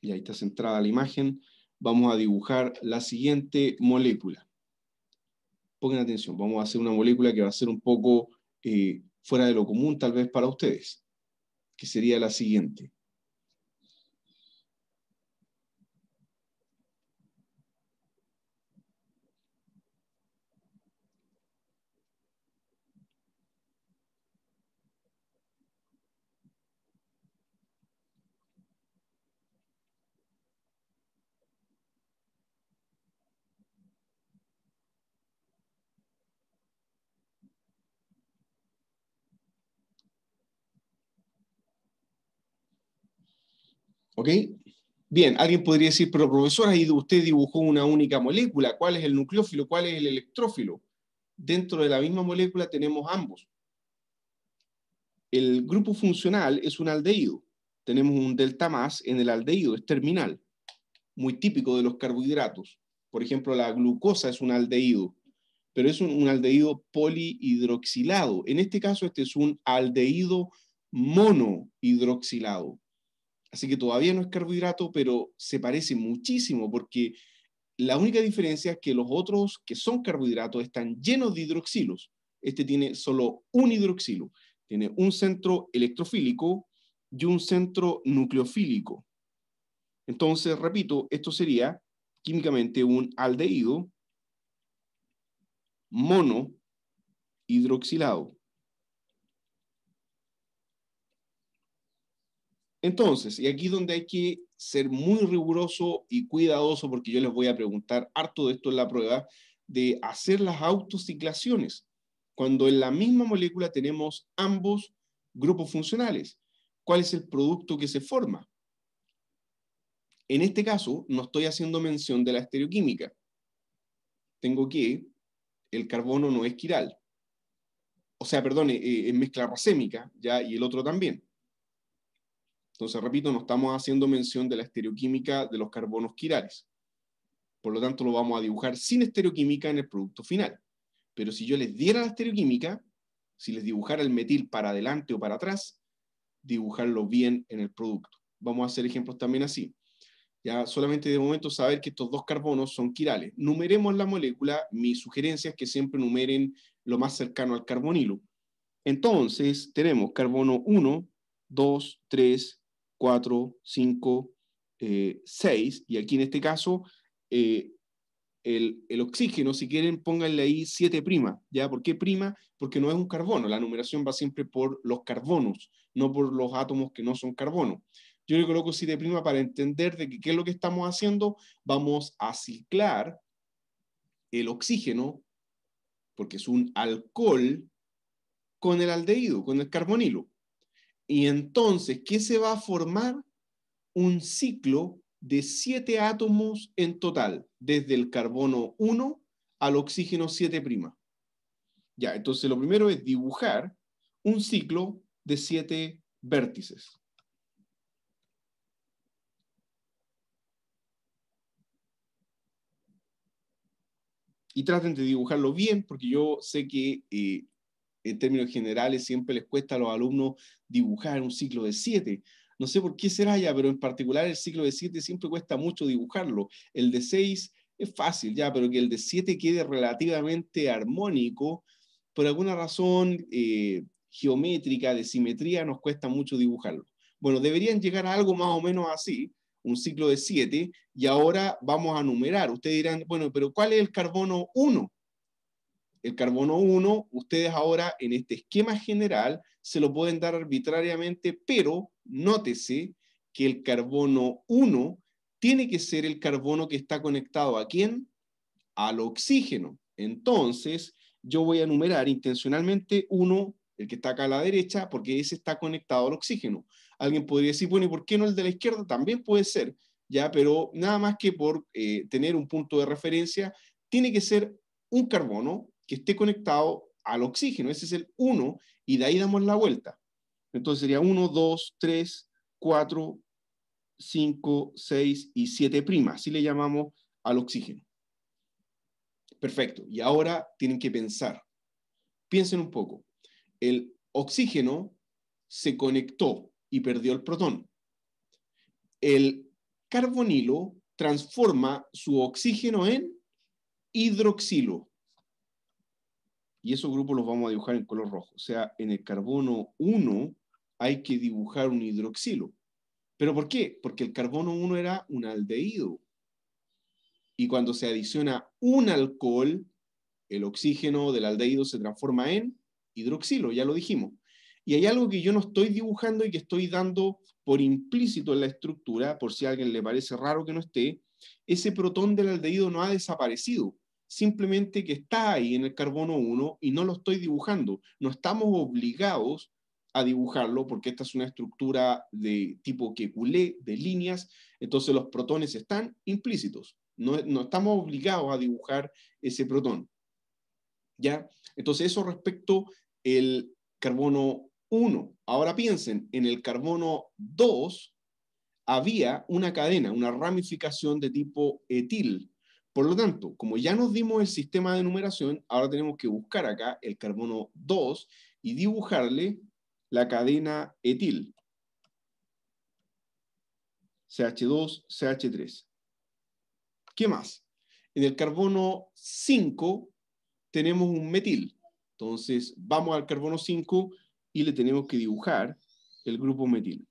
y ahí está centrada la imagen, vamos a dibujar la siguiente molécula. Pongan atención, vamos a hacer una molécula que va a ser un poco eh, fuera de lo común tal vez para ustedes, que sería la siguiente. Bien, alguien podría decir, pero profesor, ahí usted dibujó una única molécula. ¿Cuál es el nucleófilo? ¿Cuál es el electrófilo? Dentro de la misma molécula tenemos ambos. El grupo funcional es un aldehído. Tenemos un delta más en el aldehído, es terminal, muy típico de los carbohidratos. Por ejemplo, la glucosa es un aldehído, pero es un, aldeído aldehído polihidroxilado. En este caso, este es un aldehído monohidroxilado. Así que todavía no es carbohidrato, pero se parece muchísimo porque la única diferencia es que los otros que son carbohidratos están llenos de hidroxilos. Este tiene solo un hidroxilo. Tiene un centro electrofílico y un centro nucleofílico. Entonces, repito, esto sería químicamente un aldehído monohidroxilado. Entonces, y aquí es donde hay que ser muy riguroso y cuidadoso, porque yo les voy a preguntar harto de esto en la prueba, de hacer las autociclaciones, cuando en la misma molécula tenemos ambos grupos funcionales. ¿Cuál es el producto que se forma? En este caso, no estoy haciendo mención de la estereoquímica. Tengo que el carbono no es quiral. O sea, perdone, eh, es mezcla racémica, ya, y el otro también. Entonces, repito, no estamos haciendo mención de la estereoquímica de los carbonos quirales. Por lo tanto, lo vamos a dibujar sin estereoquímica en el producto final. Pero si yo les diera la estereoquímica, si les dibujara el metil para adelante o para atrás, dibujarlo bien en el producto. Vamos a hacer ejemplos también así. Ya solamente de momento saber que estos dos carbonos son quirales. Numeremos la molécula. Mi sugerencia es que siempre numeren lo más cercano al carbonilo. Entonces, tenemos carbono 1, 2, 3, 4, 5, 6, y aquí en este caso eh, el, oxígeno, si quieren, pónganle ahí 7 prima. ¿Ya? ¿Por qué prima? Porque no es un carbono. La numeración va siempre por los carbonos, no por los átomos que no son carbono. Yo le coloco 7 prima para entender de qué es lo que estamos haciendo. Vamos a ciclar el oxígeno, porque es un alcohol, con el aldehído, con el carbonilo. Y entonces, ¿qué se va a formar? Un ciclo de siete átomos en total, desde el carbono 1 al oxígeno 7'. Ya, entonces lo primero es dibujar un ciclo de siete vértices. Y traten de dibujarlo bien, porque yo sé que eh, en términos generales siempre les cuesta a los alumnos dibujar un ciclo de siete. No sé por qué será ya, pero en particular el ciclo de siete siempre cuesta mucho dibujarlo. El de seis es fácil ya, pero que el de siete quede relativamente armónico, por alguna razón eh, geométrica, de simetría, nos cuesta mucho dibujarlo. Bueno, deberían llegar a algo más o menos así, un ciclo de siete, y ahora vamos a numerar. Ustedes dirán, bueno, pero ¿cuál es el carbono 1? El carbono 1, ustedes ahora en este esquema general se lo pueden dar arbitrariamente, pero nótese que el carbono 1 tiene que ser el carbono que está conectado a quién? Al oxígeno. Entonces, yo voy a numerar intencionalmente 1, el que está acá a la derecha, porque ese está conectado al oxígeno. Alguien podría decir, bueno, ¿y por qué no el de la izquierda? También puede ser, ya, pero nada más que por eh, tener un punto de referencia, tiene que ser un carbono que esté conectado al oxígeno. Ese es el 1 y de ahí damos la vuelta. Entonces sería 1, 2, 3, 4, 5, 6 y 7 primas. Así le llamamos al oxígeno. Perfecto. Y ahora tienen que pensar. Piensen un poco. El oxígeno se conectó y perdió el protón. El carbonilo transforma su oxígeno en hidroxilo y esos grupos los vamos a dibujar en color rojo. O sea, en el carbono 1 hay que dibujar un hidroxilo. ¿Pero por qué? Porque el carbono 1 era un aldehído. Y cuando se adiciona un alcohol, el oxígeno del aldehído se transforma en hidroxilo, ya lo dijimos. Y hay algo que yo no estoy dibujando y que estoy dando por implícito en la estructura, por si a alguien le parece raro que no esté, ese protón del aldehído no ha desaparecido simplemente que está ahí en el carbono 1 y no lo estoy dibujando. No estamos obligados a dibujarlo porque esta es una estructura de tipo que de líneas, entonces los protones están implícitos. No, estamos obligados a dibujar ese protón. ¿Ya? Entonces eso respecto el carbono 1. Ahora piensen, en el carbono 2 había una cadena, una ramificación de tipo etil, por lo tanto, como ya nos dimos el sistema de numeración, ahora tenemos que buscar acá el carbono 2 y dibujarle la cadena etil. CH2, CH3. ¿Qué más? En el carbono 5 tenemos un metil. Entonces, vamos al carbono 5 y le tenemos que dibujar el grupo metil.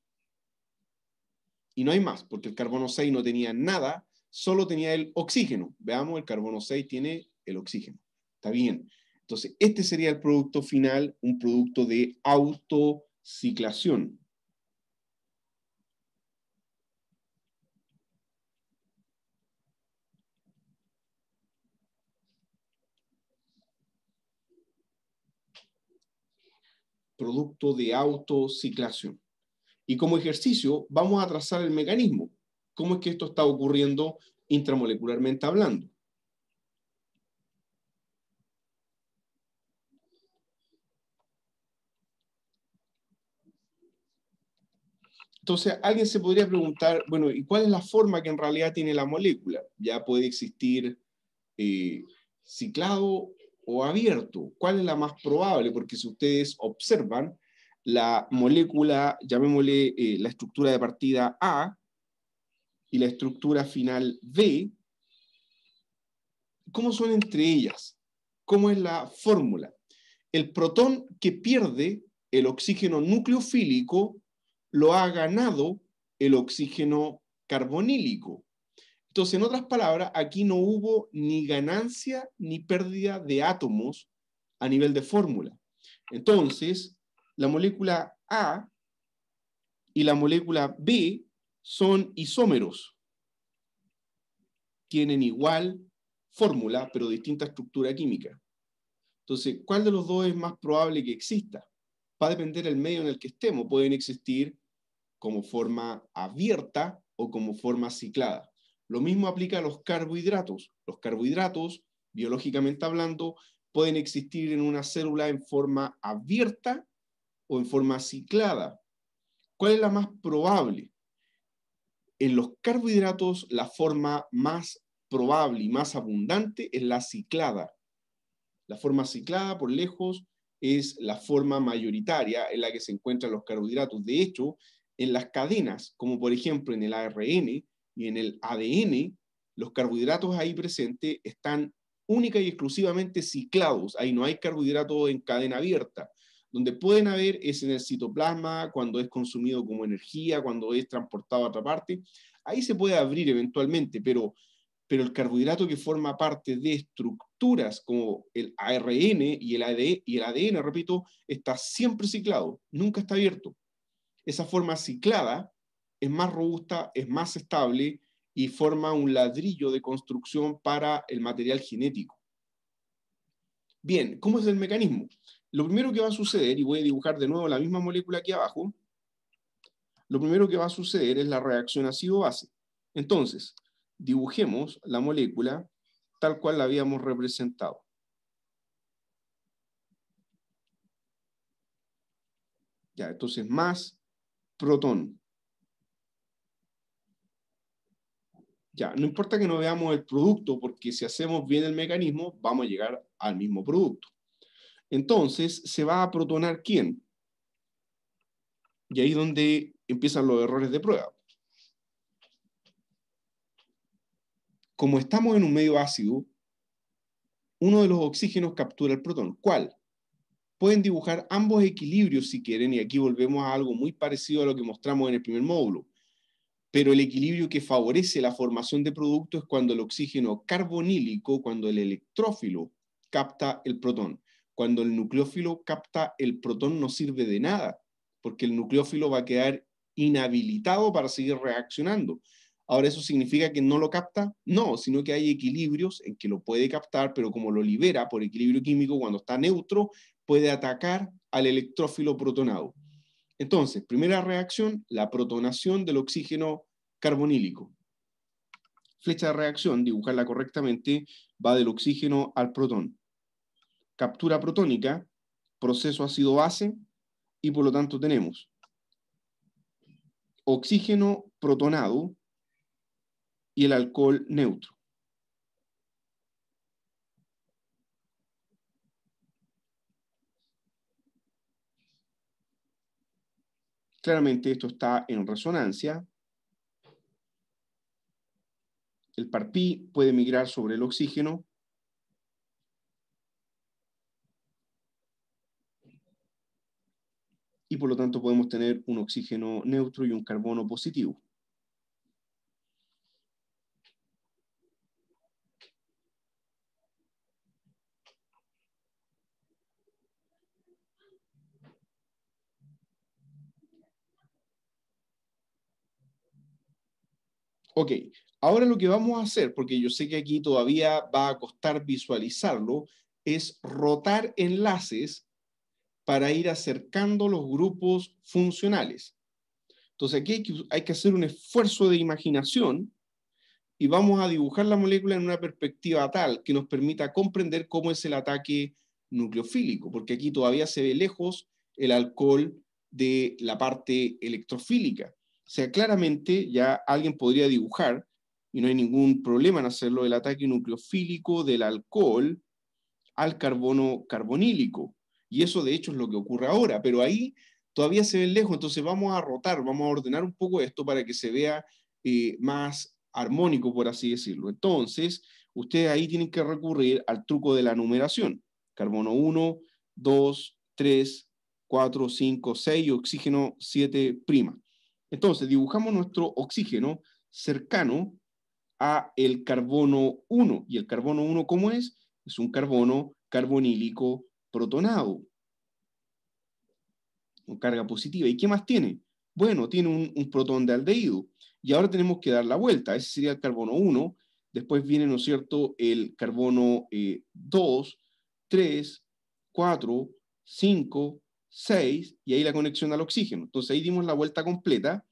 Y no hay más, porque el carbono 6 no tenía nada solo tenía el oxígeno. Veamos, el carbono 6 tiene el oxígeno. Está bien. Entonces, este sería el producto final, un producto de autociclación. Producto de autociclación. Y como ejercicio, vamos a trazar el mecanismo cómo es que esto está ocurriendo intramolecularmente hablando. Entonces, alguien se podría preguntar, bueno, ¿y cuál es la forma que en realidad tiene la molécula? Ya puede existir eh, ciclado o abierto. ¿Cuál es la más probable? Porque si ustedes observan, la molécula, llamémosle eh, la estructura de partida A, y la estructura final B, ¿cómo son entre ellas? ¿Cómo es la fórmula? El protón que pierde el oxígeno nucleofílico lo ha ganado el oxígeno carbonílico. Entonces, en otras palabras, aquí no hubo ni ganancia ni pérdida de átomos a nivel de fórmula. Entonces, la molécula A y la molécula B son isómeros. Tienen igual fórmula, pero distinta estructura química. Entonces, ¿cuál de los dos es más probable que exista? Va a depender del medio en el que estemos. Pueden existir como forma abierta o como forma ciclada. Lo mismo aplica a los carbohidratos. Los carbohidratos, biológicamente hablando, pueden existir en una célula en forma abierta o en forma ciclada. ¿Cuál es la más probable? en los carbohidratos la forma más probable y más abundante es la ciclada. La forma ciclada, por lejos, es la forma mayoritaria en la que se encuentran los carbohidratos. De hecho, en las cadenas, como por ejemplo en el ARN y en el ADN, los carbohidratos ahí presentes están única y exclusivamente ciclados. Ahí no hay carbohidratos en cadena abierta donde pueden haber es en el citoplasma, cuando es consumido como energía, cuando es transportado a otra parte. Ahí se puede abrir eventualmente, pero, pero el carbohidrato que forma parte de estructuras como el ARN y el, AD y el ADN, repito, está siempre ciclado, nunca está abierto. Esa forma ciclada es más robusta, es más estable y forma un ladrillo de construcción para el material genético. Bien, ¿cómo es el mecanismo? Lo primero que va a suceder, y voy a dibujar de nuevo la misma molécula aquí abajo, lo primero que va a suceder es la reacción ácido-base. Entonces, dibujemos la molécula tal cual la habíamos representado. Ya, entonces más protón. Ya, no importa que no veamos el producto, porque si hacemos bien el mecanismo, vamos a llegar al mismo producto. Entonces, ¿se va a protonar quién? Y ahí es donde empiezan los errores de prueba. Como estamos en un medio ácido, uno de los oxígenos captura el protón. ¿Cuál? Pueden dibujar ambos equilibrios si quieren, y aquí volvemos a algo muy parecido a lo que mostramos en el primer módulo. Pero el equilibrio que favorece la formación de producto es cuando el oxígeno carbonílico, cuando el electrófilo, capta el protón. Cuando el nucleófilo capta el protón no sirve de nada, porque el nucleófilo va a quedar inhabilitado para seguir reaccionando. Ahora, ¿eso significa que no lo capta? No, sino que hay equilibrios en que lo puede captar, pero como lo libera por equilibrio químico cuando está neutro, puede atacar al electrófilo protonado. Entonces, primera reacción, la protonación del oxígeno carbonílico. Flecha de reacción, dibujarla correctamente, va del oxígeno al protón captura protónica, proceso ácido-base, y por lo tanto tenemos oxígeno protonado y el alcohol neutro. Claramente esto está en resonancia. El parpí puede migrar sobre el oxígeno por lo tanto podemos tener un oxígeno neutro y un carbono positivo. Ok, ahora lo que vamos a hacer, porque yo sé que aquí todavía va a costar visualizarlo, es rotar enlaces para ir acercando los grupos funcionales. Entonces aquí hay que, hacer un esfuerzo de imaginación y vamos a dibujar la molécula en una perspectiva tal que nos permita comprender cómo es el ataque nucleofílico, porque aquí todavía se ve lejos el alcohol de la parte electrofílica. O sea, claramente ya alguien podría dibujar, y no hay ningún problema en hacerlo, el ataque nucleofílico del alcohol al carbono carbonílico. Y eso de hecho es lo que ocurre ahora, pero ahí todavía se ven lejos, entonces vamos a rotar, vamos a ordenar un poco esto para que se vea eh, más armónico, por así decirlo. Entonces, ustedes ahí tienen que recurrir al truco de la numeración. Carbono 1, 2, 3, 4, 5, 6 oxígeno 7 Entonces, dibujamos nuestro oxígeno cercano a el carbono 1. ¿Y el carbono 1 cómo es? Es un carbono carbonílico protonado, con carga positiva. ¿Y qué más tiene? Bueno, tiene un, protón de aldehído. Y ahora tenemos que dar la vuelta. Ese sería el carbono 1. Después viene, ¿no es cierto?, el carbono 2, 3, 4, 5, 6, y ahí la conexión al oxígeno. Entonces ahí dimos la vuelta completa.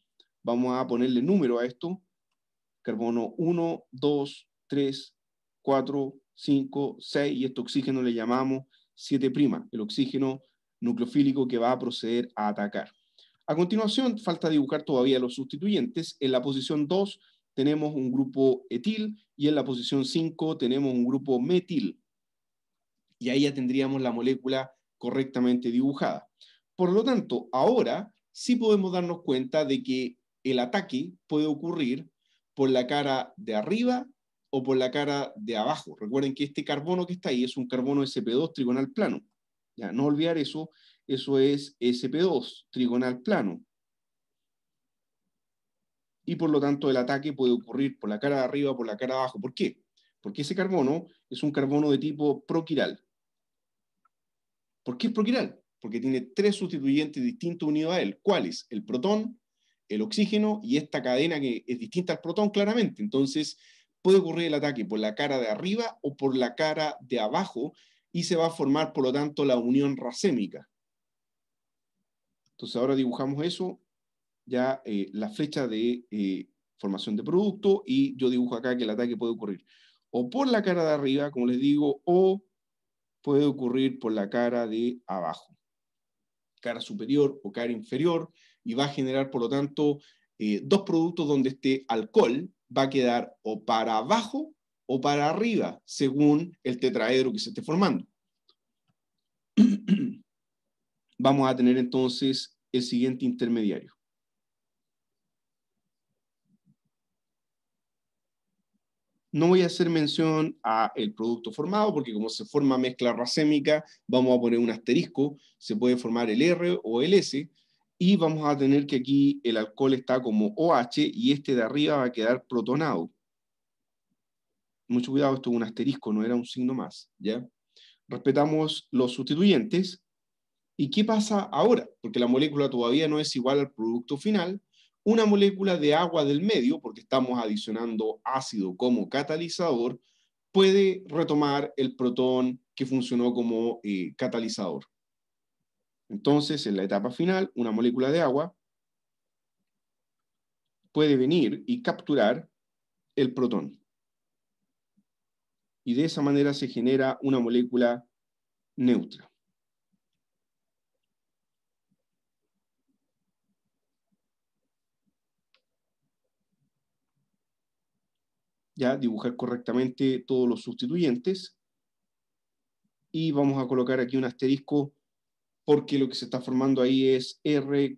Vamos a ponerle número a esto. Carbono 1, 2, 3, 4, 5, 6, y este oxígeno le llamamos 7', el oxígeno nucleofílico que va a proceder a atacar. A continuación, falta dibujar todavía los sustituyentes. En la posición 2 tenemos un grupo etil y en la posición 5 tenemos un grupo metil. Y ahí ya tendríamos la molécula correctamente dibujada. Por lo tanto, ahora sí podemos darnos cuenta de que el ataque puede ocurrir por la cara de arriba o por la cara de abajo. Recuerden que este carbono que está ahí es un carbono SP2 trigonal plano. Ya, no olvidar eso, eso es SP2 trigonal plano. Y por lo tanto el ataque puede ocurrir por la cara de arriba o por la cara de abajo. ¿Por qué? Porque ese carbono es un carbono de tipo proquiral. ¿Por qué es proquiral? Porque tiene tres sustituyentes distintos unidos a él. ¿Cuáles? El protón, el oxígeno y esta cadena que es distinta al protón claramente. Entonces, puede ocurrir el ataque por la cara de arriba o por la cara de abajo y se va a formar, por lo tanto, la unión racémica. Entonces ahora dibujamos eso, ya eh, la fecha de eh, formación de producto y yo dibujo acá que el ataque puede ocurrir o por la cara de arriba, como les digo, o puede ocurrir por la cara de abajo, cara superior o cara inferior, y va a generar, por lo tanto, eh, dos productos donde esté alcohol, va a quedar o para abajo o para arriba, según el tetraedro que se esté formando. Vamos a tener entonces el siguiente intermediario. No voy a hacer mención a el producto formado, porque como se forma mezcla racémica, vamos a poner un asterisco, se puede formar el R o el S, y vamos a tener que aquí el alcohol está como OH y este de arriba va a quedar protonado. Mucho cuidado, esto es un asterisco, no era un signo más, ¿ya? Respetamos los sustituyentes. ¿Y qué pasa ahora? Porque la molécula todavía no es igual al producto final. Una molécula de agua del medio, porque estamos adicionando ácido como catalizador, puede retomar el protón que funcionó como eh, catalizador. Entonces, en la etapa final, una molécula de agua puede venir y capturar el protón. Y de esa manera se genera una molécula neutra. ya dibujar correctamente todos los sustituyentes. Y vamos a colocar aquí un asterisco porque lo que se está formando ahí es R,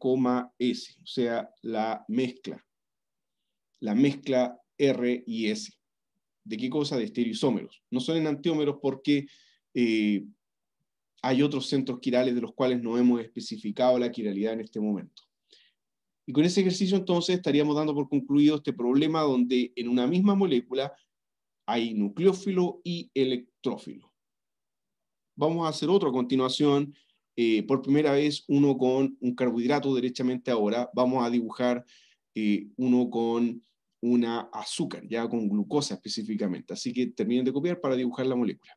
S, o sea, la mezcla. La mezcla R y S. ¿De qué cosa? De estereoisómeros. No son enantiómeros porque eh, hay otros centros quirales de los cuales no hemos especificado la quiralidad en este momento. Y con ese ejercicio entonces estaríamos dando por concluido este problema donde en una misma molécula hay nucleófilo y electrófilo. Vamos a hacer otro a continuación eh, por primera vez uno con un carbohidrato derechamente ahora, vamos a dibujar eh, uno con una azúcar, ya con glucosa específicamente. Así que terminen de copiar para dibujar la molécula.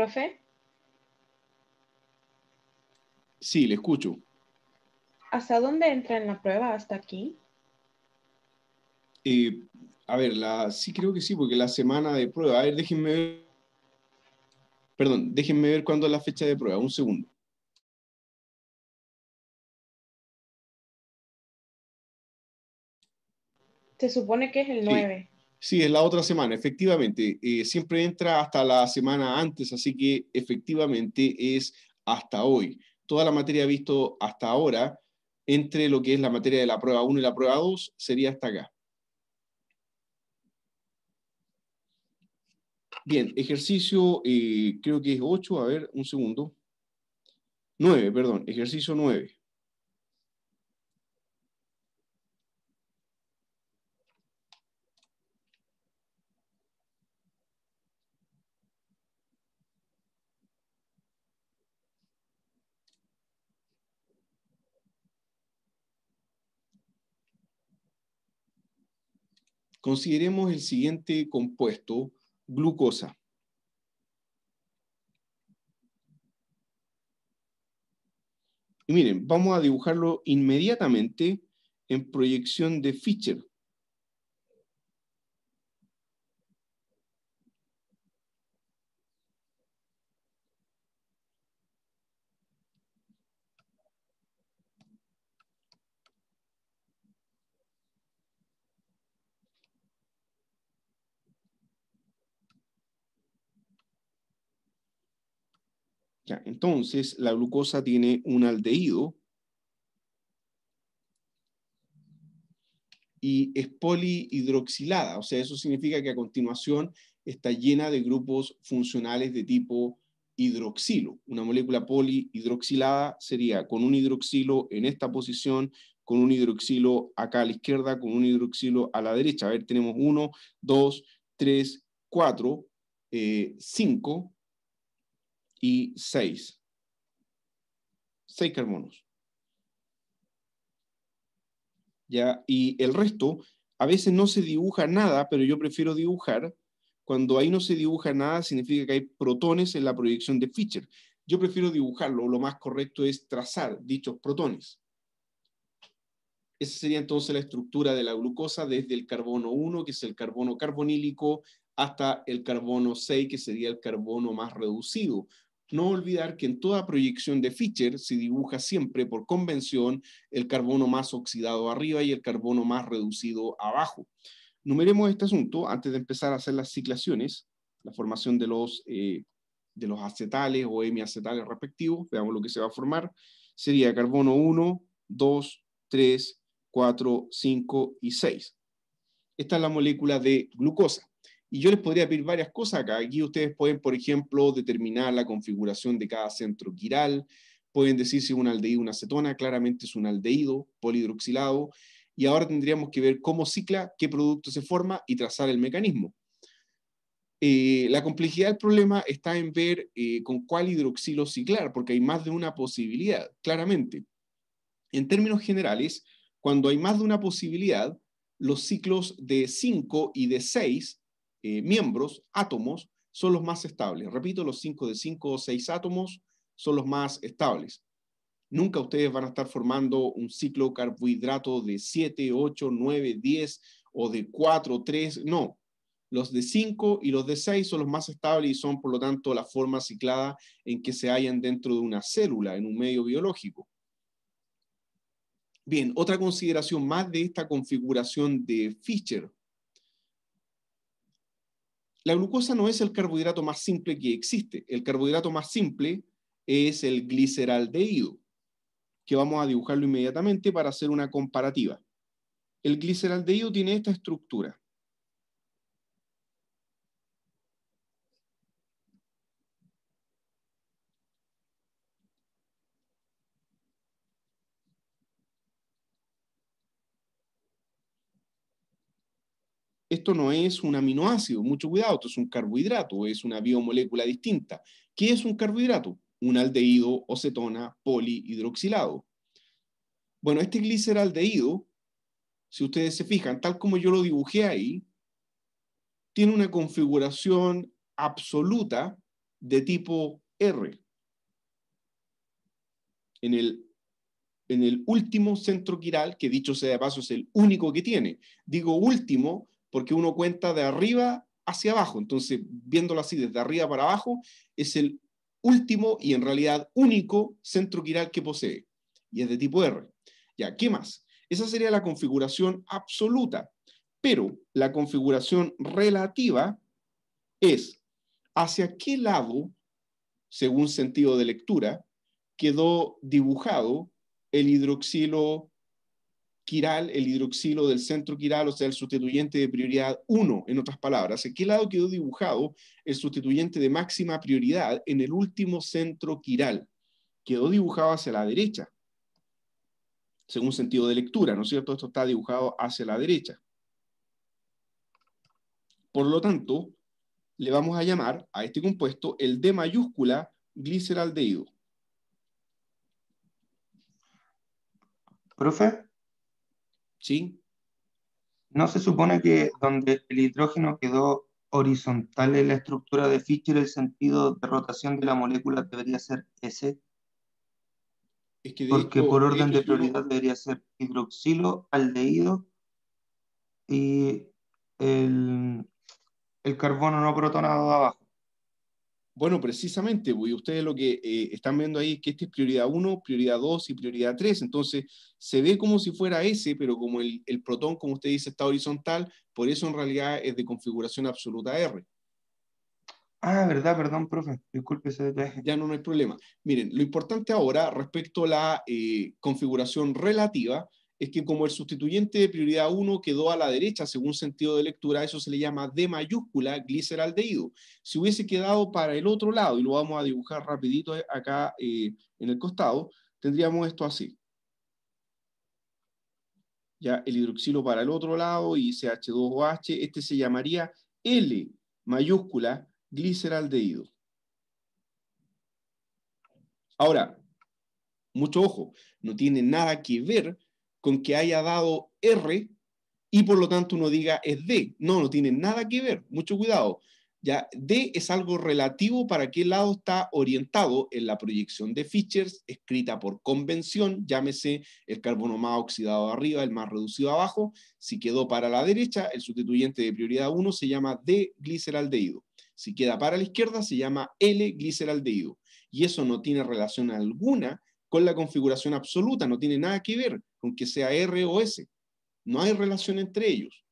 Profe. Sí, le escucho. ¿Hasta dónde entra en la prueba? ¿Hasta aquí? Eh, a ver, sí creo que sí, porque la semana de prueba, a ver, déjenme ver, perdón, déjenme ver cuándo es la fecha de prueba, un segundo. Se supone que es el 9. Sí, es la otra semana, efectivamente. Eh, siempre entra hasta la semana antes, así que efectivamente es hasta hoy. Toda la materia visto hasta ahora, entre lo que es la materia de la prueba 1 y la prueba 2, sería hasta acá. Bien, ejercicio, eh, creo que es 8, a ver, un segundo. 9, perdón, ejercicio 9. Consideremos el siguiente compuesto, glucosa. Y miren, vamos a dibujarlo inmediatamente en proyección de Fischer. entonces, la glucosa tiene un aldehído y es polihidroxilada, o sea, eso significa que a continuación está llena de grupos funcionales de tipo hidroxilo. Una molécula polihidroxilada sería con un hidroxilo en esta posición, con un hidroxilo acá a la izquierda, con un hidroxilo a la derecha. A ver, tenemos 1, 2, 3, 4, 5, y 6. 6 carbonos. ¿Ya? Y el resto, a veces no se dibuja nada, pero yo prefiero dibujar. Cuando ahí no se dibuja nada, significa que hay protones en la proyección de Fischer. Yo prefiero dibujarlo, lo más correcto es trazar dichos protones. Esa sería entonces la estructura de la glucosa desde el carbono 1, que es el carbono carbonílico, hasta el carbono 6, que sería el carbono más reducido no olvidar que en toda proyección de Fischer se dibuja siempre por convención el carbono más oxidado arriba y el carbono más reducido abajo. Numeremos este asunto antes de empezar a hacer las ciclaciones, la formación de los, eh, de los acetales o hemiacetales respectivos. Veamos lo que se va a formar. Sería carbono 1, 2, 3, 4, 5 y 6. Esta es la molécula de glucosa. Y yo les podría pedir varias cosas acá. Aquí ustedes pueden, por ejemplo, determinar la configuración de cada centro quiral, pueden decir si es un aldeído o una acetona, claramente es un aldeído polihidroxilado, y ahora tendríamos que ver cómo cicla, qué producto se forma y trazar el mecanismo. Eh, la complejidad del problema está en ver eh, con cuál hidroxilo ciclar, porque hay más de una posibilidad, claramente. En términos generales, cuando hay más de una posibilidad, los ciclos de 5 y de 6 eh, miembros, átomos, son los más estables. Repito, los 5 de 5 o 6 átomos son los más estables. Nunca ustedes van a estar formando un ciclo carbohidrato de 7, 8, 9, 10 o de 4, 3. No, los de 5 y los de 6 son los más estables y son, por lo tanto, la forma ciclada en que se hallan dentro de una célula, en un medio biológico. Bien, otra consideración más de esta configuración de Fischer la glucosa no es el carbohidrato más simple que existe. El carbohidrato más simple es el gliceraldehído, que vamos a dibujarlo inmediatamente para hacer una comparativa. El gliceraldehído tiene esta estructura. esto no es un aminoácido, mucho cuidado, esto es un carbohidrato, es una biomolécula distinta. ¿Qué es un carbohidrato? Un aldehído o cetona polihidroxilado. Bueno, este gliceraldehído, si ustedes se fijan, tal como yo lo dibujé ahí, tiene una configuración absoluta de tipo R. En el, en el último centro quiral, que dicho sea de paso es el único que tiene. Digo último porque uno cuenta de arriba hacia abajo. Entonces, viéndolo así, desde arriba para abajo, es el último y en realidad único centro quiral que posee. Y es de tipo R. Ya, ¿qué más? Esa sería la configuración absoluta. Pero la configuración relativa es hacia qué lado, según sentido de lectura, quedó dibujado el hidroxilo quiral, el hidroxilo del centro quiral, o sea, el sustituyente de prioridad 1, en otras palabras. ¿En qué lado quedó dibujado el sustituyente de máxima prioridad en el último centro quiral? Quedó dibujado hacia la derecha, según sentido de lectura, ¿no es cierto? Esto está dibujado hacia la derecha. Por lo tanto, le vamos a llamar a este compuesto el D mayúscula gliceraldehído. ¿Profe? ¿sí? ¿No se supone que donde el hidrógeno quedó horizontal en la estructura de Fischer, el sentido de rotación de la molécula debería ser S? que Porque por orden de prioridad debería ser hidroxilo, aldehído y el, el carbono no protonado de abajo. Bueno, precisamente, pues, ustedes lo que eh, están viendo ahí es que este es prioridad 1, prioridad 2 y prioridad 3. Entonces, se ve como si fuera ese, pero como el, protón, como usted dice, está horizontal, por eso en realidad es de configuración absoluta R. Ah, verdad, perdón, profe. Disculpe ese detalle. Ya no, no hay problema. Miren, lo importante ahora respecto a la eh, configuración relativa es que como el sustituyente de prioridad 1 quedó a la derecha según sentido de lectura, eso se le llama D mayúscula gliceraldehído. Si hubiese quedado para el otro lado, y lo vamos a dibujar rapidito acá eh, en el costado, tendríamos esto así. Ya el hidroxilo para el otro lado y CH2OH, este se llamaría L mayúscula gliceraldehído. Ahora, mucho ojo, no tiene nada que ver con que haya dado R y por lo tanto uno diga es D. No, no tiene nada que ver, mucho cuidado. Ya, D es algo relativo para qué lado está orientado en la proyección de features escrita por convención, llámese el carbono más oxidado arriba, el más reducido abajo. Si quedó para la derecha, el sustituyente de prioridad 1 se llama D-gliceraldehído. Si queda para la izquierda, se llama L-gliceraldehído. Y eso no tiene relación alguna con la configuración absoluta, no tiene nada que ver con que sea R o S. No hay relación entre ellos.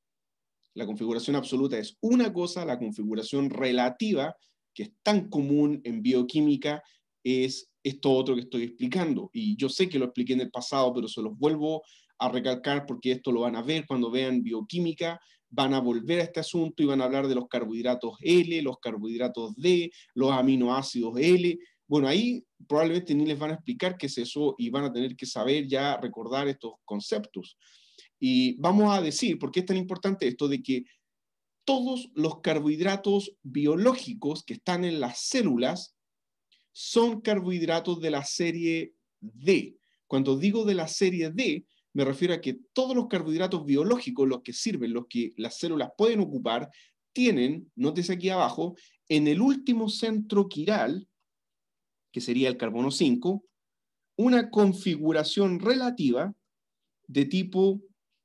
La configuración absoluta es una cosa, la configuración relativa, que es tan común en bioquímica, es esto otro que estoy explicando. Y yo sé que lo expliqué en el pasado, pero se los vuelvo a recalcar porque esto lo van a ver cuando vean bioquímica, van a volver a este asunto y van a hablar de los carbohidratos L, los carbohidratos D, los aminoácidos L. Bueno, ahí probablemente ni les van a explicar qué es eso y van a tener que saber ya recordar estos conceptos. Y vamos a decir, ¿por qué es tan importante esto de que todos los carbohidratos biológicos que están en las células son carbohidratos de la serie D? Cuando digo de la serie D, me refiero a que todos los carbohidratos biológicos, los que sirven, los que las células pueden ocupar, tienen, nótese aquí abajo, en el último centro quiral, sería el carbono 5, una configuración relativa de tipo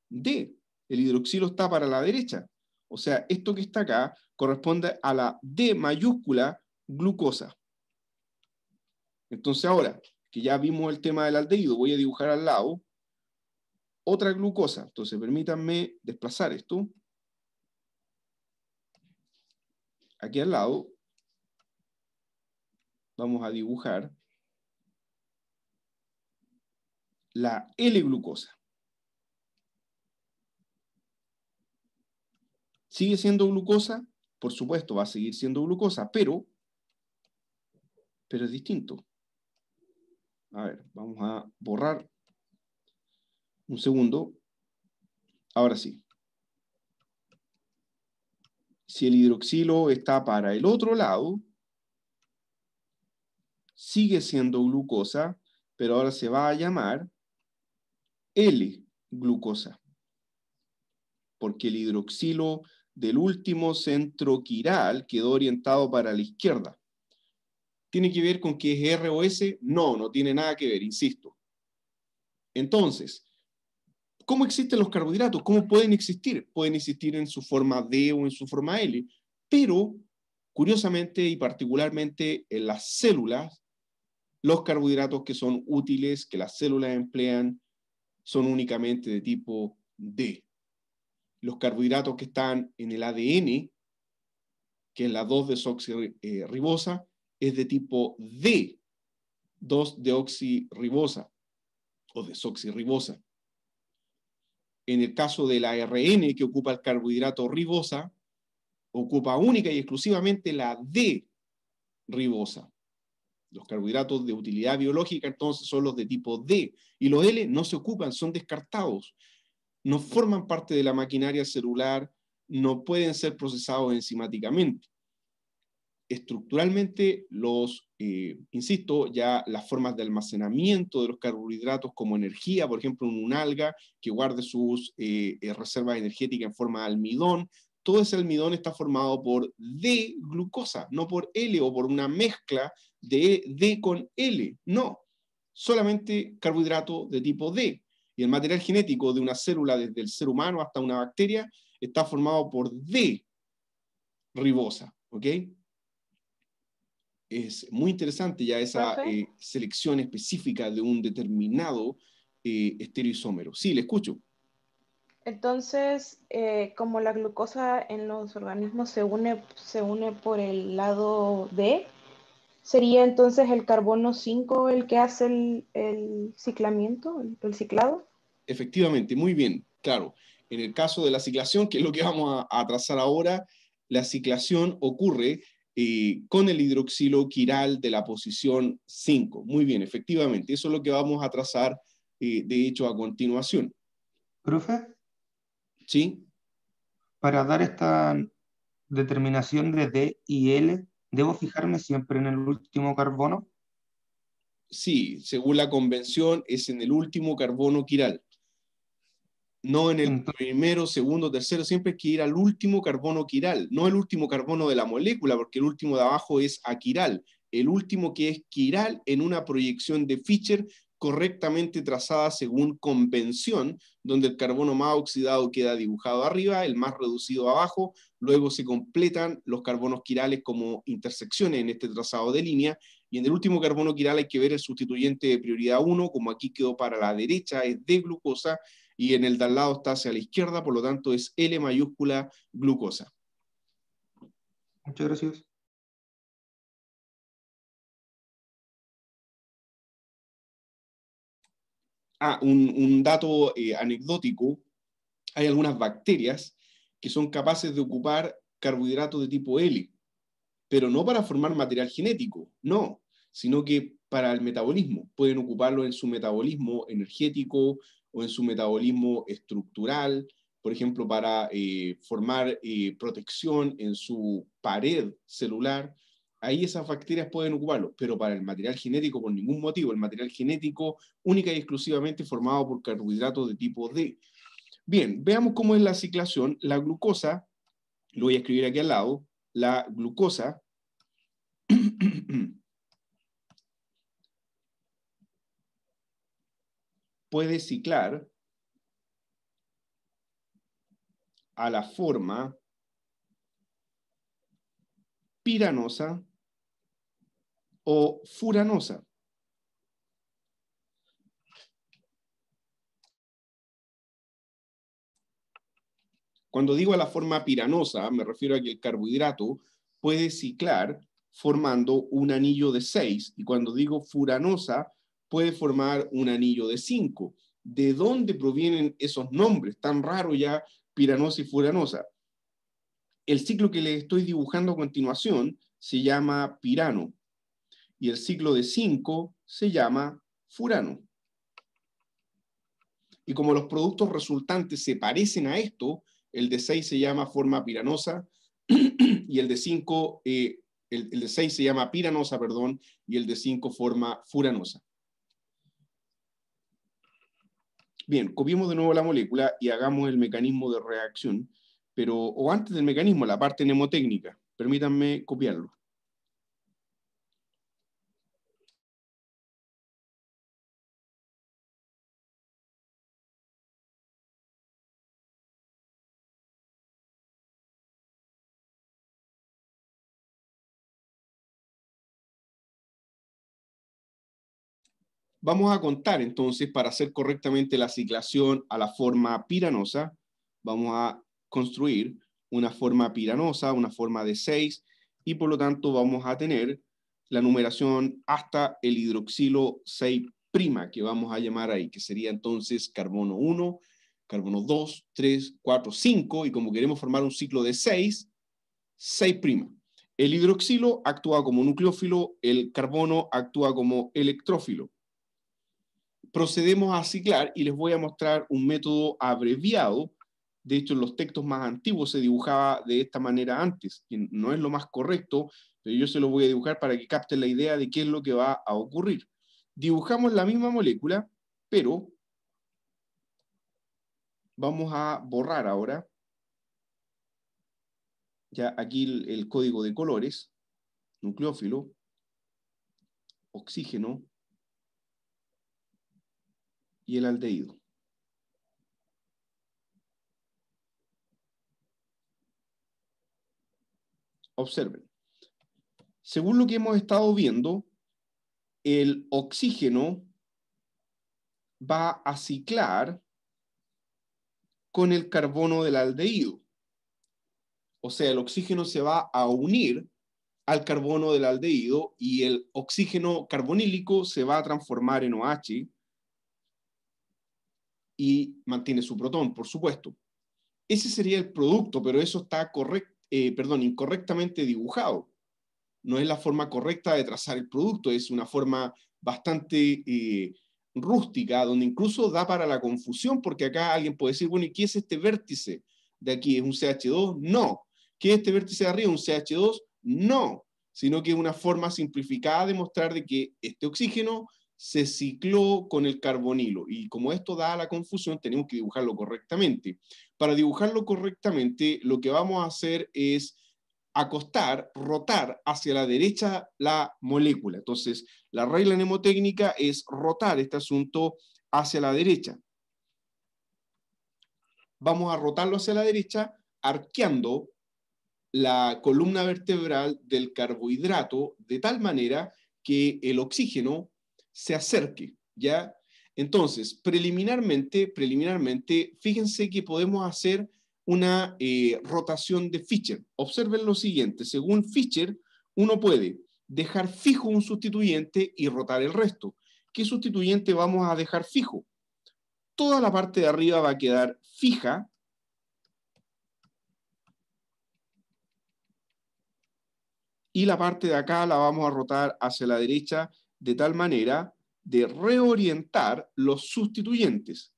D. El hidroxilo está para la derecha. O sea, esto que está acá corresponde a la D mayúscula glucosa. Entonces ahora, que ya vimos el tema del aldehído, voy a dibujar al lado otra glucosa. Entonces permítanme desplazar esto. Aquí al lado vamos a dibujar la L-glucosa. ¿Sigue siendo glucosa? Por supuesto, va a seguir siendo glucosa, pero, pero es distinto. A ver, vamos a borrar un segundo. Ahora sí. Si el hidroxilo está para el otro lado, sigue siendo glucosa, pero ahora se va a llamar L-glucosa, porque el hidroxilo del último centro quiral quedó orientado para la izquierda. ¿Tiene que ver con que es ROS? No, no tiene nada que ver, insisto. Entonces, ¿cómo existen los carbohidratos? ¿Cómo pueden existir? Pueden existir en su forma D o en su forma L, pero curiosamente y particularmente en las células los carbohidratos que son útiles, que las células emplean, son únicamente de tipo D. Los carbohidratos que están en el ADN, que es la 2-desoxirribosa, es de tipo D, 2-deoxirribosa o desoxirribosa. En el caso de la ARN, que ocupa el carbohidrato ribosa, ocupa única y exclusivamente la D ribosa. Los carbohidratos de utilidad biológica entonces son los de tipo D y los L no se ocupan, son descartados. No forman parte de la maquinaria celular, no pueden ser procesados enzimáticamente. Estructuralmente, los, eh, insisto, ya las formas de almacenamiento de los carbohidratos como energía, por ejemplo, en un alga que guarde sus eh, eh, reservas energéticas en forma de almidón, todo ese almidón está formado por D glucosa, no por L o por una mezcla de D con L, no, solamente carbohidrato de tipo D. Y el material genético de una célula, desde el ser humano hasta una bacteria, está formado por D ribosa, ¿ok? Es muy interesante ya esa eh, selección específica de un determinado eh, estereoisómero. Sí, le escucho. Entonces, eh, como la glucosa en los organismos se une, se une por el lado D, sería entonces el carbono 5 el que hace el, ciclamiento, el, ciclado. Efectivamente, muy bien, claro. En el caso de la ciclación, que es lo que vamos a, trazar ahora, la ciclación ocurre eh, con el hidroxilo quiral de la posición 5. Muy bien, efectivamente, eso es lo que vamos a trazar, eh, de hecho, a continuación. Profe, ¿sí? Para dar esta determinación de D y L, ¿debo fijarme siempre en el último carbono? Sí, según la convención es en el último carbono quiral. No en el primero, segundo, tercero, siempre hay que ir al último carbono quiral, no el último carbono de la molécula, porque el último de abajo es aquiral. El último que es quiral en una proyección de Fischer correctamente trazada según convención, donde el carbono más oxidado queda dibujado arriba, el más reducido abajo, luego se completan los carbonos quirales como intersecciones en este trazado de línea, y en el último carbono quiral hay que ver el sustituyente de prioridad 1, como aquí quedó para la derecha, es de glucosa, y en el de al lado está hacia la izquierda, por lo tanto es L mayúscula glucosa. Muchas gracias. Ah, un, dato eh, anecdótico, hay algunas bacterias que son capaces de ocupar carbohidratos de tipo L, pero no para formar material genético, no, sino que para el metabolismo. Pueden ocuparlo en su metabolismo energético o en su metabolismo estructural, por ejemplo, para eh, formar eh, protección en su pared celular ahí esas bacterias pueden ocuparlo, pero para el material genético por ningún motivo, el material genético única y exclusivamente formado por carbohidratos de tipo D. Bien, veamos cómo es la ciclación. La glucosa, lo voy a escribir aquí al lado, la glucosa puede ciclar a la forma piranosa o furanosa. Cuando digo a la forma piranosa, me refiero a que el carbohidrato puede ciclar formando un anillo de 6 y cuando digo furanosa, puede formar un anillo de 5. ¿De dónde provienen esos nombres tan raros ya, piranosa y furanosa? El ciclo que les estoy dibujando a continuación se llama pirano y el ciclo de 5 se llama furano. Y como los productos resultantes se parecen a esto, el de 6 se llama forma piranosa y el de 5, eh, el, de 6 se llama piranosa, perdón, y el de 5 forma furanosa. Bien, copiemos de nuevo la molécula y hagamos el mecanismo de reacción, pero, o antes del mecanismo, la parte mnemotécnica. Permítanme copiarlo. Vamos a contar entonces para hacer correctamente la ciclación a la forma piranosa. Vamos a construir una forma piranosa, una forma de 6, y por lo tanto vamos a tener la numeración hasta el hidroxilo 6' que vamos a llamar ahí, que sería entonces carbono 1, carbono 2, 3, 4, 5, y como queremos formar un ciclo de 6, 6'. El hidroxilo actúa como nucleófilo, el carbono actúa como electrófilo procedemos a ciclar y les voy a mostrar un método abreviado. De hecho, en los textos más antiguos se dibujaba de esta manera antes, que no es lo más correcto, pero yo se lo voy a dibujar para que capten la idea de qué es lo que va a ocurrir. Dibujamos la misma molécula, pero vamos a borrar ahora. Ya aquí el código de colores, nucleófilo, oxígeno, y el aldehído. Observen. Según lo que hemos estado viendo, el oxígeno va a ciclar con el carbono del aldehído. O sea, el oxígeno se va a unir al carbono del aldehído y el oxígeno carbonílico se va a transformar en OH y mantiene su protón, por supuesto. Ese sería el producto, pero eso está correct, eh, perdón, incorrectamente dibujado. No es la forma correcta de trazar el producto, es una forma bastante eh, rústica, donde incluso da para la confusión, porque acá alguien puede decir, bueno, ¿y qué es este vértice de aquí? ¿Es un CH2? No. ¿Qué es este vértice de arriba? ¿Un CH2? No. Sino que es una forma simplificada de mostrar de que este oxígeno se cicló con el carbonilo. Y como esto da la confusión, tenemos que dibujarlo correctamente. Para dibujarlo correctamente, lo que vamos a hacer es acostar, rotar hacia la derecha la molécula. Entonces, la regla mnemotécnica es rotar este asunto hacia la derecha. Vamos a rotarlo hacia la derecha, arqueando la columna vertebral del carbohidrato de tal manera que el oxígeno se acerque, ¿ya? Entonces, preliminarmente, preliminarmente, fíjense que podemos hacer una eh, rotación de Fischer. Observen lo siguiente, según Fischer, uno puede dejar fijo un sustituyente y rotar el resto. ¿Qué sustituyente vamos a dejar fijo? Toda la parte de arriba va a quedar fija. Y la parte de acá la vamos a rotar hacia la derecha de tal manera de reorientar los sustituyentes.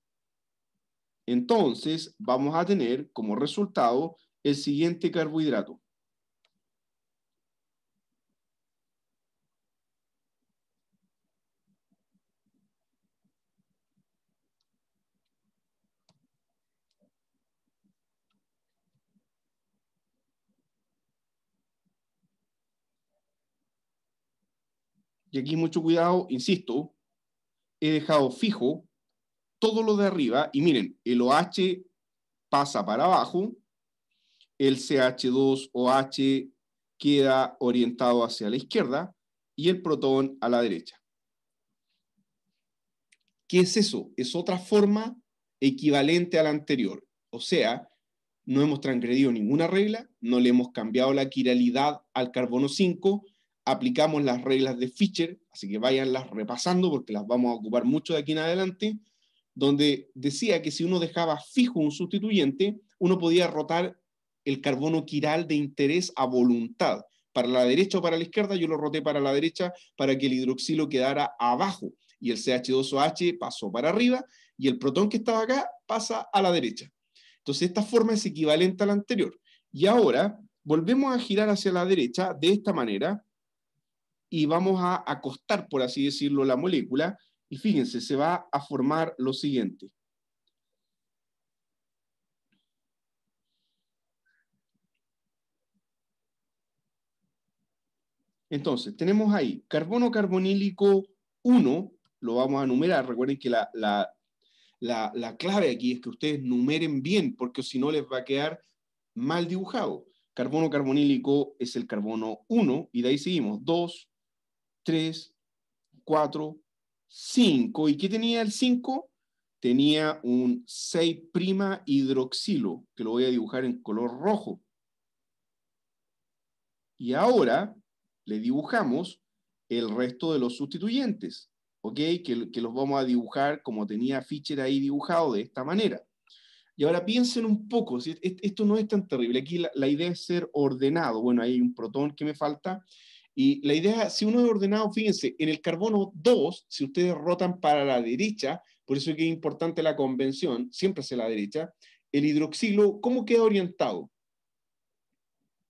Entonces vamos a tener como resultado el siguiente carbohidrato. aquí mucho cuidado, insisto, he dejado fijo todo lo de arriba, y miren, el OH pasa para abajo, el CH2OH queda orientado hacia la izquierda y el protón a la derecha. ¿Qué es eso? Es otra forma equivalente a la anterior. O sea, no hemos transgredido ninguna regla, no le hemos cambiado la quiralidad al carbono 5, aplicamos las reglas de Fischer, así que váyanlas repasando porque las vamos a ocupar mucho de aquí en adelante, donde decía que si uno dejaba fijo un sustituyente, uno podía rotar el carbono quiral de interés a voluntad, para la derecha o para la izquierda, yo lo roté para la derecha para que el hidroxilo quedara abajo y el CH2OH pasó para arriba y el protón que estaba acá pasa a la derecha. Entonces esta forma es equivalente a la anterior. Y ahora volvemos a girar hacia la derecha de esta manera y vamos a acostar, por así decirlo, la molécula y fíjense, se va a formar lo siguiente. Entonces, tenemos ahí carbono carbonílico 1, lo vamos a numerar. Recuerden que la, clave aquí es que ustedes numeren bien, porque si no les va a quedar mal dibujado. Carbono carbonílico es el carbono 1, y de ahí seguimos, 2, 3, 4, 5. ¿Y qué tenía el 5? Tenía un 6' hidroxilo, que lo voy a dibujar en color rojo. Y ahora le dibujamos el resto de los sustituyentes, ¿ok? Que, los vamos a dibujar como tenía Fischer ahí dibujado, de esta manera. Y ahora piensen un poco, si esto no es tan terrible, aquí la, la idea es ser ordenado. Bueno, hay un protón que me falta, y la idea, si uno es ordenado, fíjense, en el carbono 2, si ustedes rotan para la derecha, por eso es que es importante la convención, siempre hacia la derecha, el hidroxilo, ¿cómo queda orientado?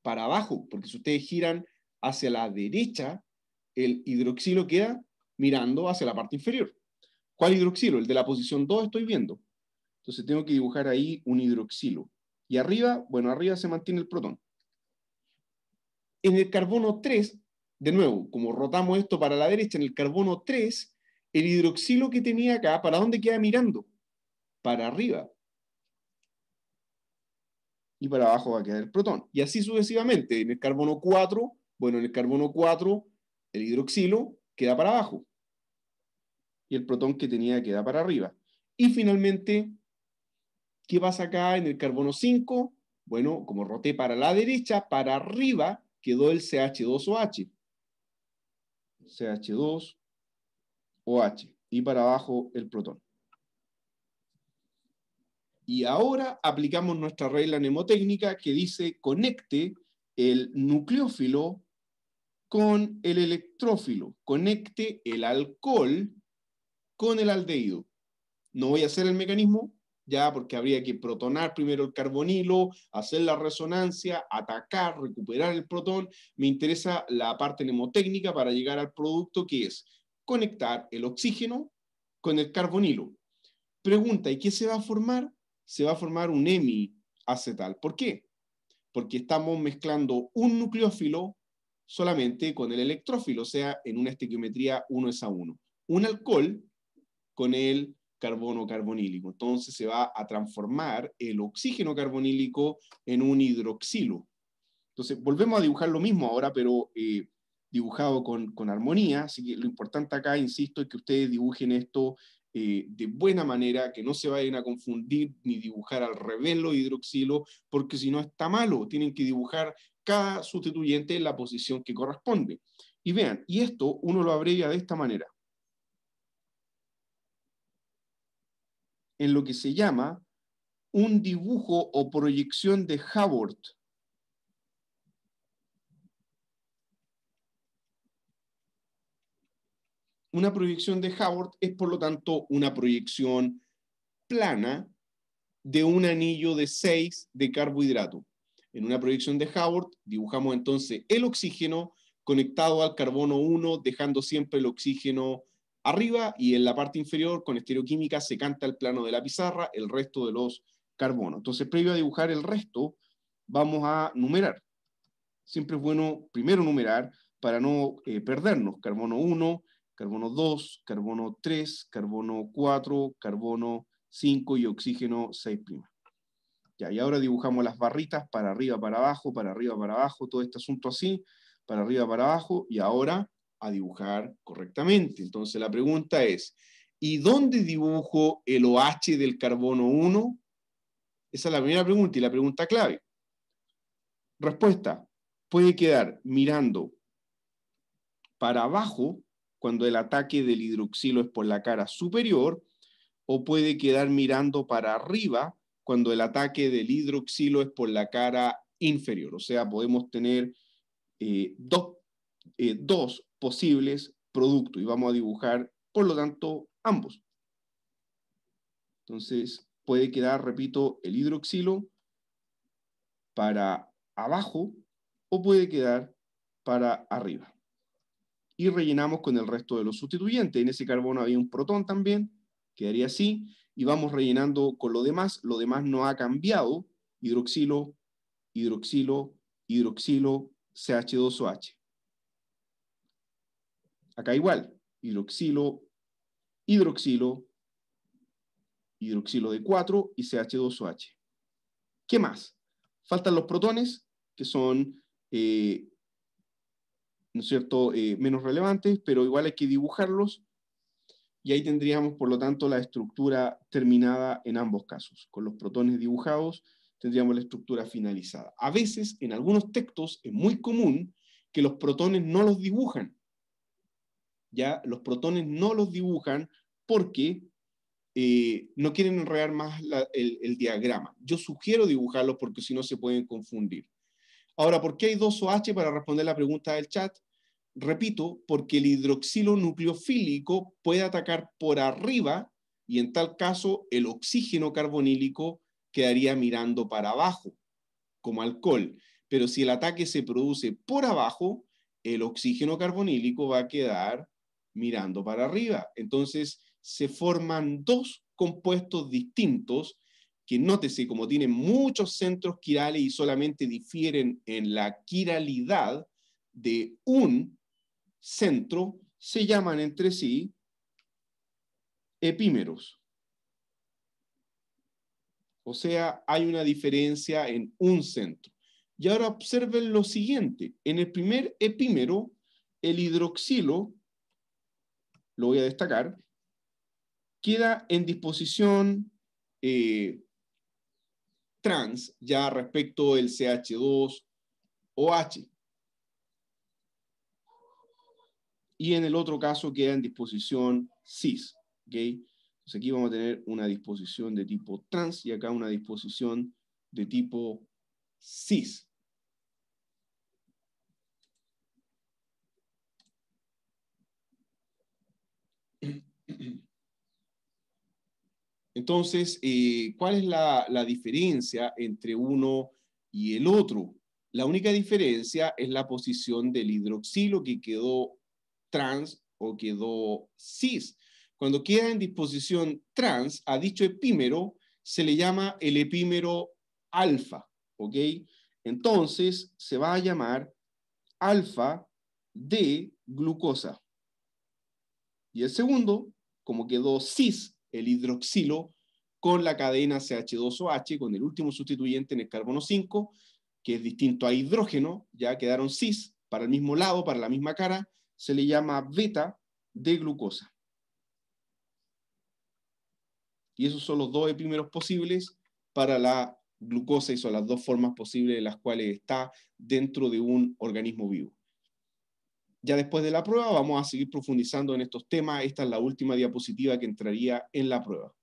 Para abajo, porque si ustedes giran hacia la derecha, el hidroxilo queda mirando hacia la parte inferior. ¿Cuál hidroxilo? El de la posición 2 estoy viendo. Entonces tengo que dibujar ahí un hidroxilo. Y arriba, bueno, arriba se mantiene el protón. En el carbono 3 de nuevo, como rotamos esto para la derecha en el carbono 3, el hidroxilo que tenía acá, ¿para dónde queda mirando? Para arriba. Y para abajo va a quedar el protón. Y así sucesivamente, en el carbono 4, bueno, en el carbono 4, el hidroxilo queda para abajo. Y el protón que tenía queda para arriba. Y finalmente, ¿qué pasa acá en el carbono 5? Bueno, como roté para la derecha, para arriba quedó el CH2OH. CH2, OH y para abajo el protón. Y ahora aplicamos nuestra regla mnemotécnica que dice conecte el nucleófilo con el electrófilo, conecte el alcohol con el aldehído. No voy a hacer el mecanismo, ya porque habría que protonar primero el carbonilo, hacer la resonancia, atacar, recuperar el protón. Me interesa la parte mnemotécnica para llegar al producto que es conectar el oxígeno con el carbonilo. Pregunta, ¿y qué se va a formar? Se va a formar un hemiacetal. ¿Por qué? Porque estamos mezclando un nucleófilo solamente con el electrófilo, o sea, en una estequiometría 1 es a 1. Un alcohol con el carbono carbonílico. Entonces se va a transformar el oxígeno carbonílico en un hidroxilo. Entonces volvemos a dibujar lo mismo ahora, pero eh, dibujado con, armonía. Así que lo importante acá, insisto, es que ustedes dibujen esto eh, de buena manera, que no se vayan a confundir ni dibujar al revés los hidroxilos, porque si no está malo, tienen que dibujar cada sustituyente en la posición que corresponde. Y vean, y esto uno lo abrevia de esta manera. en lo que se llama un dibujo o proyección de Haworth. Una proyección de Haworth es, por lo tanto, una proyección plana de un anillo de 6 de carbohidrato. En una proyección de Haworth dibujamos entonces el oxígeno conectado al carbono 1, dejando siempre el oxígeno arriba y en la parte inferior con estereoquímica se canta el plano de la pizarra, el resto de los carbonos. Entonces, previo a dibujar el resto, vamos a numerar. Siempre es bueno primero numerar para no eh, perdernos. Carbono 1, carbono 2, carbono 3, carbono 4, carbono 5 y oxígeno 6'. Ya, y ahora dibujamos las barritas para arriba, para abajo, para arriba, para abajo, todo este asunto así, para arriba, para abajo, y ahora a dibujar correctamente. Entonces la pregunta es, ¿y dónde dibujo el OH del carbono 1? Esa es la primera pregunta y la pregunta clave. Respuesta, puede quedar mirando para abajo cuando el ataque del hidroxilo es por la cara superior o puede quedar mirando para arriba cuando el ataque del hidroxilo es por la cara inferior. O sea, podemos tener eh, dos, eh, dos posibles productos y vamos a dibujar, por lo tanto, ambos. Entonces, puede quedar, repito, el hidroxilo para abajo o puede quedar para arriba. Y rellenamos con el resto de los sustituyentes. En ese carbono había un protón también, quedaría así. Y vamos rellenando con lo demás. Lo demás no ha cambiado. Hidroxilo, hidroxilo, hidroxilo, CH2OH. Acá igual, hidroxilo, hidroxilo, hidroxilo de 4 y CH2OH. ¿Qué más? Faltan los protones, que son, eh, ¿no es cierto?, eh, menos relevantes, pero igual hay que dibujarlos. Y ahí tendríamos, por lo tanto, la estructura terminada en ambos casos. Con los protones dibujados tendríamos la estructura finalizada. A veces, en algunos textos, es muy común que los protones no los dibujan, ¿ya? Los protones no los dibujan porque eh, no quieren enredar más el, diagrama. Yo sugiero dibujarlos porque si no se pueden confundir. Ahora, ¿por qué hay dos OH para responder la pregunta del chat? Repito, porque el hidroxilo nucleofílico puede atacar por arriba y en tal caso el oxígeno carbonílico quedaría mirando para abajo como alcohol. Pero si el ataque se produce por abajo, el oxígeno carbonílico va a quedar mirando para arriba. Entonces se forman dos compuestos distintos que nótese como tienen muchos centros quirales y solamente difieren en la quiralidad de un centro, se llaman entre sí epímeros. O sea, hay una diferencia en un centro. Y ahora observen lo siguiente. En el primer epímero, el hidroxilo lo voy a destacar, queda en disposición eh, trans ya respecto del CH2 OH. Y en el otro caso queda en disposición cis. Entonces aquí vamos a tener una disposición de tipo trans y acá una disposición de tipo cis. Entonces, eh, ¿cuál es la, la diferencia entre uno y el otro? La única diferencia es la posición del hidroxilo que quedó trans o quedó cis. Cuando queda en disposición trans a dicho epímero, se le llama el epímero alfa, ¿ok? Entonces se va a llamar alfa de glucosa. Y el segundo, como quedó cis, el hidroxilo con la cadena CH2OH, con el último sustituyente en el carbono 5, que es distinto a hidrógeno, ya quedaron cis para el mismo lado, para la misma cara, se le llama beta de glucosa. Y esos son los dos epímeros posibles para la glucosa y son las dos formas posibles de las cuales está dentro de un organismo vivo. Ya después de la prueba vamos a seguir profundizando en estos temas. Esta es la última diapositiva que entraría en la prueba.